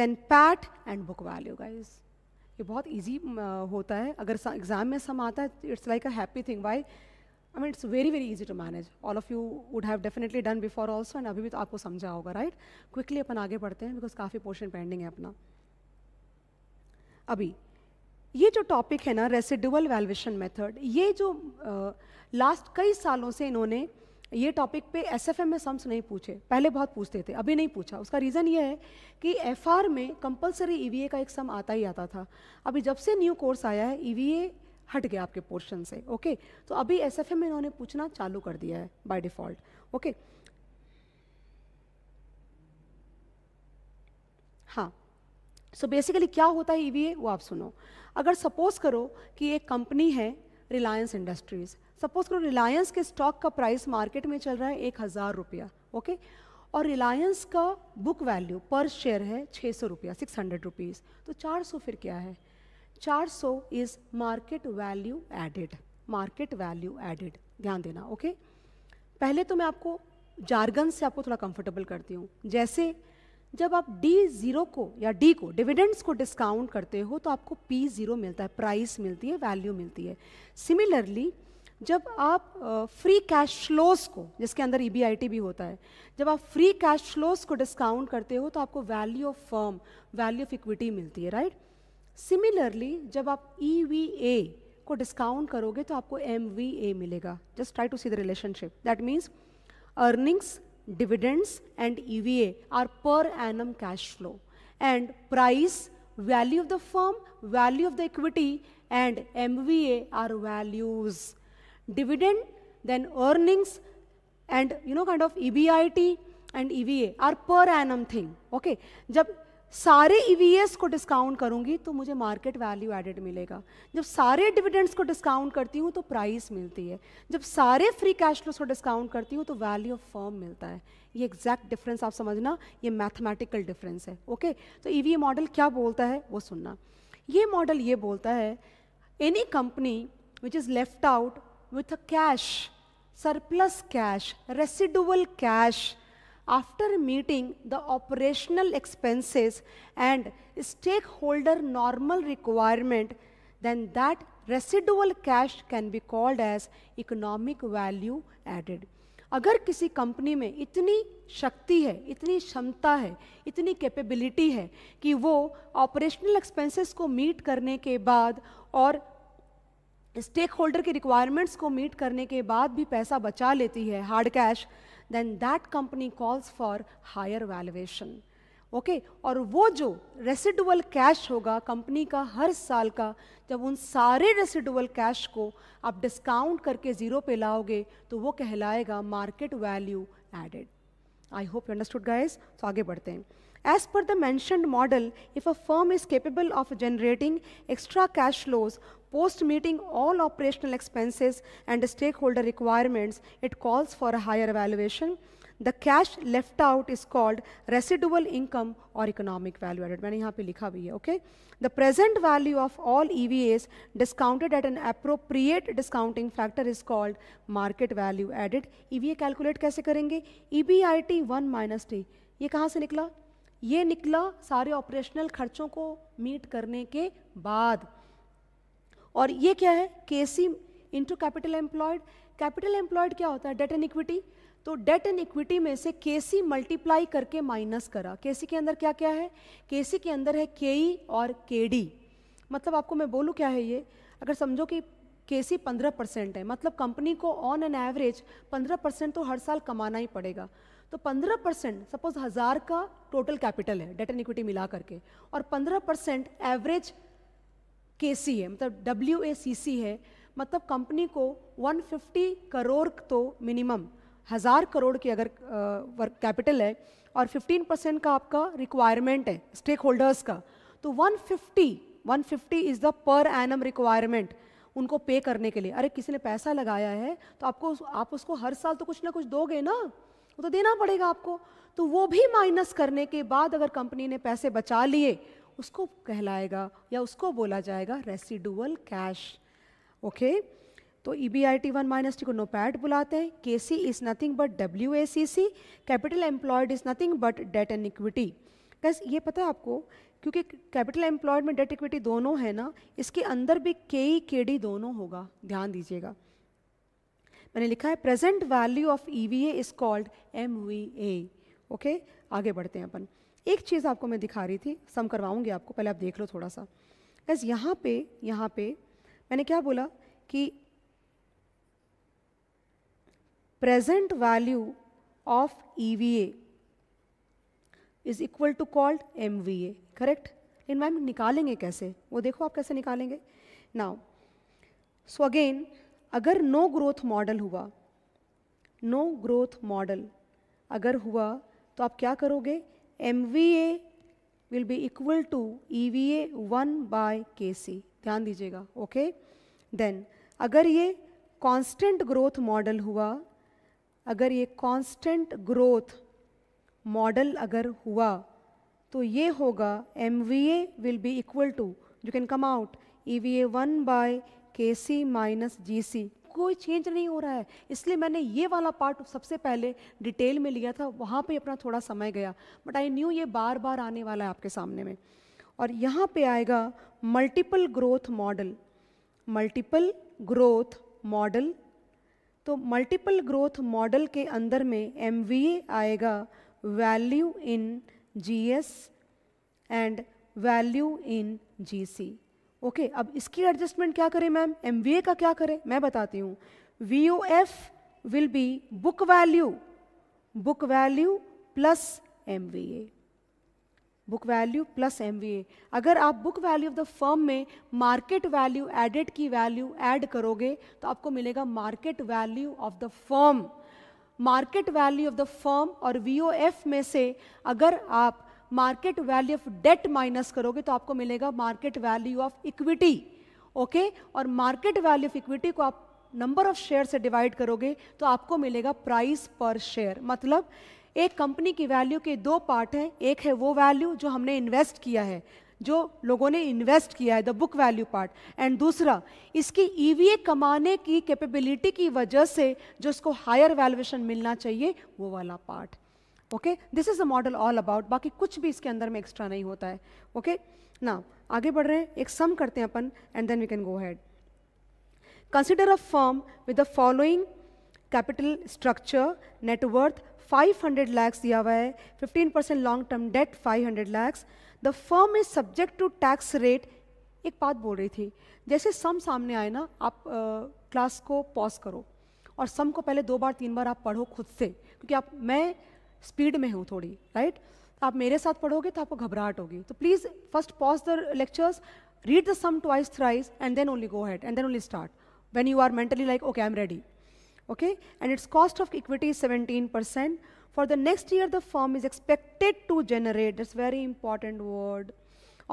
then PAT and book value guys ये बहुत इजी होता है अगर एग्जाम में सम आता है it's like a happy thing why I mean it's very very easy to manage all of you would have definitely done before also and अभी भी तो आपको समझा होगा राइट क्विकली अपन आगे बढ़ते हैं बिकॉज काफ़ी पोर्शन पेंडिंग है अपना अभी ये जो टॉपिक है ना रेसिडुअल वैल्यूशन मेथड ये जो लास्ट कई सालों से इन्होंने ये टॉपिक पे एस एफ एम में सम्स नहीं पूछे पहले बहुत पूछते थे अभी नहीं पूछा उसका रीज़न ये है कि एफ आर में कंपलसरी ईवीए e का एक सम आता ही आता था अभी जब से न्यू कोर्स आया है ईवीए e हट गया आपके पोर्शन से ओके तो अभी एस एफ एम में इन्होंने पूछना चालू कर दिया है बाय डिफ़ॉल्ट ओके हाँ सो so बेसिकली क्या होता है ईवीए e वो आप सुनो अगर सपोज करो कि एक कंपनी है रिलायंस इंडस्ट्रीज़ सपोज करो रिलायंस के स्टॉक का प्राइस मार्केट में चल रहा है एक हज़ार रुपया ओके और रिलायंस का बुक वैल्यू पर शेयर है छः सौ रुपया सिक्स हंड्रेड रुपीज़ तो चार सौ फिर क्या है चार सौ is market value added market value added ध्यान देना ओके पहले तो मैं आपको जार्गन से आपको थोड़ा कंफर्टेबल करती हूँ जैसे जब आप डी जीरो को या डी को डिविडेंड्स को डिस्काउंट करते हो तो आपको पी जीरो मिलता है प्राइस मिलती है वैल्यू मिलती है सिमिलरली जब आप फ्री कैश फ्लोस को जिसके अंदर ई e भी होता है जब आप फ्री कैश फ्लोस को डिस्काउंट करते हो तो आपको value of firm value of equity मिलती है राइट सिमिलरली जब आप ई e को डिस्काउंट करोगे तो आपको एम मिलेगा just try to see the relationship that means earnings dividends and EVA are per annum cash flow. And price, value of the firm, value of the equity and MVA are values. Dividend, then earnings and you know kind of EBIT and EVA are per annum thing. Okay. Jab सारे EVAs e को discount करूंगी तो मुझे market value added मिलेगा जब सारे dividends को discount करती हूँ तो प्राइस मिलती है जब सारे फ्री कैश फ्लोस को डिस्काउंट करती हूँ तो वैल्यू ऑफ फर्म मिलता है ये एग्जैक्ट डिफरेंस आप समझना ये मैथमेटिकल डिफरेंस है ओके तो ई e मॉडल क्या बोलता है वो सुनना ये मॉडल ये बोलता है any company which is left out with a cash surplus cash residual cash after meeting the operational expenses and stakeholder normal requirement, then that residual cash can be called as economic value added. agar kisi company mein itni shakti hai itni shamta hai itni capability hai ki wo operational expenses ko meet karne ke baad aur stakeholder के requirements को meet करने के बाद भी पैसा बचा लेती है hard cash then that company calls for higher valuation. Okay okay? और वो जो रेसिडुअल कैश होगा कंपनी का हर साल का जब उन सारे रेसिडुअल कैश को आप डिस्काउंट करके ज़ीरो पे लाओगे तो वो कहलाएगा market value added I hope you understood guys तो आगे बढ़ते हैं As per the mentioned model, if a firm is capable of generating extra cash flows post meeting all operational expenses and stakeholder requirements, it calls for a higher valuation. The cash left out is called residual income or economic value added. मैंने यहाँ पे लिखा भी है, okay? The present value of all EVAs discounted at an appropriate discounting factor is called market value added. EVA calculate कैसे करेंगे? EBIT 1 minus T. ये कहाँ से निकला? ये निकला सारे ऑपरेशनल खर्चों को मीट करने के बाद और ये क्या है K C into capital employed capital employed क्या होता है डेट एंड इक्विटी तो डेट एंड इक्विटी में से के सी मल्टीप्लाई करके माइनस करा के सी के अंदर क्या क्या है के सी के अंदर है के ई e और के डी मतलब आपको मैं बोलूँ क्या है ये अगर समझो कि के सी पंद्रह परसेंट है मतलब कंपनी को ऑन एन एवरेज पंद्रह परसेंट तो हर साल कमाना ही पड़ेगा तो 15 परसेंट सपोज हज़ार का टोटल कैपिटल है डेट एंड इक्विटी मिला करके और 15 परसेंट एवरेज के सी है मतलब डब्ल्यू ए सी सी है मतलब कंपनी को 150 करोड़ तो मिनिमम हज़ार करोड़ की अगर वर्क कैपिटल है और 15 परसेंट का आपका रिक्वायरमेंट है स्टेक होल्डर्स का तो 150 150 is the per annum requirement उनको पे करने के लिए अरे किसी ने पैसा लगाया है तो आपको आप उसको हर साल तो कुछ ना कुछ दोगे ना वो तो देना पड़ेगा आपको तो वो भी माइनस करने के बाद अगर कंपनी ने पैसे बचा लिए उसको कहलाएगा या उसको बोला जाएगा रेसिडुअल कैश ओके तो E B I T one minus T को नोपैट बुलाते हैं K C is nothing but W A C C capital employed is nothing but debt and equity बस ये पता है आपको क्योंकि कैपिटल एम्प्लॉयड में डेट इक्विटी दोनों है ना इसके अंदर भी के ई के डी दोनों होगा ध्यान दीजिएगा मैंने लिखा है present value of E V A is called M V A okay आगे बढ़ते हैं अपन एक चीज़ आपको मैं दिखा रही थी सम करवाऊंगी आपको पहले आप देख लो थोड़ा सा बस यहाँ पे यहाँ पे मैंने क्या बोला कि present value of E V A is equal to called M V A correct लेकिन मैम निकालेंगे कैसे वो देखो आप कैसे निकालेंगे नाउ सो अगेन अगर नो ग्रोथ मॉडल हुआ नो ग्रोथ मॉडल अगर हुआ तो आप क्या करोगे M V A will be equal to E V A one by K C ध्यान दीजिएगा ओके देन अगर ये कांस्टेंट ग्रोथ मॉडल हुआ अगर ये कांस्टेंट ग्रोथ मॉडल अगर हुआ तो ये होगा M V A will be equal to you can come out E V A one by K C minus G सी कोई चेंज नहीं हो रहा है इसलिए मैंने ये वाला पार्ट सबसे पहले डिटेल में लिया था वहाँ पे अपना थोड़ा समय गया बट आई न्यू ये बार बार आने वाला है आपके सामने में और यहाँ पे आएगा multiple growth model multiple growth model तो मल्टीपल ग्रोथ मॉडल के अंदर में एम आएगा value in G and value in G okay अब इसकी एडजस्टमेंट क्या करें मैम एम का क्या करें मैं बताती हूँ V O F will be book value book value plus M book value plus M अगर आप book value of the firm में मार्केट वैल्यू एडेड की वैल्यू ऐड करोगे तो आपको मिलेगा market value of the firm market value of the firm और V में से अगर आप market value of debt minus करोगे तो आपको मिलेगा market value of equity okay और मार्केट वैल्यू ऑफ इक्विटी को आप नंबर ऑफ शेयर से डिवाइड करोगे तो आपको मिलेगा प्राइस पर शेयर मतलब एक कंपनी की वैल्यू के दो पार्ट हैं एक है वो वैल्यू जो हमने इन्वेस्ट किया है जो लोगों ने इन्वेस्ट किया है the book value part and दूसरा इसकी ईवीए e कमाने की कैपेबिलिटी की वजह से जो इसको हायर वैल्यूएशन मिलना चाहिए वो वाला part okay this is a model all about बाकी कुछ भी इसके अंदर में एक्स्ट्रा नहीं होता है ओके okay? ना आगे बढ़ रहे हैं एक सम करते हैं अपन and then we can go head consider a firm with the following capital structure net worth 500 lakhs दिया हुआ है 15 percent long term debt 500 lakhs the firm is subject to tax rate एक बात बोल रही थी जैसे सम सामने आए ना आप क्लास को पॉज करो और सम को पहले दो बार तीन बार आप पढ़ो खुद से क्योंकि आप मैं स्पीड में हूँ थोड़ी राइट आप मेरे साथ पढ़ोगे तो आपको घबराहट होगी तो please first pause the lectures read the sum twice thrice and then only go ahead and then only start when you are mentally like okay i'm ready okay and its cost of equity is 17% for the next year the firm is expected to generate This very important word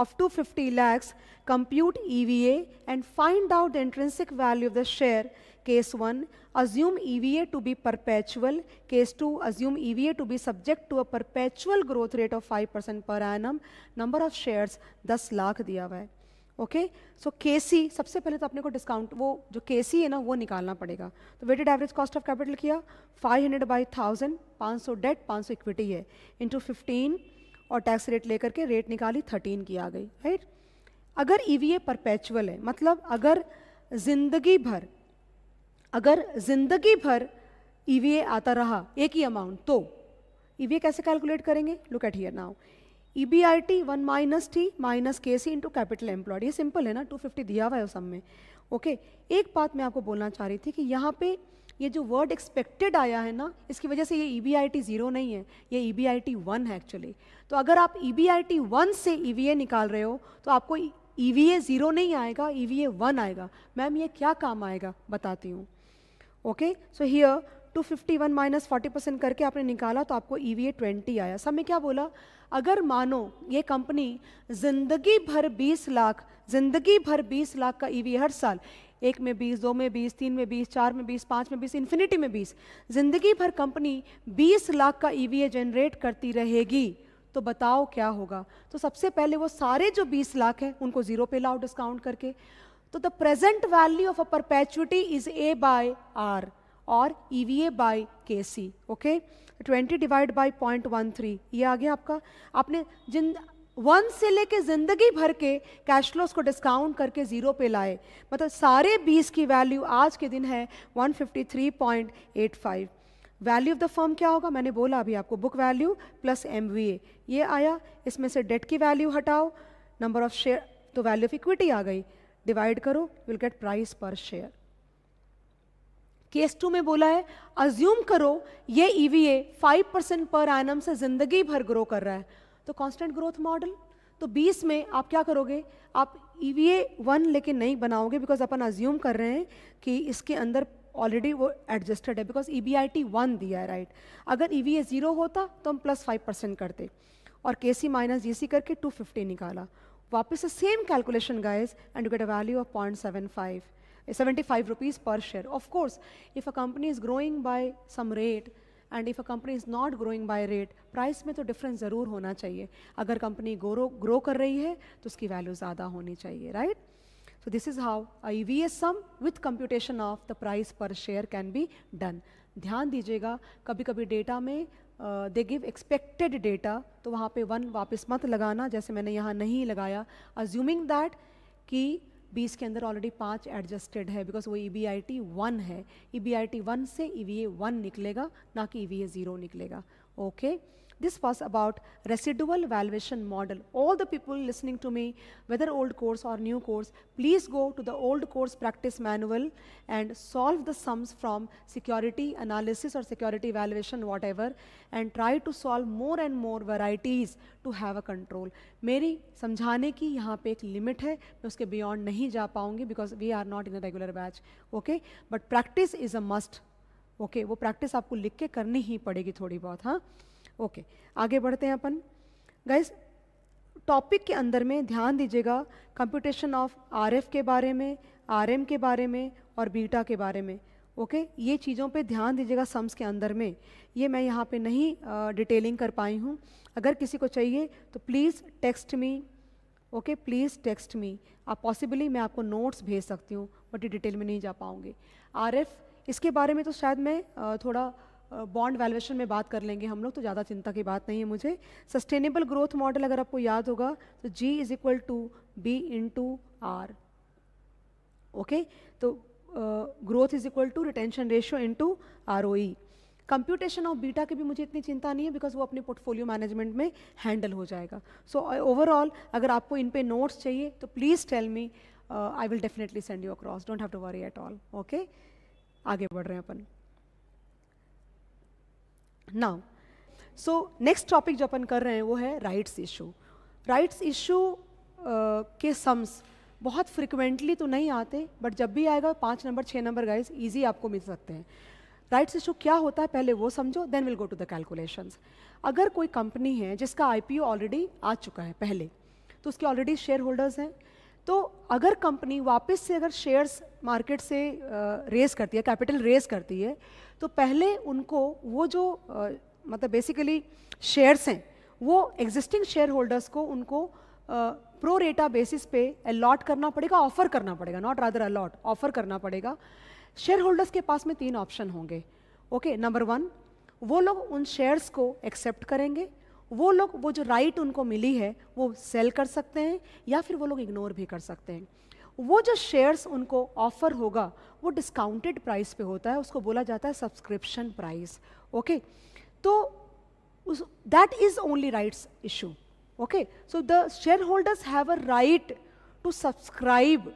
of 250 lakhs compute eva and find out the intrinsic value of the share case 1 assume EVA to be perpetual, case a assume EVA to be subject to a perpetual growth rate of 5% per annum, number of shares 10 lakh दिया हुआ है okay सो के सी सबसे पहले तो अपने को discount वो जो के सी है ना वो निकालना पड़ेगा तो weighted average cost of capital किया 500 हंड्रेड बाई थाउजेंड पाँच सौ डेट पाँच सौ इक्विटी है इंटू फिफ्टीन और टैक्स रेट लेकर के रेट निकाली थर्टीन की आ गई राइट अगर ई वी ए परपैचुअल है मतलब अगर ज़िंदगी भर अगर जिंदगी भर ई e आता रहा एक ही अमाउंट तो ई e कैसे कैलकुलेट करेंगे look at here now E B I T one minus T minus K C into capital employed ये सिंपल है ना टू फिफ्टी दिया हुआ है उस में ओके okay, एक बात मैं आपको बोलना चाह रही थी कि यहाँ पे ये जो वर्ड एक्सपेक्टेड आया है ना इसकी वजह से ये E B I T zero नहीं है ये E B I T one है एक्चुअली तो अगर आप E B I T one से ई वी ए निकाल रहे हो तो आपको ई वी ए ज़ीरो नहीं आएगा ई वी ए वन आएगा मैम ये क्या काम आएगा बताती हूँ okay so here 251 minus forty percent करके आपने निकाला तो आपको ई वी ट्वेंटी आया सब में क्या बोला अगर मानो ये कंपनी जिंदगी भर 20 लाख जिंदगी भर 20 लाख का ई e हर साल एक में बीस दो में बीस तीन में बीस चार में बीस पाँच में बीस इन्फिनिटी में बीस जिंदगी भर कंपनी बीस लाख का ई e जनरेट करती रहेगी तो बताओ क्या होगा तो सबसे पहले वो सारे जो बीस लाख है उनको ज़ीरो पे लाओ डिस्काउंट करके तो the present value of a perpetuity is A by R और EVA by K C okay twenty divide by point one three ये आ गया आपका आपने जिन वन से लेके ज़िंदगी भर के कैश फ्लोज को डिस्काउंट करके ज़ीरो पे लाए मतलब सारे बीस की वैल्यू आज के दिन है one fifty three point eight five value of the firm क्या होगा मैंने बोला अभी आपको book value plus M V A ये आया इसमें से डेट की वैल्यू हटाओ नंबर ऑफ शेयर तो वैल्यू ऑफ इक्विटी आ गई डिवाइड करो विल गेट प्राइस पर शेयर केस टू में बोला है अज्यूम करो ये ईवीए 5 परसेंट पर एनम से जिंदगी भर ग्रो कर रहा है तो कांस्टेंट ग्रोथ मॉडल तो 20 में आप क्या करोगे आप ईवीए वन लेकिन नहीं बनाओगे बिकॉज अपन अज्यूम कर रहे हैं कि इसके अंदर ऑलरेडी वो एडजस्टेड है because E B I T one दिया है राइट अगर ई वी ए ज़ीरो होता तो हम प्लस फाइव परसेंट करते और के सी माइनस जी सी करके टू फिफ्टी निकाला वापस the same calculation guys and you get a value of point seven five seventy five rupees per share of course if a company is growing by some rate and if a company is not growing by rate price में तो difference ज़रूर होना चाहिए अगर company grow कर रही है तो उसकी वैल्यू ज़्यादा होनी चाहिए right right? So this is how a EVA sum with computation of the price per share can be done. ध्यान दीजिएगा कभी कभी डेटा में दे गिव एक्सपेक्टेड डेटा तो वहाँ पे वन वापस मत लगाना जैसे मैंने यहाँ नहीं लगाया अज्यूमिंग दैट कि बीस के अंदर ऑलरेडी पाँच एडजस्टेड है बिकॉज वो E B I T one है E B I T one से ई वी ए वन निकलेगा ना कि ई वी ए ज़ीरो निकलेगा okay okay? this was about residual valuation model. All the people listening to me, whether old course or new course, please go to the old course practice manual and solve the sums from security analysis or security valuation, whatever, and try to solve more and more varieties to have a control. मेरी समझाने की यहाँ पे एक limit है, मैं उसके beyond नहीं जा पाऊँगी because we are not in a regular batch, okay? But practice is a must, okay? वो practice आपको लिख के करनी ही पड़ेगी थोड़ी बहुत, हाँ? ओके आगे बढ़ते हैं अपन गाइस टॉपिक के अंदर में ध्यान दीजिएगा कंप्यूटेशन ऑफ आरएफ के बारे में आरएम के बारे में और बीटा के बारे में ओके okay? ये चीज़ों पे ध्यान दीजिएगा सम्स के अंदर में ये मैं यहाँ पे नहीं आ, डिटेलिंग कर पाई हूँ अगर किसी को चाहिए तो please text me okay please text me आप पॉसिबली मैं आपको नोट्स भेज सकती हूँ बट ये डिटेल में नहीं जा पाऊँगी आर इसके बारे में तो शायद मैं थोड़ा बॉन्ड वैल्यूएशन में बात कर लेंगे हम लोग तो ज़्यादा चिंता की बात नहीं है मुझे सस्टेनेबल ग्रोथ मॉडल अगर आपको याद होगा तो G is equal to B into R okay तो growth is equal to retention ratio into R O E computation of beta की भी मुझे इतनी चिंता नहीं है बिकॉज वो अपने पोर्टफोलियो मैनेजमेंट में हैंडल हो जाएगा सो ओवरऑल अगर आपको इन पे नोट्स चाहिए तो please tell me I will definitely send you across don't have to worry at all okay आगे बढ़ रहे हैं अपन नाउ सो नेक्स्ट टॉपिक जो अपन कर रहे हैं वो है राइट्स इशू राइट्स इशू के सम्स बहुत फ्रिक्वेंटली तो नहीं आते बट जब भी आएगा पाँच नंबर छः नंबर गाइज ईजी आपको मिल सकते हैं राइट्स इशू क्या होता है पहले वो समझो then will go to the calculations अगर कोई कंपनी है जिसका आईपीओ ऑलरेडी आ चुका है पहले तो उसके ऑलरेडी शेयर होल्डर्स हैं तो अगर कंपनी वापस से अगर शेयर्स मार्केट से रेस करती है कैपिटल रेस करती है तो पहले उनको वो जो आ, मतलब बेसिकली शेयर्स हैं वो एग्जिस्टिंग शेयर होल्डर्स को उनको प्रो रेटा बेसिस पे अलॉट करना पड़ेगा ऑफर करना पड़ेगा नॉट रादर अलॉट ऑफर करना पड़ेगा शेयर होल्डर्स के पास में तीन ऑप्शन होंगे ओके नंबर वन वो लोग उन शेयर्स को एक्सेप्ट करेंगे वो लोग वो जो राइट right उनको मिली है वो सेल कर सकते हैं या फिर वो लोग इग्नोर भी कर सकते हैं वो जो शेयर्स उनको ऑफर होगा वो डिस्काउंटेड प्राइस पे होता है उसको बोला जाता है सब्सक्रिप्शन प्राइस ओके तो that is only rights issue okay so the share holders have a right to subscribe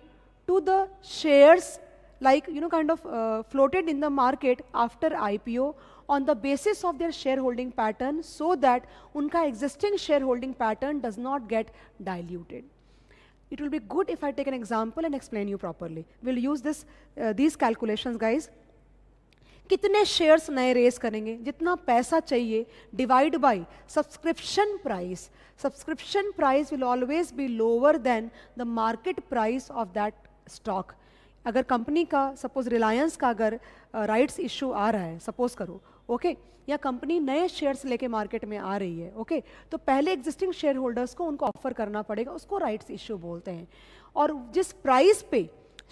to the shares like you know kind of floated in the market after IPO on the basis of their share holding pattern so that उनका existing share holding pattern does not get diluted it will be good if I take an example and explain you properly. We'll use this, uh, these calculations, guys. कितने shares नए raise करेंगे जितना पैसा चाहिए divide by subscription price subscription price will always be lower than the market price of that stock अगर company का suppose Reliance का अगर राइट्स uh, इश्यू आ रहा है सपोज करो ओके okay? या कंपनी नए शेयर्स लेके मार्केट में आ रही है ओके तो पहले एग्जिस्टिंग शेयर होल्डर्स को उनको ऑफर करना पड़ेगा उसको राइट्स इश्यू बोलते हैं और जिस प्राइस पे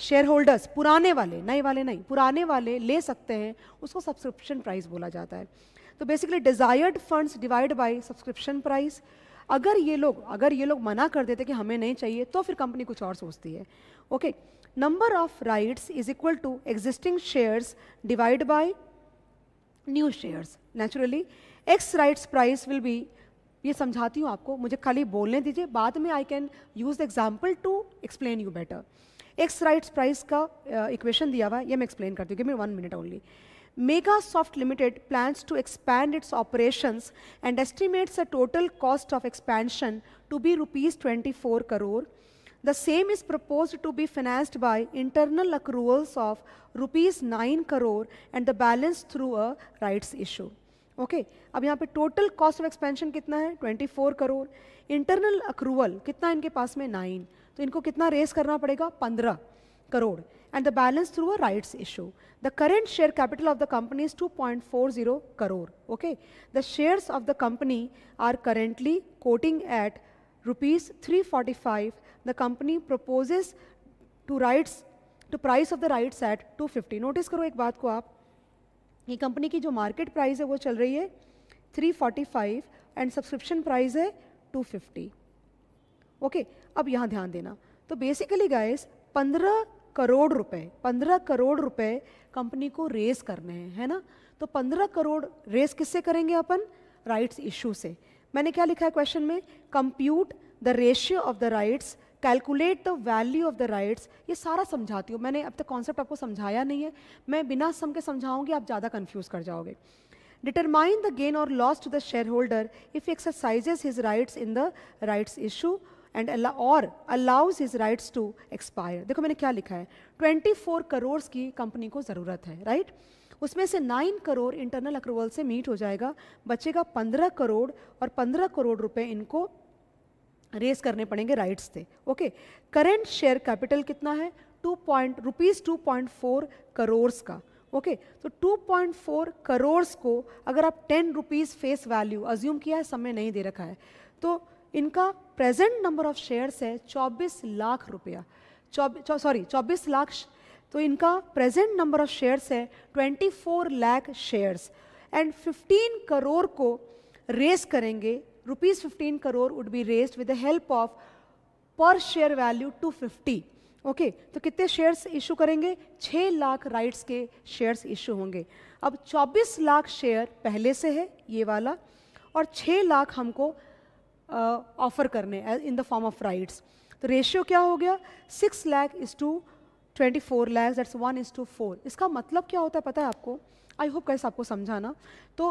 शेयर होल्डर्स पुराने वाले नए वाले नहीं पुराने वाले ले सकते हैं उसको सब्सक्रिप्शन प्राइस बोला जाता है तो basically desired funds divide by subscription price अगर ये लोग अगर ये लोग मना कर देते कि हमें नहीं चाहिए तो फिर कंपनी कुछ और सोचती है okay number of rights is equal to existing shares divide by new shares naturally ex rights price will be ये समझाती हूँ आपको मुझे खाली बोलने दीजिए बाद में I can use example to explain you better ex rights price का इक्वेशन uh, दिया हुआ है ये मैं एक्सप्लेन करती हूँ कि मैं one minute only Mega Soft limited plans to expand its operations and estimates a total cost of expansion to be rupees twenty four crore The same is proposed to be financed by internal accruals of rupees 9 crore and the balance through a rights issue. Okay okay. अब यहाँ पे total cost of expansion कितना है 24 crore internal accrual कितना इनके पास में nine तो इनको कितना रेस करना पड़ेगा 15 crore and the balance through a rights issue the current share capital of the company is 2.40 crore okay the shares of the company are currently quoting at rupees 345, the company proposes to rights to price of the rights at 250. Notice करो एक बात को आप ये company की जो market price है वो चल रही है 345 एंड सब्सक्रिप्शन प्राइस है 250. ओके okay, अब यहाँ ध्यान देना तो बेसिकली गाइस 15 करोड़ रुपए पंद्रह करोड़ रुपए कंपनी को रेस करने हैं है ना तो पंद्रह करोड़ रेस किससे करेंगे अपन राइट्स इशू से मैंने क्या लिखा है क्वेश्चन में compute the ratio of the rights calculate the value of the rights ये सारा समझाती हूँ मैंने अब तक कॉन्सेप्ट आपको समझाया नहीं है मैं बिना सम के समझाऊंगी आप ज़्यादा कन्फ्यूज़ कर जाओगे डिटरमाइन द गेन और loss to the share holder if exercises his rights in the rights issue and और allows his rights to expire देखो मैंने क्या लिखा है ट्वेंटी फोर करोड़ की कंपनी को ज़रूरत है राइट right? उसमें से नाइन करोड़ इंटरनल अक्रूवल से मीट हो जाएगा बचेगा पंद्रह करोड़ और पंद्रह करोड़ रुपए इनको रेस करने पड़ेंगे राइट्स से ओके करेंट शेयर कैपिटल कितना है two point rupees two point four crores का ओके तो टू पॉइंट फोर करोर्स को अगर आप ten rupees face value assume किया है समय नहीं दे रखा है तो इनका प्रेजेंट नंबर ऑफ शेयर्स है चौबीस लाख रुपया सॉरी चौबीस लाख तो इनका प्रेजेंट नंबर ऑफ शेयर्स है 24 लाख शेयर्स एंड 15 करोड़ को रेस करेंगे rupees fifteen crore would be raised with the help of per share value two fifty okay तो कितने शेयर्स इशू करेंगे 6 लाख राइट्स के शेयर्स इशू होंगे अब 24 लाख शेयर पहले से है ये वाला और 6 लाख हमको ऑफर करने in the form of rights तो रेशियो क्या हो गया 6 lakh is to twenty four lakhs that's one is to four इसका मतलब क्या होता है पता है आपको आई होप कैसे आपको समझाना तो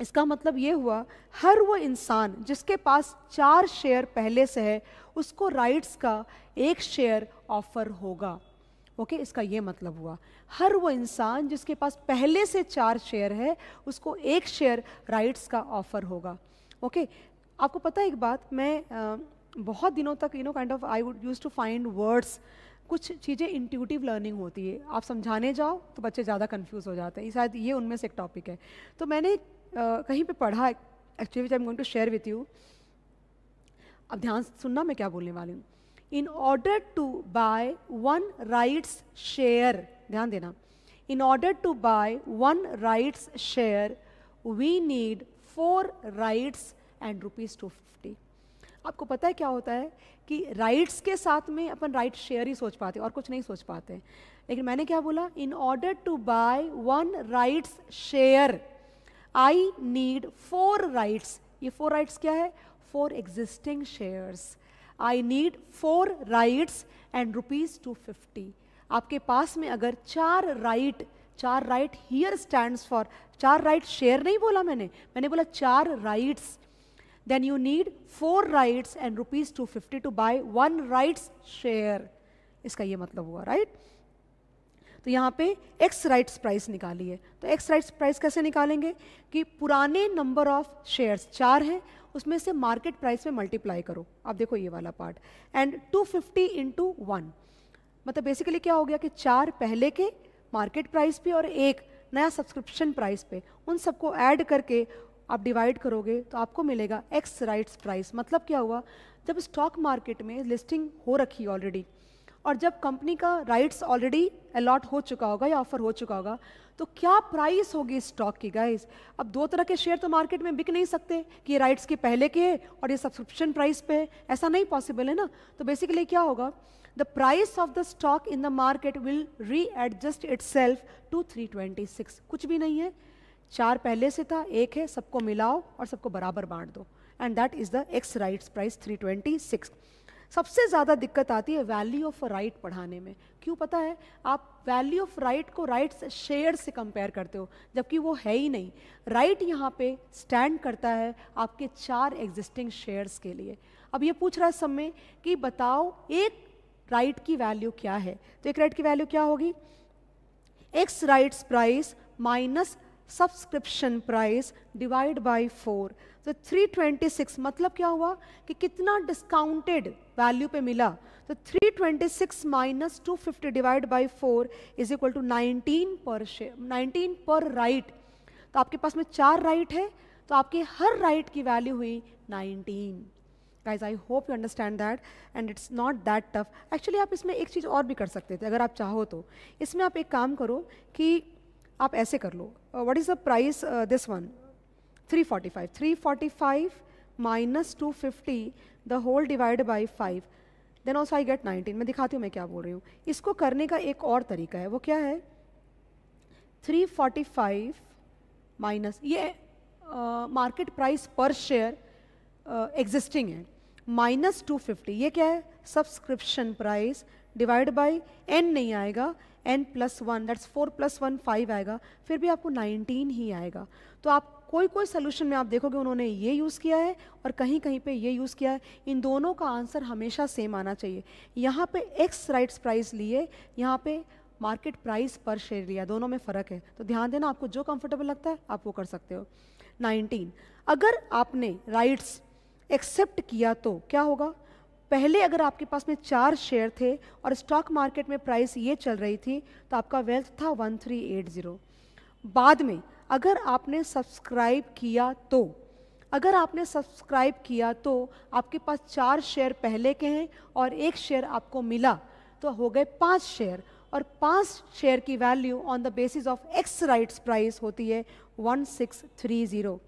इसका मतलब ये हुआ हर वो इंसान जिसके पास चार शेयर पहले से है उसको राइट्स का एक शेयर ऑफर होगा ओके okay, इसका ये मतलब हुआ हर वो इंसान जिसके पास पहले से चार शेयर है उसको एक शेयर राइट्स का ऑफर होगा ओके okay, आपको पता है एक बात मैं आ, बहुत दिनों तक you know kind of I would use to find words कुछ चीज़ें इंट्यूटिव लर्निंग होती है आप समझाने जाओ तो बच्चे ज़्यादा कन्फ्यूज़ हो जाते हैं शायद ये उनमें से एक टॉपिक है तो मैंने कहीं पर पढ़ा actually which I am going to share with you अब ध्यान सुनना मैं क्या बोलने वाली हूँ in order to buy one rights share ध्यान देना in order to buy one rights share we need four rights and rupees two fifty आपको पता है क्या होता है कि राइट्स के साथ में अपन राइट शेयर ही सोच पाते और कुछ नहीं सोच पाते लेकिन मैंने क्या बोला in order to buy one rights share I need four rights ये फोर राइट्स क्या है four existing shares I need four rights and rupees two fifty आपके पास में अगर चार राइट चार राइट हियर स्टैंड फॉर चार राइट शेयर नहीं बोला मैंने मैंने बोला चार rights then you need four rights and rupees two fifty to buy one rights share इसका ये मतलब हुआ राइट तो यहाँ पे एक्स राइट्स प्राइस निकाली है तो एक्स राइट्स प्राइस कैसे निकालेंगे कि पुराने नंबर ऑफ शेयर्स चार हैं उसमें से मार्केट प्राइस में मल्टीप्लाई करो आप देखो ये वाला part and 250 fifty into one मतलब बेसिकली क्या हो गया कि चार पहले के मार्केट प्राइस पे और एक नया सब्सक्रिप्शन प्राइस पे उन सबको ऐड करके आप डिवाइड करोगे तो आपको मिलेगा एक्स राइट्स प्राइस मतलब क्या हुआ जब स्टॉक मार्केट में लिस्टिंग हो रखी ऑलरेडी और जब कंपनी का राइट्स ऑलरेडी अलॉट हो चुका होगा या ऑफर हो चुका होगा तो क्या प्राइस होगी स्टॉक की गाइस अब दो तरह के शेयर तो मार्केट में बिक नहीं सकते कि ये राइट्स के पहले के है और ये सब्सक्रिप्शन प्राइस पे है ऐसा नहीं पॉसिबल है ना तो बेसिकली क्या होगा the price of the stock in the market will readjust itself to three twenty six कुछ भी नहीं है चार पहले से था एक है सबको मिलाओ और सबको बराबर बांट दो and that is the ex right price 326 सबसे ज़्यादा दिक्कत आती है वैल्यू ऑफ राइट पढ़ाने में क्यों पता है आप वैल्यू ऑफ राइट को राइट शेयर से कंपेयर करते हो जबकि वो है ही नहीं राइट right यहाँ पे स्टैंड करता है आपके चार एग्जिस्टिंग शेयर्स के लिए अब ये पूछ रहा है सब में कि बताओ एक राइट right की वैल्यू क्या है तो एक राइट right की वैल्यू क्या होगी ex rights price minus subscription price divide by four तो 326 मतलब क्या हुआ कि कितना डिस्काउंटेड वैल्यू पे मिला तो 326 minus fifty divide by four is equal to 19 per share 19 पर राइट तो आपके पास में चार राइट है तो आपके हर राइट की वैल्यू हुई 19 guys I hope you understand that and it's not that tough actually आप इसमें एक चीज़ और भी कर सकते थे अगर आप चाहो तो इसमें आप एक काम करो कि आप ऐसे कर लो what is the price this one 345 345 minus 250 the whole divide by 5 then also I get 19 मैं दिखाती हूँ मैं क्या बोल रही हूँ इसको करने का एक और तरीका है वो क्या है 345 माइनस ये मार्केट प्राइस पर शेयर एग्जिस्टिंग है माइनस 250 ये क्या है subscription price divide by N नहीं आएगा N plus one that's four plus one five आएगा फिर भी आपको नाइनटीन ही आएगा तो आप कोई कोई सोल्यूशन में आप देखोगे उन्होंने ये यूज़ किया है और कहीं कहीं पे ये यूज़ किया है इन दोनों का आंसर हमेशा सेम आना चाहिए यहाँ पे एक्स राइट्स प्राइस लिए यहाँ पे मार्केट प्राइस पर शेयर लिया दोनों में फ़र्क है तो ध्यान देना आपको जो कंफर्टेबल लगता है आप वो कर सकते हो नाइनटीन अगर आपने राइट्स एक्सेप्ट किया तो क्या होगा पहले अगर आपके पास में चार शेयर थे और स्टॉक मार्केट में प्राइस ये चल रही थी तो आपका वेल्थ था 1380 बाद में अगर आपने सब्सक्राइब किया तो अगर आपने सब्सक्राइब किया तो आपके पास चार शेयर पहले के हैं और एक शेयर आपको मिला तो हो गए पाँच शेयर और पाँच शेयर की value on the basis of ex rights price होती है 1630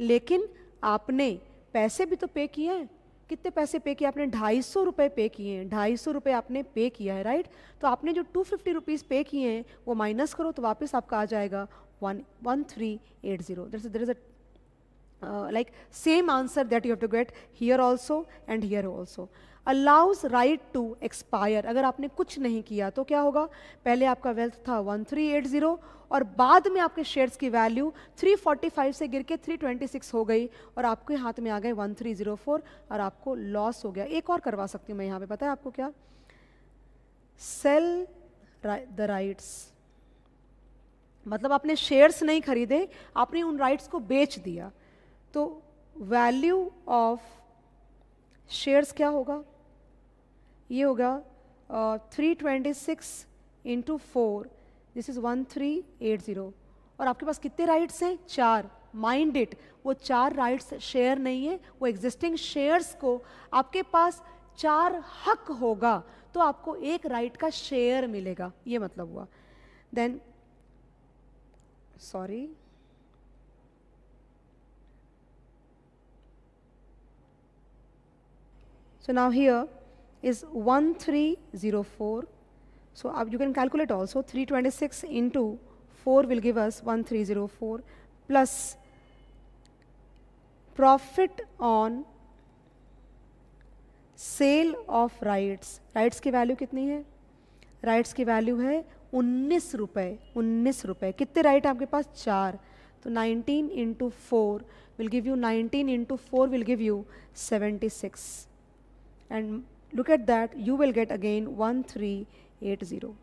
लेकिन आपने पैसे भी तो पे किए हैं कितने पैसे पे किए आपने ढाई सौ रुपये पे किए हैं ढाई सौ रुपये आपने पे किया है राइट तो आपने जो टू फिफ्टी रुपीज़ पे किए हैं वो माइनस करो तो वापस आपका आ जाएगा one one three eight zero there is a like same answer that you have to get here also and here also allows right to expire अगर आपने कुछ नहीं किया तो क्या होगा पहले आपका वेल्थ था 1380 और बाद में आपके शेयर्स की वैल्यू 345 से गिर के 326 हो गई और आपके हाथ में आ गए 1304 और आपको लॉस हो गया एक और करवा सकती हूँ मैं यहाँ पे पता है आपको क्या सेल द राइट्स मतलब आपने शेयर्स नहीं खरीदे आपने उन राइट्स को बेच दिया तो वैल्यू ऑफ शेयर्स क्या होगा ये होगा three twenty six into four this is one three eight zero और आपके पास कितने राइट्स हैं चार माइंड इट वो चार राइट्स शेयर नहीं है वो एग्जिस्टिंग शेयर्स को आपके पास चार हक होगा तो आपको एक राइट का शेयर मिलेगा ये मतलब हुआ then sorry So now here is 1304. So you can calculate also 326 into 4 will give us 1304 plus profit on sale of rights rights की वैल्यू कितनी है राइट्स की वैल्यू है उन्नीस रुपये उन्नीस रुपये कितने राइट आपके पास चार तो 19 into four will give you 19 into four will give you 76 and look at that you will get again one three eight zero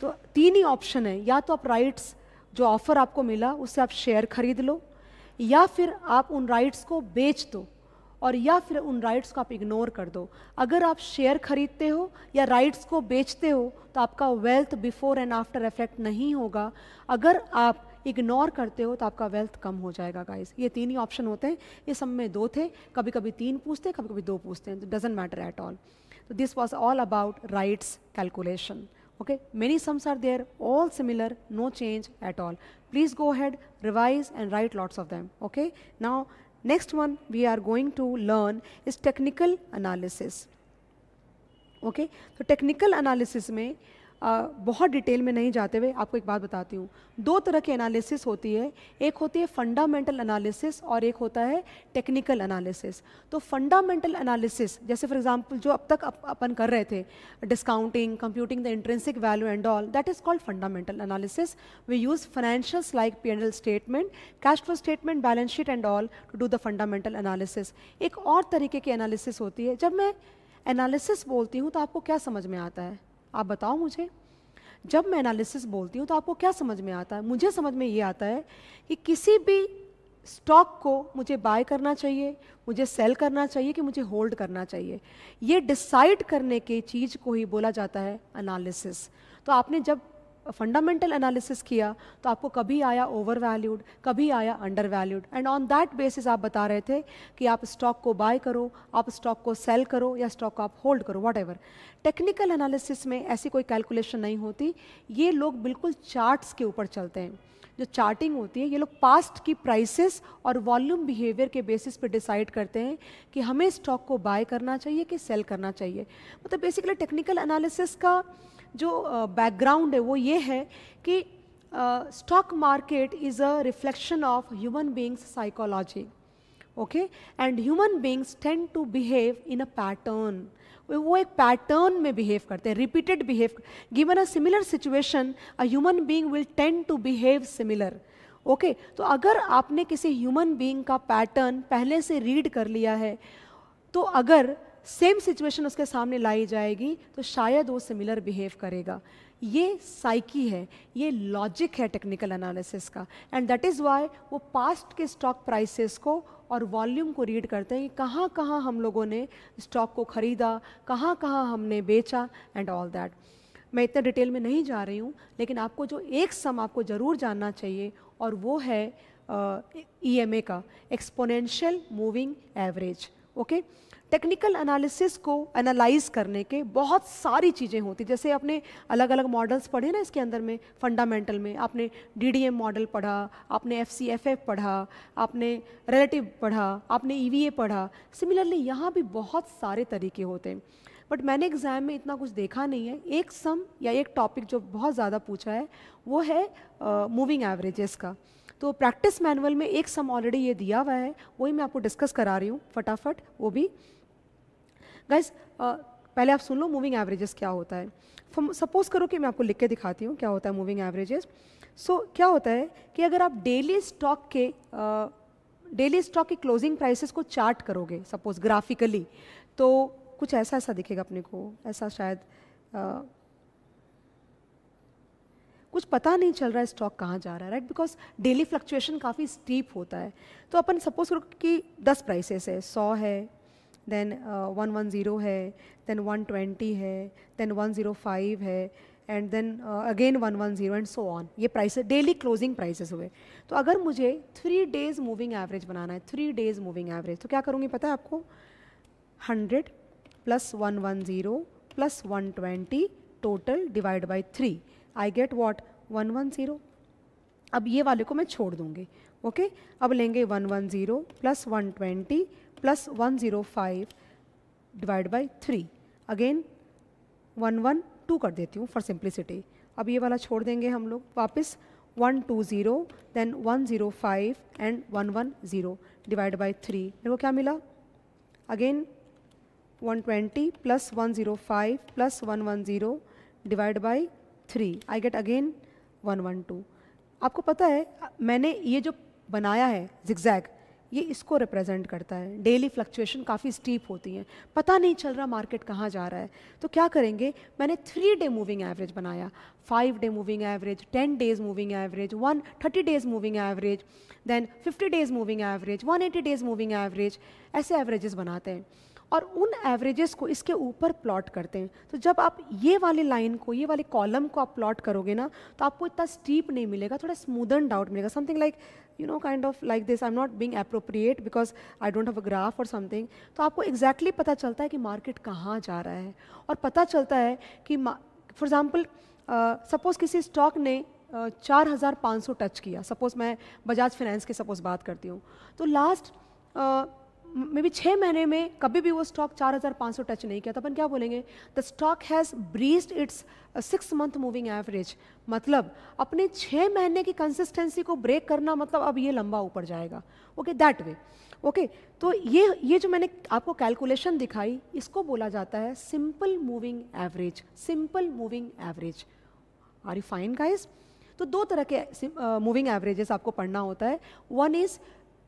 तो तीन ही ऑप्शन है या तो आप राइट्स जो ऑफ़र आपको मिला उससे आप शेयर खरीद लो या फिर आप उन राइट्स को बेच दो और या फिर उन राइट्स को आप इग्नोर कर दो अगर आप शेयर खरीदते हो या राइट्स को बेचते हो तो आपका wealth before and after effect नहीं होगा अगर आप इग्नोर करते हो तो आपका वेल्थ कम हो जाएगा गाइस ये तीन ही ऑप्शन होते हैं ये सब में दो थे कभी कभी तीन पूछते हैं कभी कभी दो पूछते हैं तो डजेंट मैटर एट ऑल तो this was all about rights calculation okay many sums are there all similar no change at all please go ahead revise and write lots of them okay now next one we are going to learn is technical analysis okay तो technical analysis में बहुत detail में नहीं जाते हुए आपको एक बात बताती हूँ दो तरह की एनालिसिस होती है एक होती है फंडामेंटल एनालिसिस और एक होता है टेक्निकल एनालिसिस तो फंडामेंटल एनालिसिस जैसे फॉर एग्जांपल जो अब तक अप, अपन कर रहे थे discounting computing the intrinsic value and all that is called fundamental analysis we use financials like P and L statement cash flow statement balance sheet and all to do the fundamental analysis एक और तरीके की analysis होती है जब मैं analysis बोलती हूँ तो आपको क्या समझ में आता है आप बताओ मुझे जब मैं एनालिसिस बोलती हूँ तो आपको क्या समझ में आता है मुझे समझ में ये आता है कि किसी भी स्टॉक को मुझे बाय करना चाहिए मुझे सेल करना चाहिए कि मुझे होल्ड करना चाहिए ये डिसाइड करने की चीज़ को ही बोला जाता है एनालिसिस तो आपने जब फंडामेंटल एनालिसिस किया तो आपको कभी आया ओवर वैल्यूड कभी आया undervalued and on that basis आप बता रहे थे कि आप स्टॉक को बाय करो आप स्टॉक को सेल करो या स्टॉक को आप होल्ड करो वट टेक्निकल एनालिसिस में ऐसी कोई कैलकुलेशन नहीं होती ये लोग बिल्कुल चार्ट्स के ऊपर चलते हैं जो चार्टिंग होती है ये लोग पास्ट की प्राइसेस और वॉल्यूम बिहेवियर के बेसिस पे डिसाइड करते हैं कि हमें स्टॉक को बाय करना चाहिए कि सेल करना चाहिए मतलब बेसिकली टेक्निकल एनालिसिस का जो बैकग्राउंड है वो ये है कि stock market is a reflection of human beings psychology okay and human beings tend to behave in a pattern वो एक पैटर्न में बिहेव करते हैं repeated behave given a similar situation a human being will tend to behave similar okay तो अगर आपने किसी human being का पैटर्न पहले से रीड कर लिया है तो अगर सेम सिचुएशन उसके सामने लाई जाएगी तो शायद वो सिमिलर बिहेव करेगा ये साइकी है ये लॉजिक है टेक्निकल एनालिसिस का एंड दैट इज़ वाई वो पास्ट के स्टॉक प्राइसेस को और वॉल्यूम को रीड करते हैं कि कहाँ कहाँ हम लोगों ने स्टॉक को ख़रीदा कहाँ कहाँ हमने बेचा एंड ऑल दैट मैं इतना डिटेल में नहीं जा रही हूँ लेकिन आपको जो एक सम आपको ज़रूर जानना चाहिए और वो है ई uh, e का exponential moving average okay technical analysis को एनालाइज करने के बहुत सारी चीज़ें होती जैसे आपने अलग अलग मॉडल्स पढ़े ना इसके अंदर में फंडामेंटल में आपने डीडीएम मॉडल पढ़ा आपने एफसीएफएफ पढ़ा आपने रिलेटिव पढ़ा आपने ईवीए e पढ़ा सिमिलरली यहाँ भी बहुत सारे तरीके होते हैं बट मैंने एग्ज़ाम में इतना कुछ देखा नहीं है एक सम या एक टॉपिक जो बहुत ज़्यादा पूछा है वो है मूविंग uh, एवरेजेस का तो प्रैक्टिस मैनुअल में एक सम ऑलरेडी ये दिया हुआ है वही मैं आपको डिस्कस करा रही हूँ फटाफट वो भी गाइज uh, पहले आप सुन लो मूविंग एवरेजेस क्या होता है सपोज करो कि मैं आपको लिख के दिखाती हूँ क्या होता है मूविंग एवरेजेस सो so, क्या होता है कि अगर आप डेली स्टॉक के डेली uh, स्टॉक के क्लोजिंग प्राइसेस को चार्ट करोगे सपोज ग्राफिकली तो कुछ ऐसा ऐसा दिखेगा अपने को ऐसा शायद uh, कुछ पता नहीं चल रहा है स्टॉक कहाँ जा रहा है राइट बिकॉज डेली फ्लक्चुएशन काफ़ी स्टीप होता है तो अपन सपोज करो कि दस प्राइसेस है सौ है देन वन वन ज़ीरो है देन वन ट्वेंटी है देन वन ज़ीरो फाइव है and then again one one zero and so on ये प्राइस डेली क्लोजिंग प्राइसेस हुए तो अगर मुझे थ्री डेज़ मूविंग एवरेज बनाना है थ्री डेज़ मूविंग एवरेज तो क्या करूँगी पता है आपको hundred plus one one zero plus one twenty total divide by three I get what one one zero अब ये वाले को मैं छोड़ दूँगी ओके okay? अब लेंगे one one zero plus one twenty plus one zero five divide by three again one one two कर देती हूँ फॉर सिंप्लिसिटी अब ये वाला छोड़ देंगे हम लोग वापस one two zero then one zero five and one one zero divide by three मेरे को क्या मिला again one twenty plus one zero five plus one one zero divide by three I get again one one two आपको पता है मैंने ये जो बनाया है जिक्जैग ये इसको रिप्रेजेंट करता है डेली फ्लक्चुएशन काफ़ी स्टीप होती हैं पता नहीं चल रहा मार्केट कहाँ जा रहा है तो क्या करेंगे मैंने थ्री डे मूविंग एवरेज बनाया five day moving average ten days moving average one thirty days moving average then fifty days moving average one eighty days moving average ऐसे एवरेजेस बनाते हैं और उन एवरेजेस को इसके ऊपर प्लॉट करते हैं तो जब आप ये वाले लाइन को ये वाले कॉलम को आप प्लॉट करोगे ना तो आपको इतना स्टीप नहीं मिलेगा थोड़ा स्मूदन डाउट मिलेगा something like you know kind of like this I am not being appropriate because I don't have a graph और समथिंग तो आपको एग्जैक्टली exactly पता चलता है कि मार्केट कहाँ जा रहा है और पता चलता है कि फॉर एग्ज़ाम्पल सपोज़ किसी स्टॉक ने चार हज़ार पाँच सौ टच किया सपोज़ मैं बजाज फाइनेंस की सपोज़ बात करती हूँ तो लास्ट मे बी छः महीने में कभी भी वो स्टॉक 4,500 टच नहीं किया तो अपन क्या बोलेंगे the stock has breached its six month moving average मतलब अपने छः महीने की कंसिस्टेंसी को ब्रेक करना मतलब अब ये लंबा ऊपर जाएगा ओके दैट वे ओके तो ये ये जो मैंने आपको कैलकुलेशन दिखाई इसको बोला जाता है simple moving average simple moving average are you fine guys तो दो तरह के मूविंग uh, एवरेजेस आपको पढ़ना होता है one is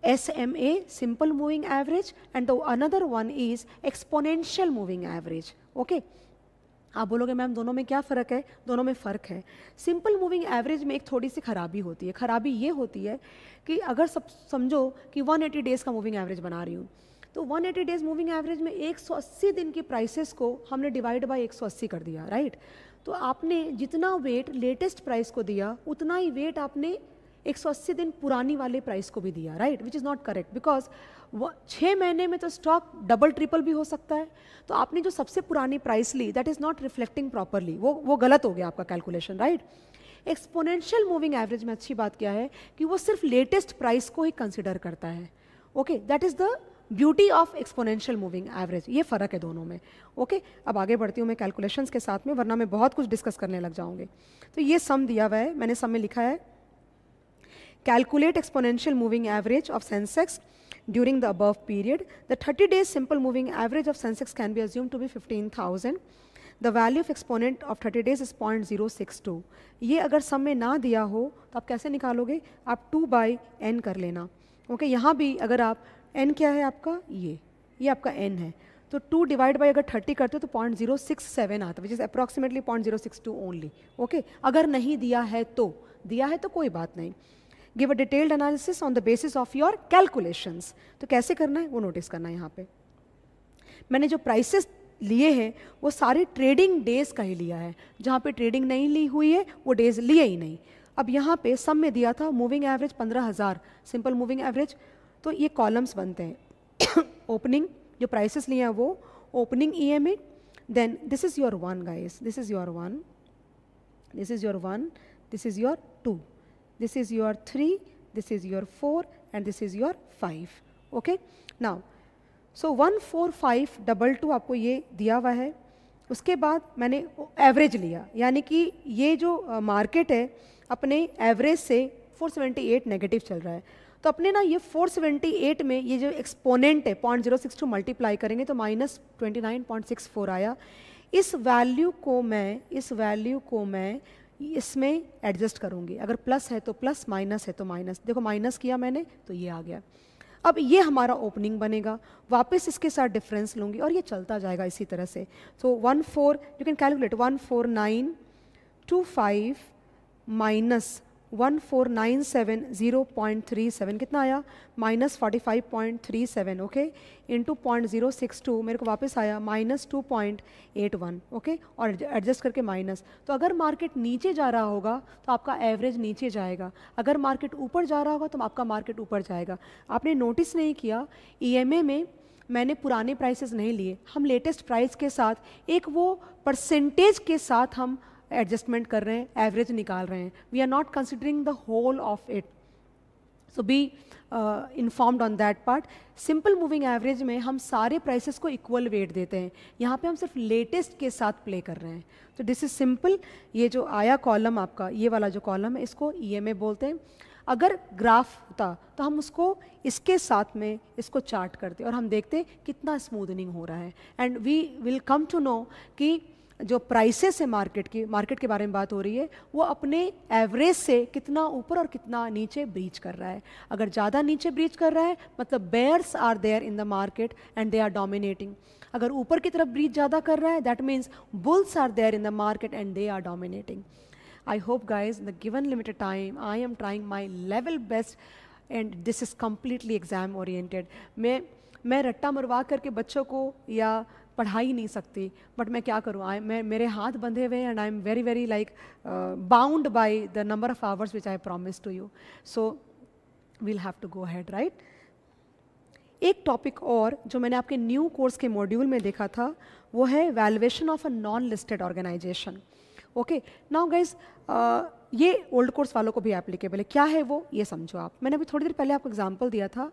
SMA, simple moving average, and the another one is exponential moving average. Okay. आप बोलोगे मैम दोनों में क्या फ़र्क है दोनों में फ़र्क है सिंपल मूविंग एवरेज में एक थोड़ी सी खराबी होती है खराबी ये होती है कि अगर सब समझो कि 180 डेज़ का मूविंग एवरेज बना रही हूँ तो 180 डेज़ मूविंग एवरेज में 180 दिन की प्राइसेस को हमने डिवाइड बाय 180 कर दिया राइट तो आपने जितना वेट लेटेस्ट प्राइस को दिया उतना ही वेट आपने 180 दिन पुरानी वाले प्राइस को भी दिया right which is not correct because छः महीने में तो स्टॉक डबल ट्रिपल भी हो सकता है तो आपने जो सबसे पुरानी प्राइस ली that is not reflecting properly वो वो गलत हो गया आपका calculation right exponential moving average में अच्छी बात क्या है कि वो सिर्फ लेटेस्ट प्राइस को ही कंसिडर करता है okay that is the beauty of exponential moving average ये फ़र्क है दोनों में ओके okay? अब आगे बढ़ती हूँ मैं कैलकुलेशंस के साथ में वरना मैं बहुत कुछ डिस्कस करने लग जाऊँगी तो ये सम दिया हुआ है मैंने सम में लिखा है Calculate exponential moving average of Sensex during the above period. The 30 days simple moving average of Sensex can be assumed to be 15,000. The value of exponent of thirty days is point zero six two ये अगर सम में ना दिया हो तो आप कैसे निकालोगे आप टू बाई एन कर लेना ओके okay, यहाँ भी अगर आप एन क्या है आपका ये ये आपका एन है तो टू डिवाइड बाई अगर थर्टी करते हो तो पॉइंट जीरो सिक्स सेवन आता है which is approximately point zero six two only okay अगर नहीं दिया है तो दिया है तो कोई बात नहीं give a detailed analysis on the basis of your calculations तो कैसे करना है वो नोटिस करना है यहाँ पे मैंने जो प्राइसेस लिए हैं वो सारे ट्रेडिंग डेज का ही लिया है जहाँ पे ट्रेडिंग नहीं ली हुई है वो डेज लिए ही नहीं अब यहाँ पे सब में दिया था मूविंग एवरेज पंद्रह हज़ार सिंपल मूविंग एवरेज तो ये कॉलम्स बनते हैं ओपनिंग जो प्राइसेस लिए हैं वो opening E M A then this is your one guys this is your one this is your one this is your two This is your 3, this is your 4 and this is your 5. Okay. Now, so 1 4 5 double two आपको ये दिया हुआ है उसके बाद मैंने average लिया यानी कि ये जो मार्केट है अपने एवरेज से 478 negative chal raha hai तो अपने ना ये 478 में ये जो एक्सपोनेंट है point zero six two multiply करेंगे तो माइनस ट्वेंटी आया इस वैल्यू को मैं इस वैल्यू को मैं इसमें एडजस्ट करूँगी अगर प्लस है तो प्लस माइनस है तो माइनस देखो माइनस किया मैंने तो ये आ गया अब ये हमारा ओपनिंग बनेगा वापस इसके साथ डिफरेंस लूँगी और ये चलता जाएगा इसी तरह से so one four you can calculate one four nine two five minus one four nine seven zero point three seven कितना आया minus forty five point three seven okay into point zero six two मेरे को वापस आया minus two point eight one okay और adjust करके minus तो अगर मार्केट नीचे जा रहा होगा तो आपका एवरेज नीचे जाएगा अगर मार्केट ऊपर जा रहा होगा तो आपका मार्केट ऊपर जाएगा आपने नोटिस नहीं किया ई e में मैंने पुराने प्राइसेस नहीं लिए हम लेटेस्ट प्राइस के साथ एक वो परसेंटेज के साथ हम एडजस्टमेंट कर रहे हैं एवरेज निकाल रहे हैं we are not considering the whole of it so be informed on that part simple moving average में हम सारे प्राइसेस को इक्वल वेट देते हैं यहाँ पे हम सिर्फ लेटेस्ट के साथ प्ले कर रहे हैं तो दिस इज सिंपल ये जो आया कॉलम आपका ये वाला जो कॉलम है इसको ई एम ए बोलते हैं अगर ग्राफ होता तो हम उसको इसके साथ में इसको चार्ट करते और हम देखते कितना स्मूदनिंग हो रहा है and we will come to know कि जो प्राइसेस है मार्केट की मार्केट के बारे में बात हो रही है वो अपने एवरेज से कितना ऊपर और कितना नीचे ब्रीच कर रहा है अगर ज़्यादा नीचे ब्रीच कर रहा है मतलब bears are there in the market and they are dominating अगर ऊपर की तरफ ब्रीच ज़्यादा कर रहा है that means bulls are there in the market and they are dominating I hope guys the given limited time I am trying my level best and this is completely exam exam मैं मैं रट्टा मरवा करके बच्चों को या पढ़ा ही नहीं सकती बट मैं क्या करूँ आई मैं मेरे हाथ बंधे हुए and I am very very like bound by the number of hours which I promise to you so we'll have to go ahead write एक टॉपिक और जो मैंने आपके न्यू कोर्स के मॉड्यूल में देखा था वो है valuation of a non listed organisation okay now guys ये ओल्ड कोर्स वालों को भी एप्लीकेबल है क्या है वो ये समझो आप मैंने अभी थोड़ी देर पहले आपको एग्जाम्पल दिया था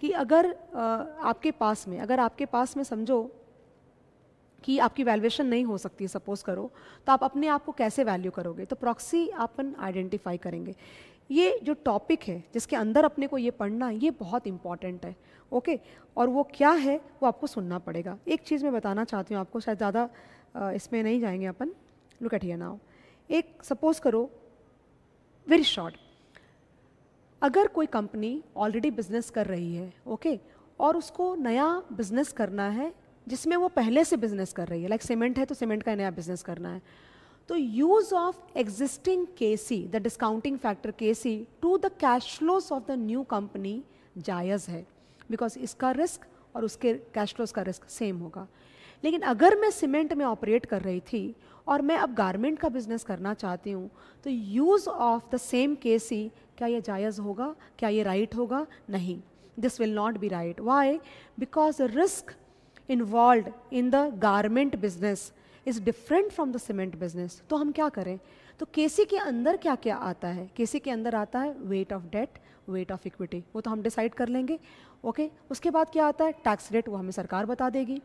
कि अगर uh, आपके पास में अगर आपके पास में समझो कि आपकी वैल्यूएशन नहीं हो सकती है सपोज करो तो आप अपने आप को कैसे वैल्यू करोगे तो प्रॉक्सी अपन आइडेंटिफाई करेंगे ये जो टॉपिक है जिसके अंदर अपने को ये पढ़ना ये बहुत इंपॉर्टेंट है ओके और वो क्या है वो आपको सुनना पड़ेगा एक चीज़ मैं बताना चाहती हूँ आपको शायद ज़्यादा इसमें नहीं जाएंगे अपन लुक एट नाउ एक सपोज करो वेरी शॉर्ट अगर कोई कंपनी ऑलरेडी बिजनेस कर रही है ओके okay, और उसको नया बिजनेस करना है जिसमें वो पहले से बिजनेस कर रही है लाइक like सीमेंट है तो सीमेंट का नया बिजनेस करना है तो यूज ऑफ एग्जिस्टिंग के सी द डिस्काउंटिंग फैक्टर के C to the cash flows of the new company जायज़ है बिकॉज इसका रिस्क और उसके कैश फ्लोज का रिस्क सेम होगा लेकिन अगर मैं सीमेंट में ऑपरेट कर रही थी और मैं अब गारमेंट का बिजनेस करना चाहती हूँ तो यूज़ ऑफ द सेम के सी क्या ये जायज़ होगा क्या ये राइट right होगा नहीं this will not be right why because risk involve in the garment business is different from the cement business तो हम क्या करें तो केसी के अंदर क्या क्या आता है केसी के अंदर आता है weight of debt weight of equity वो तो हम डिसाइड कर लेंगे ओके okay? उसके बाद क्या आता है टैक्स रेट वो हमें सरकार बता देगी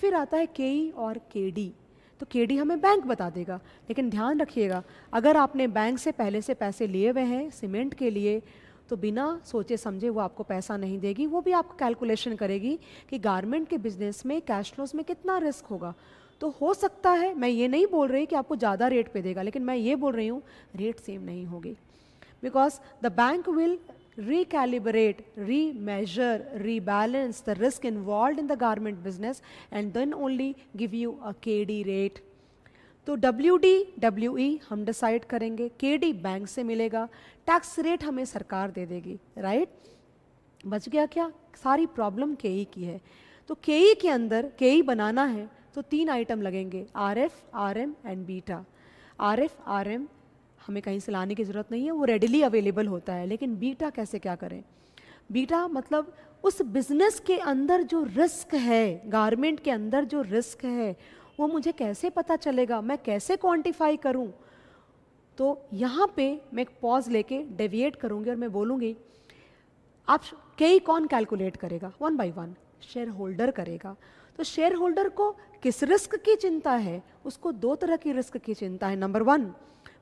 फिर आता है के ई e और के डी तो के डी हमें बैंक बता देगा लेकिन ध्यान रखिएगा अगर आपने बैंक से पहले से पैसे लिए हुए हैं सीमेंट के लिए तो बिना सोचे समझे वो आपको पैसा नहीं देगी वो भी आपको कैलकुलेशन करेगी कि गारमेंट के बिजनेस में कैश फ्लोज में कितना रिस्क होगा तो हो सकता है मैं ये नहीं बोल रही कि आपको ज़्यादा रेट पे देगा लेकिन मैं ये बोल रही हूँ रेट सेम नहीं होगी because the bank will re remeasure, the risk involve in the garment business and then only give you a K D rate तो डब्ल्यू डी डब्ल्यू ई हम डिसाइड करेंगे के डी बैंक से मिलेगा tax rate हमें सरकार दे देगी right बच गया क्या सारी प्रॉब्लम के ई की है तो के ई e के अंदर के ई e बनाना है तो तीन आइटम लगेंगे R F R M and beta R F R M हमें कहीं से लाने की ज़रूरत नहीं है वो रेडिली अवेलेबल होता है लेकिन बीटा कैसे क्या करें बीटा मतलब उस बिजनेस के अंदर जो रिस्क है गारमेंट के अंदर जो रिस्क है वो मुझे कैसे पता चलेगा मैं कैसे क्वांटिफाई करूं तो यहाँ पे मैं एक पॉज लेके डेविएट करूँगी और मैं बोलूँगी आप कई कौन कैलकुलेट करेगा one by one shareholder करेगा तो शेयर होल्डर को किस रिस्क की चिंता है उसको दो तरह की रिस्क की चिंता है नंबर वन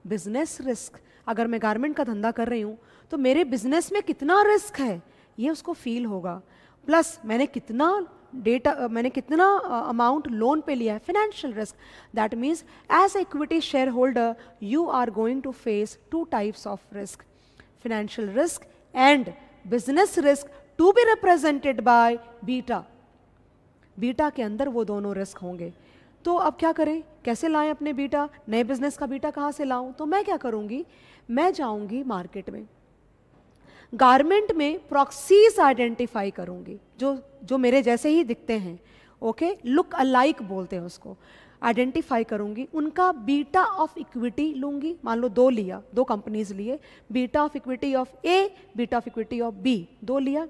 बिजनेस रिस्क अगर मैं गारमेंट का धंधा कर रही हूँ तो मेरे बिजनेस में कितना रिस्क है ये उसको फील होगा प्लस मैंने कितना डेटा uh, मैंने कितना अमाउंट uh, लोन पे लिया है financial risk that means as equity share holder you are going to face two types of risk financial risk and business risk to be represented by beta beta के अंदर वो दोनों risk होंगे तो अब क्या करें कैसे लाएं अपने बीटा नए बिजनेस का बीटा कहाँ से लाऊं तो मैं क्या करूँगी मैं जाऊँगी मार्केट में गारमेंट में प्रॉक्सीज आइडेंटिफाई करूँगी जो जो मेरे जैसे ही दिखते हैं ओके लुक अलाइक बोलते हैं उसको आइडेंटिफाई करूंगी उनका बीटा ऑफ इक्विटी लूंगी मान लो दो लिया दो कंपनीज लिए beta of equity of A beta of equity of B दो लिया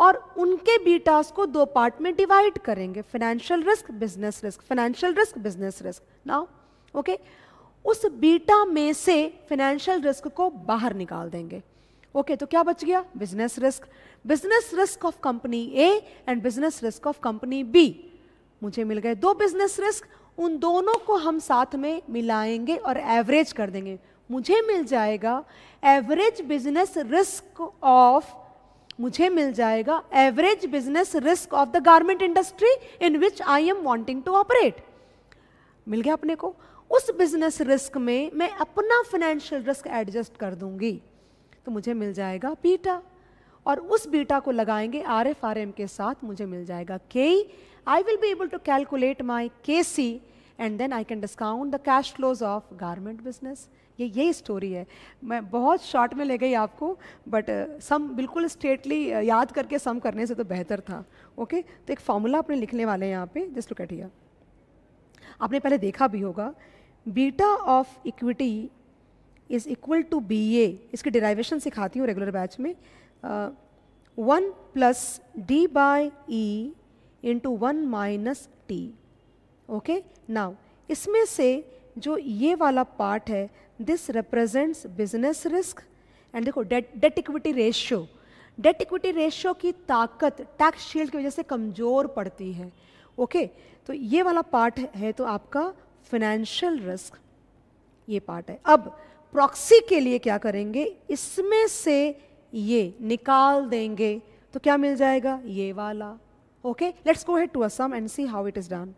और उनके बीटास को दो पार्ट में डिवाइड करेंगे financial risk business risk financial risk business risk now okay उस बीटा में से फाइनेंशियल रिस्क को बाहर निकाल देंगे ओके तो क्या बच गया business risk business risk of company A and business risk of company B मुझे मिल गए दो बिजनेस रिस्क उन दोनों को हम साथ में मिलाएंगे और एवरेज कर देंगे मुझे मिल जाएगा एवरेज बिजनेस रिस्क ऑफ मुझे मिल जाएगा average business risk of the garment industry in which I am wanting to operate मिल गया अपने को उस बिजनेस रिस्क में मैं अपना फाइनेंशियल रिस्क एडजस्ट कर दूंगी तो मुझे मिल जाएगा बीटा और उस बीटा को लगाएंगे आर एफ आर एम के साथ मुझे मिल जाएगा के I will be able to calculate my K C and then I can discount the cash flows of garment business ये यही स्टोरी है मैं बहुत शॉर्ट में ले गई आपको बट सम uh, बिल्कुल स्ट्रेटली uh, याद करके सम करने से तो बेहतर था ओके okay? तो एक फार्मूला अपने लिखने वाले हैं यहाँ पे जस्ट लुक एट हियर आपने पहले देखा भी होगा beta of equity is equal to B A इसकी डिराइवेशन सिखाती हूँ रेगुलर बैच में one plus D by E into one minus T okay now इसमें से जो ये वाला पार्ट है this represents business risk and देखो debt debt equity ratio debt equity ratio की ताकत टैक्स शील्ड की वजह से कमज़ोर पड़ती है ओके okay? तो ये वाला पार्ट है तो आपका फिनेंशियल रिस्क ये पार्ट है अब प्रॉक्सी के लिए क्या करेंगे इसमें से ये निकाल देंगे तो क्या मिल जाएगा ये वाला okay let's go head to a sum and see how it is done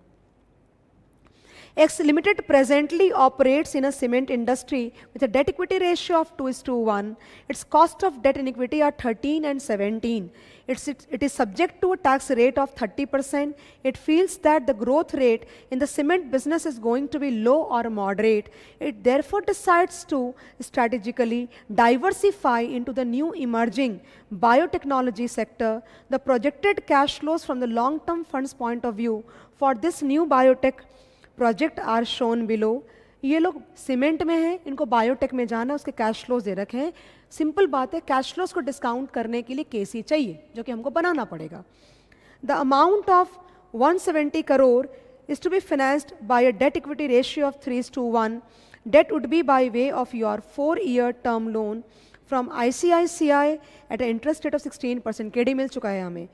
X Limited presently operates in a cement industry with a debt equity ratio of 2 is to 1. Its cost of debt and equity are 13 and 17. It's, it, it is subject to a tax rate of 30%. It feels that the growth rate in the cement business is going to be low or moderate. It therefore decides to strategically diversify into the new emerging biotechnology sector. The projected cash flows from the long-term funds point of view for this new biotech project are shown below ये लोग cement में हैं इनको biotech में जाना उसके cash flows दे रखे हैं सिंपल बात है कैश फ्लोज को डिस्काउंट करने के लिए केसी चाहिए जो कि हमको बनाना पड़ेगा the amount of one seventy crore is to be financed by a debt equity ratio of three to one debt would be by way of your four year term loan from I at a interest rate of sixteen percent K D मिल चुका है हमें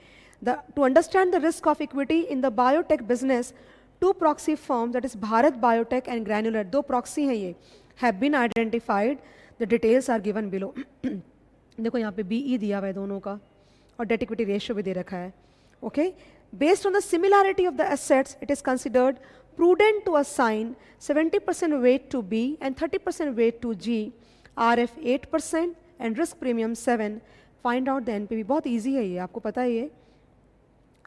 the to understand the risk of equity in the biotech business two proxy form that is Bharat biotech and granular दो proxy हैं ये have been identified the details are given below देखो यहाँ पे बी ई e दिया हुआ है दोनों का और डेटिक्विटी रेशियो भी दे रखा है okay based on the similarity of the assets it is considered prudent to assign seventy percent weight to B and thirty percent weight to G R F eight percent and risk premium seven find out the N P B बहुत easy है ये आपको पता ही ये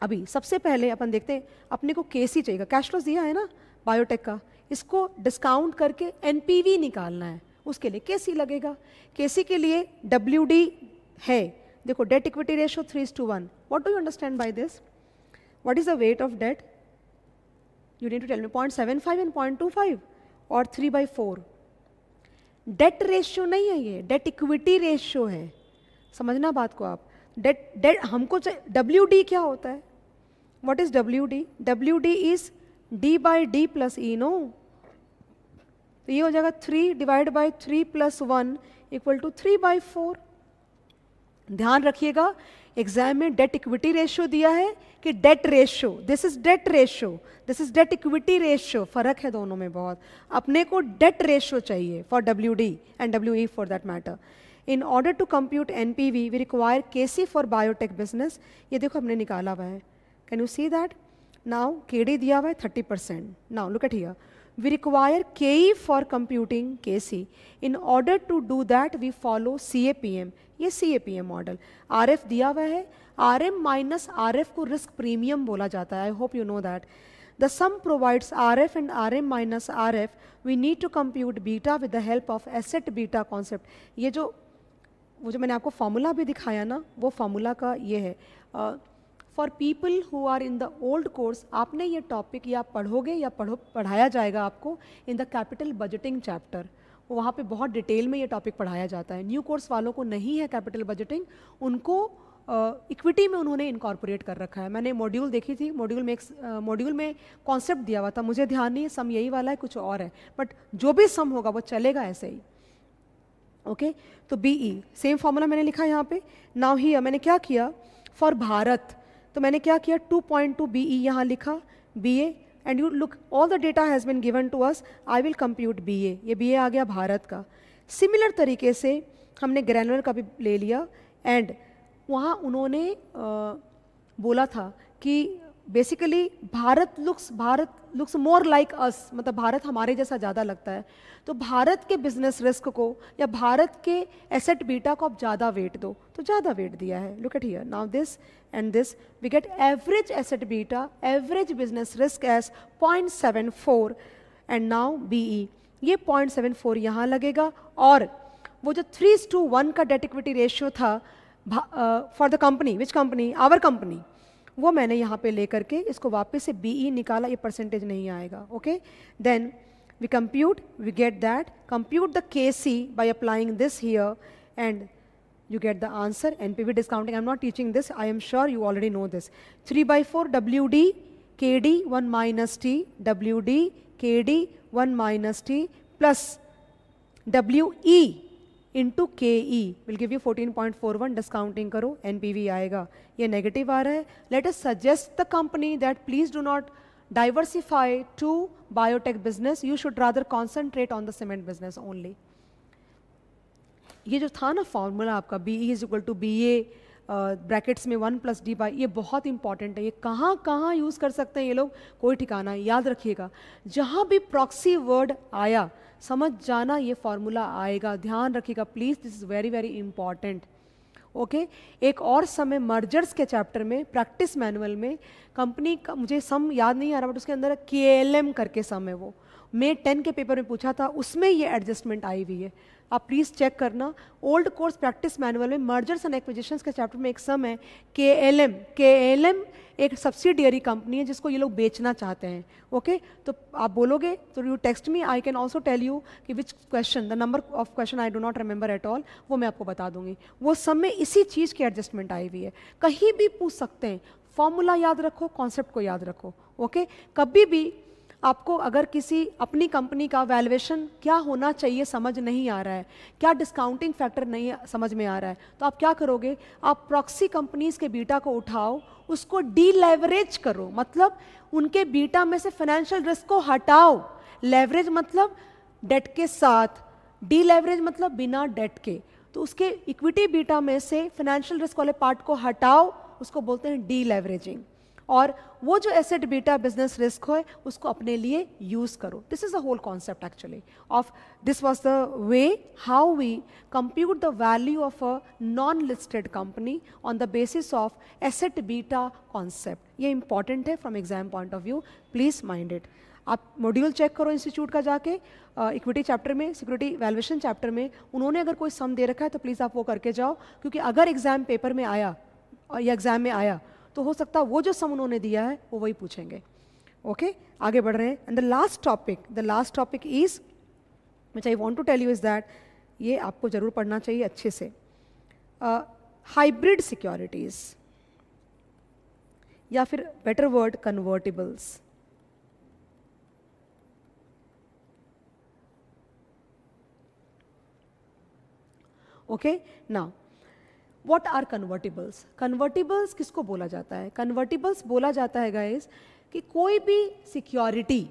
अभी सबसे पहले अपन देखते हैं अपने को केस ही चाहिएगा कैश लॉस दिया है ना बायोटेक का इसको डिस्काउंट करके एन निकालना है उसके लिए केसी लगेगा केसी के लिए डब्ल्यू है देखो debt equity ratio three to one what do you understand by this what is the weight of debt you need to tell point seven five and point two five और three by four debt ratio नहीं है ये date equity ratio है समझना बात को आप debt debt हमको डब्ल्यू डी क्या होता है what is WD? WD is D by D plus E, no तो ये हो जाएगा three divide by three plus one equal to three by four ध्यान रखिएगा एग्जाम में डेट इक्विटी रेशियो दिया है कि debt ratio this is debt ratio this is debt equity ratio फर्क है दोनों में बहुत अपने को डेट रेशियो चाहिए for W D and W E for that matter in order to compute N P V we require K C for biotech business ये देखो हमने निकाला हुआ है Can you see that? Now, KD दिया हुआ है 30%. Now, look at here. We require KE for computing KC. In order to do that, we follow CAPM. ये CAPM मॉडल. RF दिया हुआ है. RM माइनस RF को रिस्क प्रीमियम बोला जाता है. I hope you know that. The sum provides RF and RM minus RF. We need to compute beta with the help of asset beta concept. ये जो वो जो मैंने आपको फार्मूला भी दिखाया ना वो फार्मूला का ये है uh, for people who are in the old course आपने ये टॉपिक या पढ़ोगे या पढ़ो पढ़ाया जाएगा आपको in the capital budgeting chapter वहाँ पे बहुत डिटेल में ये टॉपिक पढ़ाया जाता है न्यू कोर्स वालों को नहीं है कैपिटल बजटिंग उनको इक्विटी uh, में उन्होंने इनकॉर्पोरेट कर रखा है मैंने मॉड्यूल देखी थी मॉड्यूल में एक मॉड्यूल uh, में कॉन्सेप्ट दिया हुआ था मुझे ध्यान नहीं है सम यही वाला है कुछ और है बट जो भी सम होगा वो चलेगा ऐसे ही ओके okay? तो बी ई सेम फॉर्मूला मैंने लिखा यहाँ पे नाउ ही मैंने क्या किया फॉर भारत तो मैंने क्या किया 2.2 पॉइंट टू बी ई यहाँ लिखा B A and you look all the data has been given to us I will compute B A ये बी ए e आ गया भारत का सिमिलर तरीके से हमने ग्रैनुलर का भी ले लिया एंड वहाँ उन्होंने आ, बोला था कि basically Bharat looks Bharat looks more like us मतलब भारत हमारे जैसा ज़्यादा लगता है तो भारत के बिजनेस रिस्क को या भारत के एसेट बीटा को आप ज़्यादा वेट दो तो ज़्यादा वेट दिया है look at here now this and this we get average asset beta average business risk as point seven four and now B E ये पॉइंट सेवन फोर यहाँ लगेगा और वो जो थ्री टू वन का डेट इक्विटी रेशियो था for the company which company our company वो मैंने यहाँ पे लेकर के इसको वापस से बी ई e निकाला ये परसेंटेज नहीं आएगा okay then we compute we get that compute the K C by applying this here and you get the answer N P V discounting I am not teaching this I am sure you already know this three by four W D K D one minus T W D K D one minus T plus W E into K E will give you 14.41 discounting करो we आएगा ये negative आ रहा है let us suggest the company that please do not diversify to biotech business you should rather concentrate on the cement business only ये जो था ना फॉर्मूला आपका B E is equal to B A brackets में one plus D by ये बहुत important है ये कहाँ कहाँ यूज़ कर सकते हैं ये लोग कोई ठिकाना याद रखिएगा जहाँ भी प्रॉक्सी वर्ड आया समझ जाना ये फॉर्मूला आएगा ध्यान रखिएगा please this is very very important okay एक और समय मर्जर्स के चैप्टर में प्रैक्टिस मैनुअल में कंपनी का मुझे सम याद नहीं आ रहा बट उसके अंदर के करके सम है वो मे टेन के पेपर में पूछा था उसमें ये एडजस्टमेंट आई हुई है आप प्लीज़ चेक करना ओल्ड कोर्स प्रैक्टिस मैनुअल में मर्जर्स एंड एक्विजिशन के चैप्टर में एक सम है K L M K L M एक सब्सिडियरी कंपनी है जिसको ये लोग बेचना चाहते हैं ओके okay? तो आप बोलोगे तो you text me I can also tell you कि which question the number of question I do not remember at all वो मैं आपको बता दूंगी वो सब में इसी चीज़ की एडजस्टमेंट आई हुई है कहीं भी पूछ सकते हैं फॉर्मूला याद रखो कॉन्सेप्ट को याद रखो ओके okay? कभी भी आपको अगर किसी अपनी कंपनी का वैल्यूएशन क्या होना चाहिए समझ नहीं आ रहा है क्या डिस्काउंटिंग फैक्टर नहीं समझ में आ रहा है तो आप क्या करोगे आप प्रॉक्सी कंपनीज के बीटा को उठाओ उसको डीलेवरेज करो मतलब उनके बीटा में से फाइनेंशियल रिस्क को हटाओ लेवरेज मतलब डेट के साथ डीलेवरेज मतलब बिना डेट के तो उसके इक्विटी बीटा में से फाइनेंशियल रिस्क वाले पार्ट को हटाओ उसको बोलते हैं डी लेवरेजिंग और वो जो एसेट बीटा बिजनेस रिस्क हो उसको अपने लिए यूज़ करो this is the whole concept actually of this was the way how we compute the value of a non listed company on the basis of asset beta concept ये important है from exam point of view please mind it आप module check करो institute का जाके equity chapter में security valuation chapter में उन्होंने अगर कोई सम दे रखा है तो प्लीज़ आप वो करके जाओ क्योंकि अगर एग्ज़ाम पेपर में आया या एग्ज़ाम में आया तो हो सकता है वो जो सम उन्होंने दिया है वो वही पूछेंगे ओके okay? आगे बढ़ रहे हैं and the last topic the last topic is which I want to tell you is that ये आपको ज़रूर पढ़ना चाहिए अच्छे से हाइब्रिड uh, सिक्योरिटीज़ या फिर better word convertibles okay now what are convertibles convertibles किसको बोला जाता है कन्वर्टिबल्स बोला जाता है गाइज कि कोई भी सिक्योरिटी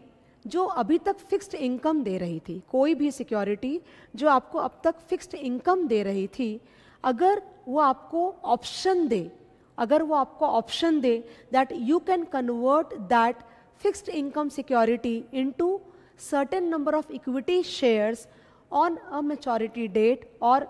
जो अभी तक फिक्स्ड इनकम दे रही थी कोई भी सिक्योरिटी जो आपको अब तक फिक्स्ड इनकम दे रही थी अगर वो आपको ऑप्शन दे अगर वो आपको ऑप्शन दे that you can convert that fixed income security into certain number of equity shares on a maturity date और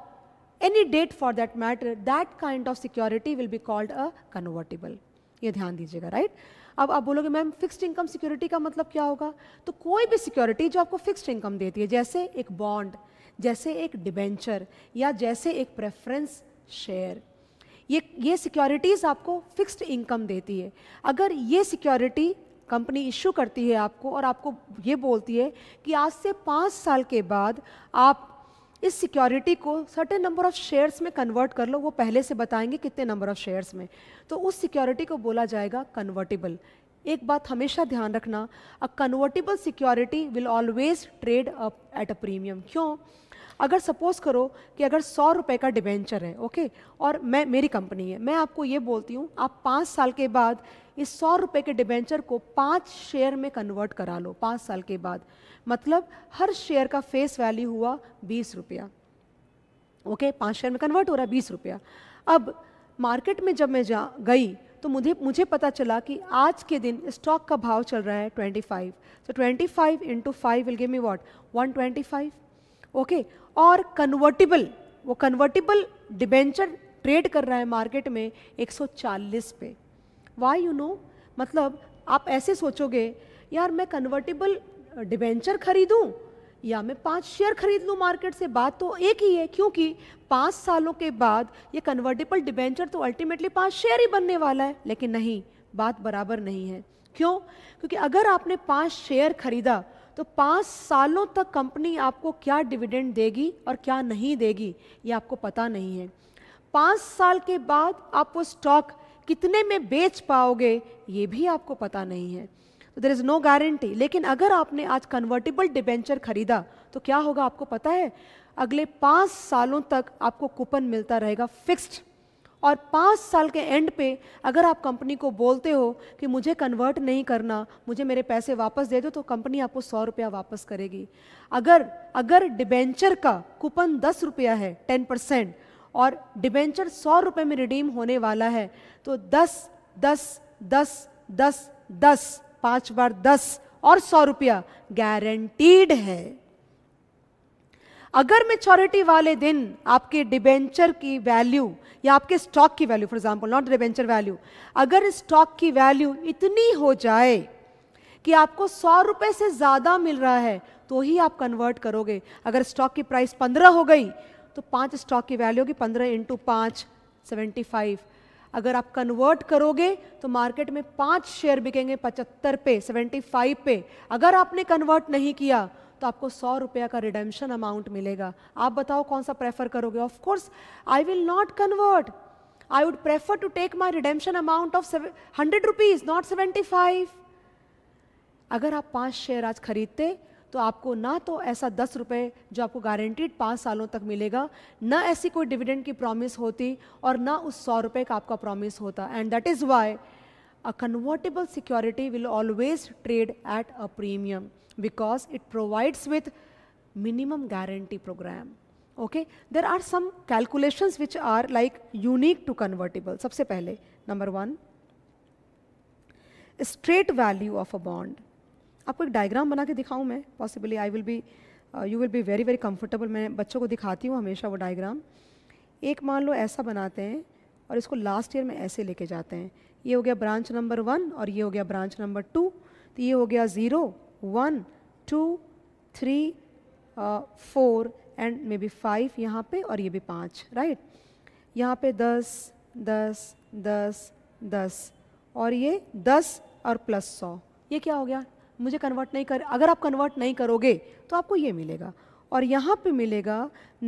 any date for that matter that kind of security will be called a convertible ये ध्यान दीजिएगा right अब आप बोलोगे ma'am fixed income security का मतलब क्या होगा तो कोई भी सिक्योरिटी जो आपको फिक्स्ड इनकम देती है जैसे एक बॉन्ड जैसे एक डिबेंचर या जैसे एक प्रेफरेंस शेयर ये ये सिक्योरिटीज़ आपको फिक्स्ड इनकम देती है अगर ये सिक्योरिटी कंपनी इशू करती है आपको और आपको ये बोलती है कि आज से पाँच साल के बाद आप इस सिक्योरिटी को सर्टेन नंबर ऑफ़ शेयर्स में कन्वर्ट कर लो वो पहले से बताएंगे कितने नंबर ऑफ़ शेयर्स में तो उस सिक्योरिटी को बोला जाएगा कन्वर्टेबल एक बात हमेशा ध्यान रखना a convertible security will always trade up at a premium क्यों अगर सपोज़ करो कि अगर सौ रुपये का डिबेंचर है ओके और मैं मेरी कंपनी है मैं आपको ये बोलती हूँ आप पाँच साल के बाद इस सौ रुपये के डिबेंचर को पाँच शेयर में कन्वर्ट करा लो पाँच साल के बाद मतलब हर शेयर का फेस वैल्यू हुआ बीस रुपया ओके पाँच शेयर में कन्वर्ट हो रहा है बीस रुपया अब मार्केट में जब मैं जा गई तो मुझे मुझे पता चला कि आज के दिन स्टॉक का भाव चल रहा है twenty five so twenty five into five will give me twenty five okay और कन्वर्टिबल वो कन्वर्टिबल डिबेंचर ट्रेड कर रहा है मार्केट में एक सौ चालीस पे वाई यू नो मतलब आप ऐसे सोचोगे यार मैं कन्वर्टेबल डिबेंचर खरीदूं या मैं पाँच शेयर खरीद लूँ मार्केट से बात तो एक ही है क्योंकि पाँच सालों के बाद ये कन्वर्टेबल डिबेंचर तो अल्टीमेटली पाँच शेयर ही बनने वाला है लेकिन नहीं बात बराबर नहीं है क्यों क्योंकि अगर आपने पाँच शेयर खरीदा तो पाँच सालों तक कंपनी आपको क्या डिविडेंड देगी और क्या नहीं देगी ये आपको पता नहीं है पाँच साल के बाद आप वो स्टॉक कितने में बेच पाओगे ये भी आपको पता नहीं है तो देर इज़ नो गारंटी लेकिन अगर आपने आज कन्वर्टेबल डिबेंचर खरीदा तो क्या होगा आपको पता है अगले पाँच सालों तक आपको कूपन मिलता रहेगा फिक्स्ड और पाँच साल के एंड पे अगर आप कंपनी को बोलते हो कि मुझे कन्वर्ट नहीं करना मुझे मेरे पैसे वापस दे दो तो कंपनी आपको सौ रुपया वापस करेगी अगर अगर डिबेंचर का कूपन दस रुपया है टेन परसेंट और डिबेंचर सौ रुपये में रिडीम होने वाला है तो दस दस दस दस दस पांच बार दस और सौ रुपया गारंटीड है अगर मेचोरिटी वाले दिन आपके डिबेंचर की वैल्यू या आपके स्टॉक की value for example not debenture value अगर स्टॉक की वैल्यू इतनी हो जाए कि आपको सौ रुपये से ज़्यादा मिल रहा है तो ही आप कन्वर्ट करोगे अगर स्टॉक की प्राइस पंद्रह हो गई तो पांच स्टॉक की वैल्यू होगी पंद्रह इंटू पाँच सेवेंटी फाइव अगर आप कन्वर्ट करोगे तो मार्केट में पांच शेयर बिकेंगे पचहत्तर पे सेवेंटी फाइव पे अगर आपने कन्वर्ट नहीं किया तो आपको सौ रुपया का रिडेम्शन अमाउंट मिलेगा आप बताओ कौन सा प्रेफर करोगे of course I will not convert I would prefer to take my redemption amount of hundred rupees not seventy five अगर आप पांच शेयर आज खरीदते तो आपको ना तो ऐसा दस रुपये जो आपको गारंटीड पाँच सालों तक मिलेगा ना ऐसी कोई डिविडेंड की प्रॉमिस होती और ना उस सौ रुपये का आपका प्रॉमिस होता and that is why a convertible security will always trade at a premium because it provides with minimum guarantee program okay there are some calculation which are like unique to convertible सबसे पहले number one straight value of a bond आपको एक diagram बना के दिखाऊँ मैं possibly I will be you will be very very comfortable मैं बच्चों को दिखाती हूँ हमेशा वो डायग्राम एक मान लो ऐसा बनाते हैं और इसको लास्ट ईयर में ऐसे लेके जाते हैं ये हो गया ब्रांच नंबर वन और ये हो गया ब्रांच नंबर टू तो ये हो गया zero one two three four and maybe five यहाँ पे और ये भी पाँच राइट यहाँ पे दस दस दस दस और ये दस और प्लस सौ ये क्या हो गया मुझे कन्वर्ट नहीं कर अगर आप कन्वर्ट नहीं करोगे तो आपको ये मिलेगा और यहाँ पे मिलेगा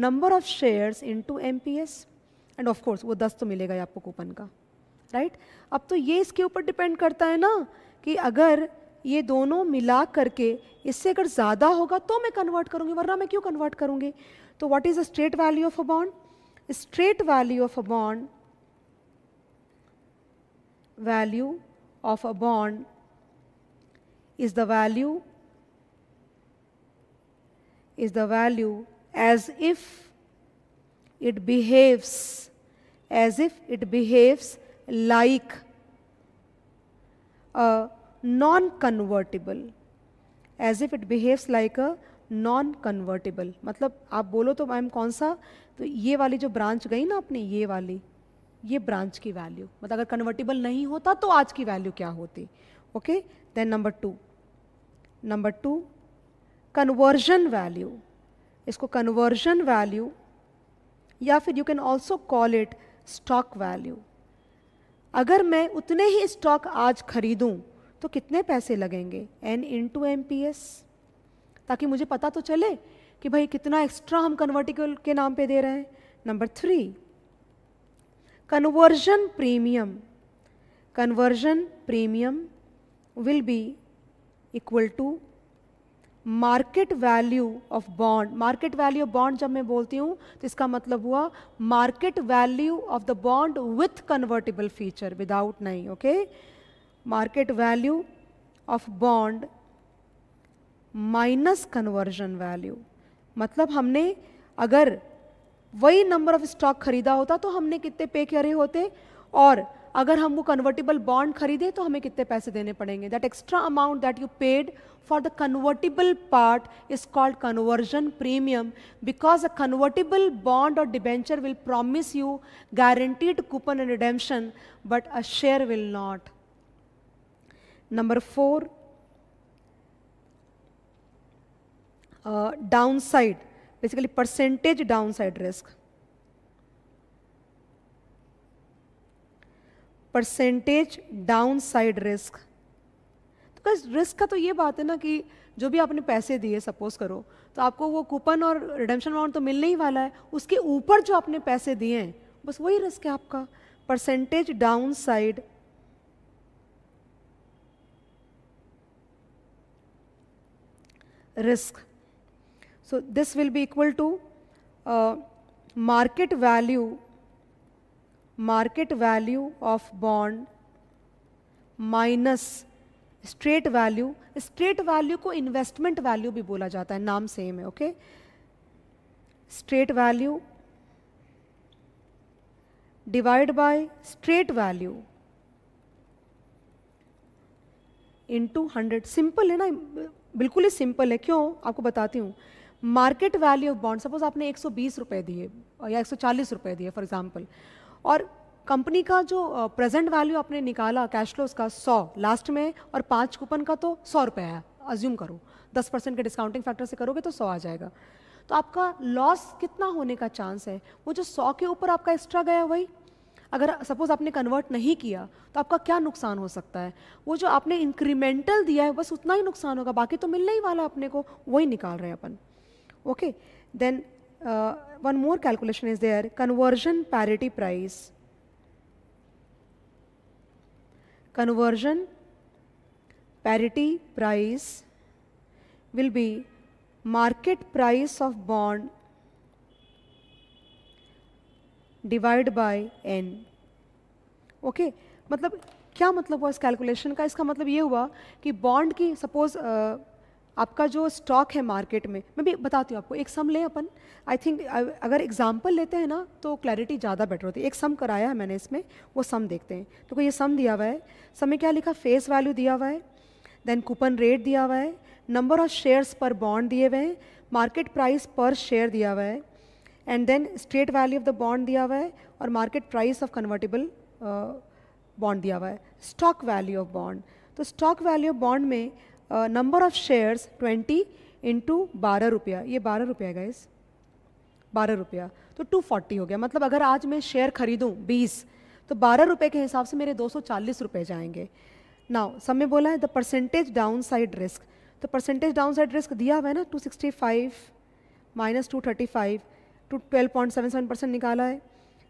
number of shares into M P S and of course वो दस तो मिलेगा ही आपको कूपन का राइट right? अब तो ये इसके ऊपर डिपेंड करता है ना कि अगर ये दोनों मिला करके इससे अगर ज़्यादा होगा तो मैं कन्वर्ट करूँगी वरना मैं क्यों कन्वर्ट करूँगी तो what is the straight value of a bond straight value of a bond value of a bond is the value is the value as if it behaves as if it behaves like a non-convertible as if it behaves like a non convertible मतलब आप बोलो तो ma'am कौन सा तो ये वाली जो ब्रांच गई ना अपनी ये वाली ये ब्रांच की वैल्यू मतलब अगर कन्वर्टेबल नहीं होता तो आज की वैल्यू क्या होती okay then number two number two conversion value इसको कन्वर्जन वैल्यू या फिर you can also call it stock value अगर मैं उतने ही स्टॉक आज खरीदूं तो कितने पैसे लगेंगे N into M P S ताकि मुझे पता तो चले कि भाई कितना एक्स्ट्रा हम कन्वर्टिबल के नाम पे दे रहे हैं number three conversion premium conversion premium will be equal to market value of bond market value of bond जब मैं बोलती हूँ तो इसका मतलब हुआ market value of the bond with convertible feature without नहीं okay market value of bond minus conversion value मतलब हमने अगर वही नंबर ऑफ स्टॉक खरीदा होता तो हमने कितने पे करे होते और अगर हम वो कन्वर्टेबल बॉन्ड खरीदे तो हमें कितने पैसे देने पड़ेंगे that extra amount that you paid for the convertible part is called conversion premium because a convertible bond और debenture will promise you guaranteed coupon and redemption but a share will not number four down side basically percentage down side risk percentage down side risk तो बस risk का तो ये बात है ना कि जो भी आपने पैसे दिए सपोज करो तो आपको वो कूपन और रिडम्शन अमाउंट तो मिलने ही वाला है उसके ऊपर जो आपने पैसे दिए हैं बस वही रिस्क है आपका percentage down side risk so this will be equal to market value market value of bond minus straight value straight value को इन्वेस्टमेंट वैल्यू भी बोला जाता है नाम सेम है okay straight value divide by straight value into hundred simple है ना बिल्कुल ही सिंपल है क्यों आपको बताती हूँ market value of bond suppose आपने एक सौ बीस रुपए दिए या एक सौ चालीस रुपए दिए फॉर एग्जाम्पल और कंपनी का जो प्रेजेंट वैल्यू आपने निकाला कैश फ्लो उसका सौ लास्ट में और पाँच कूपन का तो सौ रुपये है अज्यूम करो दस परसेंट के डिस्काउंटिंग फैक्टर से करोगे तो सौ आ जाएगा तो आपका लॉस कितना होने का चांस है वो जो सौ के ऊपर आपका एक्स्ट्रा गया वही अगर सपोज आपने कन्वर्ट नहीं किया तो आपका क्या नुकसान हो सकता है वो जो आपने इंक्रीमेंटल दिया है बस उतना ही नुकसान होगा बाकी तो मिलने ही वाला अपने को वही निकाल रहे हैं अपन okay then uh, one more calculation is there conversion parity price conversion parity price will be market price of bond divide by n okay matlab क्या मतलब हुआ इस कैलकुलेशन का इसका मतलब ये हुआ कि बॉन्ड की सपोज uh, आपका जो स्टॉक है मार्केट में मैं भी बताती हूँ आपको एक सम लें अपन आई थिंक अगर एग्जाम्पल लेते हैं ना तो क्लैरिटी ज़्यादा बेटर होती है एक सम कराया है मैंने इसमें वो सम देखते हैं तो कोई ये सम दिया हुआ है सम में क्या लिखा फेस वैल्यू दिया हुआ है देन कूपन रेट दिया हुआ है नंबर ऑफ शेयर्स पर बॉन्ड दिए हुए हैं मार्केट प्राइस पर शेयर दिया हुआ है and then straight value of the bond दिया हुआ है और market price of convertible bond दिया हुआ है स्टॉक वैल्यू ऑफ बॉन्ड तो स्टॉक वैल्यू ऑफ बॉन्ड में number of shares twenty into बारह रुपया ये बारह रुपया गए इस बारह रुपया तो टू फोर्टी हो गया मतलब अगर आज मैं शेयर खरीदूँ बीस तो बारह रुपये के हिसाब से मेरे दो सौ चालीस रुपये जाएंगे नाउ सब में बोला है the percentage down side risk तो परसेंटेज डाउन साइड रिस्क दिया हुआ है ना two sixty five minus two thirty five two twelve point seven seven percent निकाला है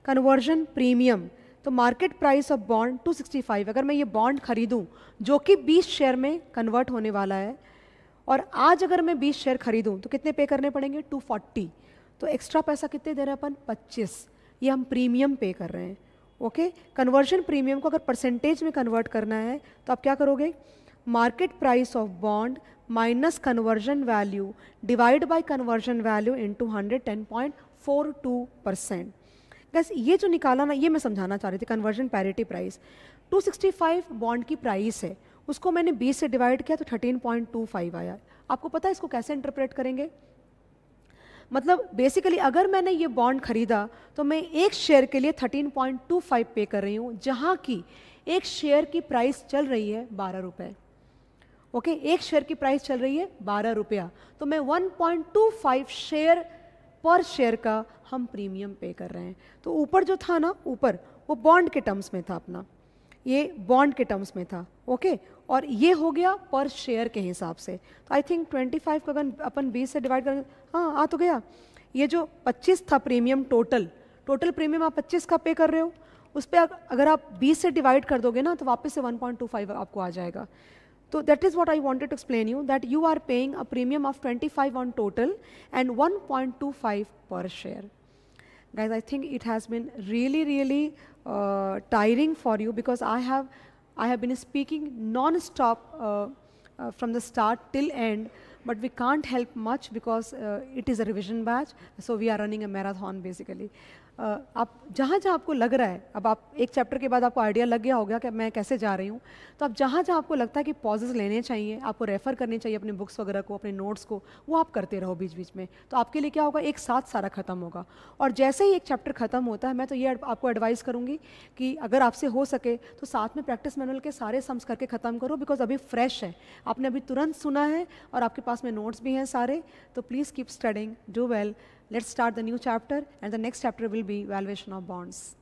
कन्वर्जन प्रीमियम तो मार्केट प्राइस ऑफ बॉन्ड 265 अगर मैं ये बॉन्ड खरीदूं जो कि 20 शेयर में कन्वर्ट होने वाला है और आज अगर मैं 20 शेयर खरीदूं तो कितने पे करने पड़ेंगे 240 तो एक्स्ट्रा पैसा कितने दे रहे हैं अपन 25 ये हम प्रीमियम पे कर रहे हैं ओके कन्वर्जन प्रीमियम को अगर परसेंटेज में कन्वर्ट करना है तो आप क्या करोगे market price of bond minus conversion value divide by conversion value into hundred ten point four two percent guess ये जो निकाला ना ये मैं समझाना चाह रही थी कन्वर्जन पैरिटी प्राइस 265 बॉन्ड की प्राइस है उसको मैंने 20 से डिवाइड किया तो 13.25 आया आपको पता है इसको कैसे इंटरप्रेट करेंगे मतलब बेसिकली अगर मैंने ये बॉन्ड खरीदा तो मैं एक शेयर के लिए 13.25 पे कर रही हूँ जहाँ की एक शेयर की प्राइस चल रही है बारह रुपये ओके एक शेयर की प्राइस चल रही है बारह रुपया तो मैं 1.25 शेयर पर शेयर का हम प्रीमियम पे कर रहे हैं तो ऊपर जो था ना ऊपर वो बॉन्ड के टर्म्स में था अपना ये बॉन्ड के टर्म्स में था ओके और ये हो गया पर शेयर के हिसाब से तो आई थिंक 25 को अगर अपन 20 से डिवाइड करें हाँ आ तो गया ये जो 25 था प्रीमियम टोटल टोटल प्रीमियम आप 25 का पे कर रहे हो उस पर अगर आप 20 से डिवाइड कर दोगे ना तो वापस से 1.25 आपको आ जाएगा So that is what I wanted to explain you that you are paying a premium of 25 on total and 1.25 per share. Guys, I think it has been really, really uh, tiring for you because I have, I have been speaking non-stop uh, uh, from the start till end, but we can't help much because uh, it is a revision batch. So we are running a marathon basically. आप जहाँ जहाँ आपको लग रहा है अब आप एक चैप्टर के बाद आपको आइडिया लग गया होगा कि मैं कैसे जा रही हूँ तो आप जहाँ जहाँ आपको लगता है कि पॉजेज़ लेने चाहिए आपको रेफ़र करने चाहिए अपने बुक्स वगैरह को अपने नोट्स को वो आप करते रहो बीच बीच में तो आपके लिए क्या होगा एक साथ सारा ख़त्म होगा और जैसे ही एक चैप्टर ख़त्म होता है मैं तो ये आपको एडवाइस करूँगी कि अगर आपसे हो सके तो साथ में प्रैक्टिस मैनुअल के सारे सम्स करके ख़त्म करो बिकॉज अभी फ्रेश है आपने अभी तुरंत सुना है और आपके पास में नोट्स भी हैं सारे तो please keep studying do well Let's start the new chapter and the next chapter will be valuation of bonds.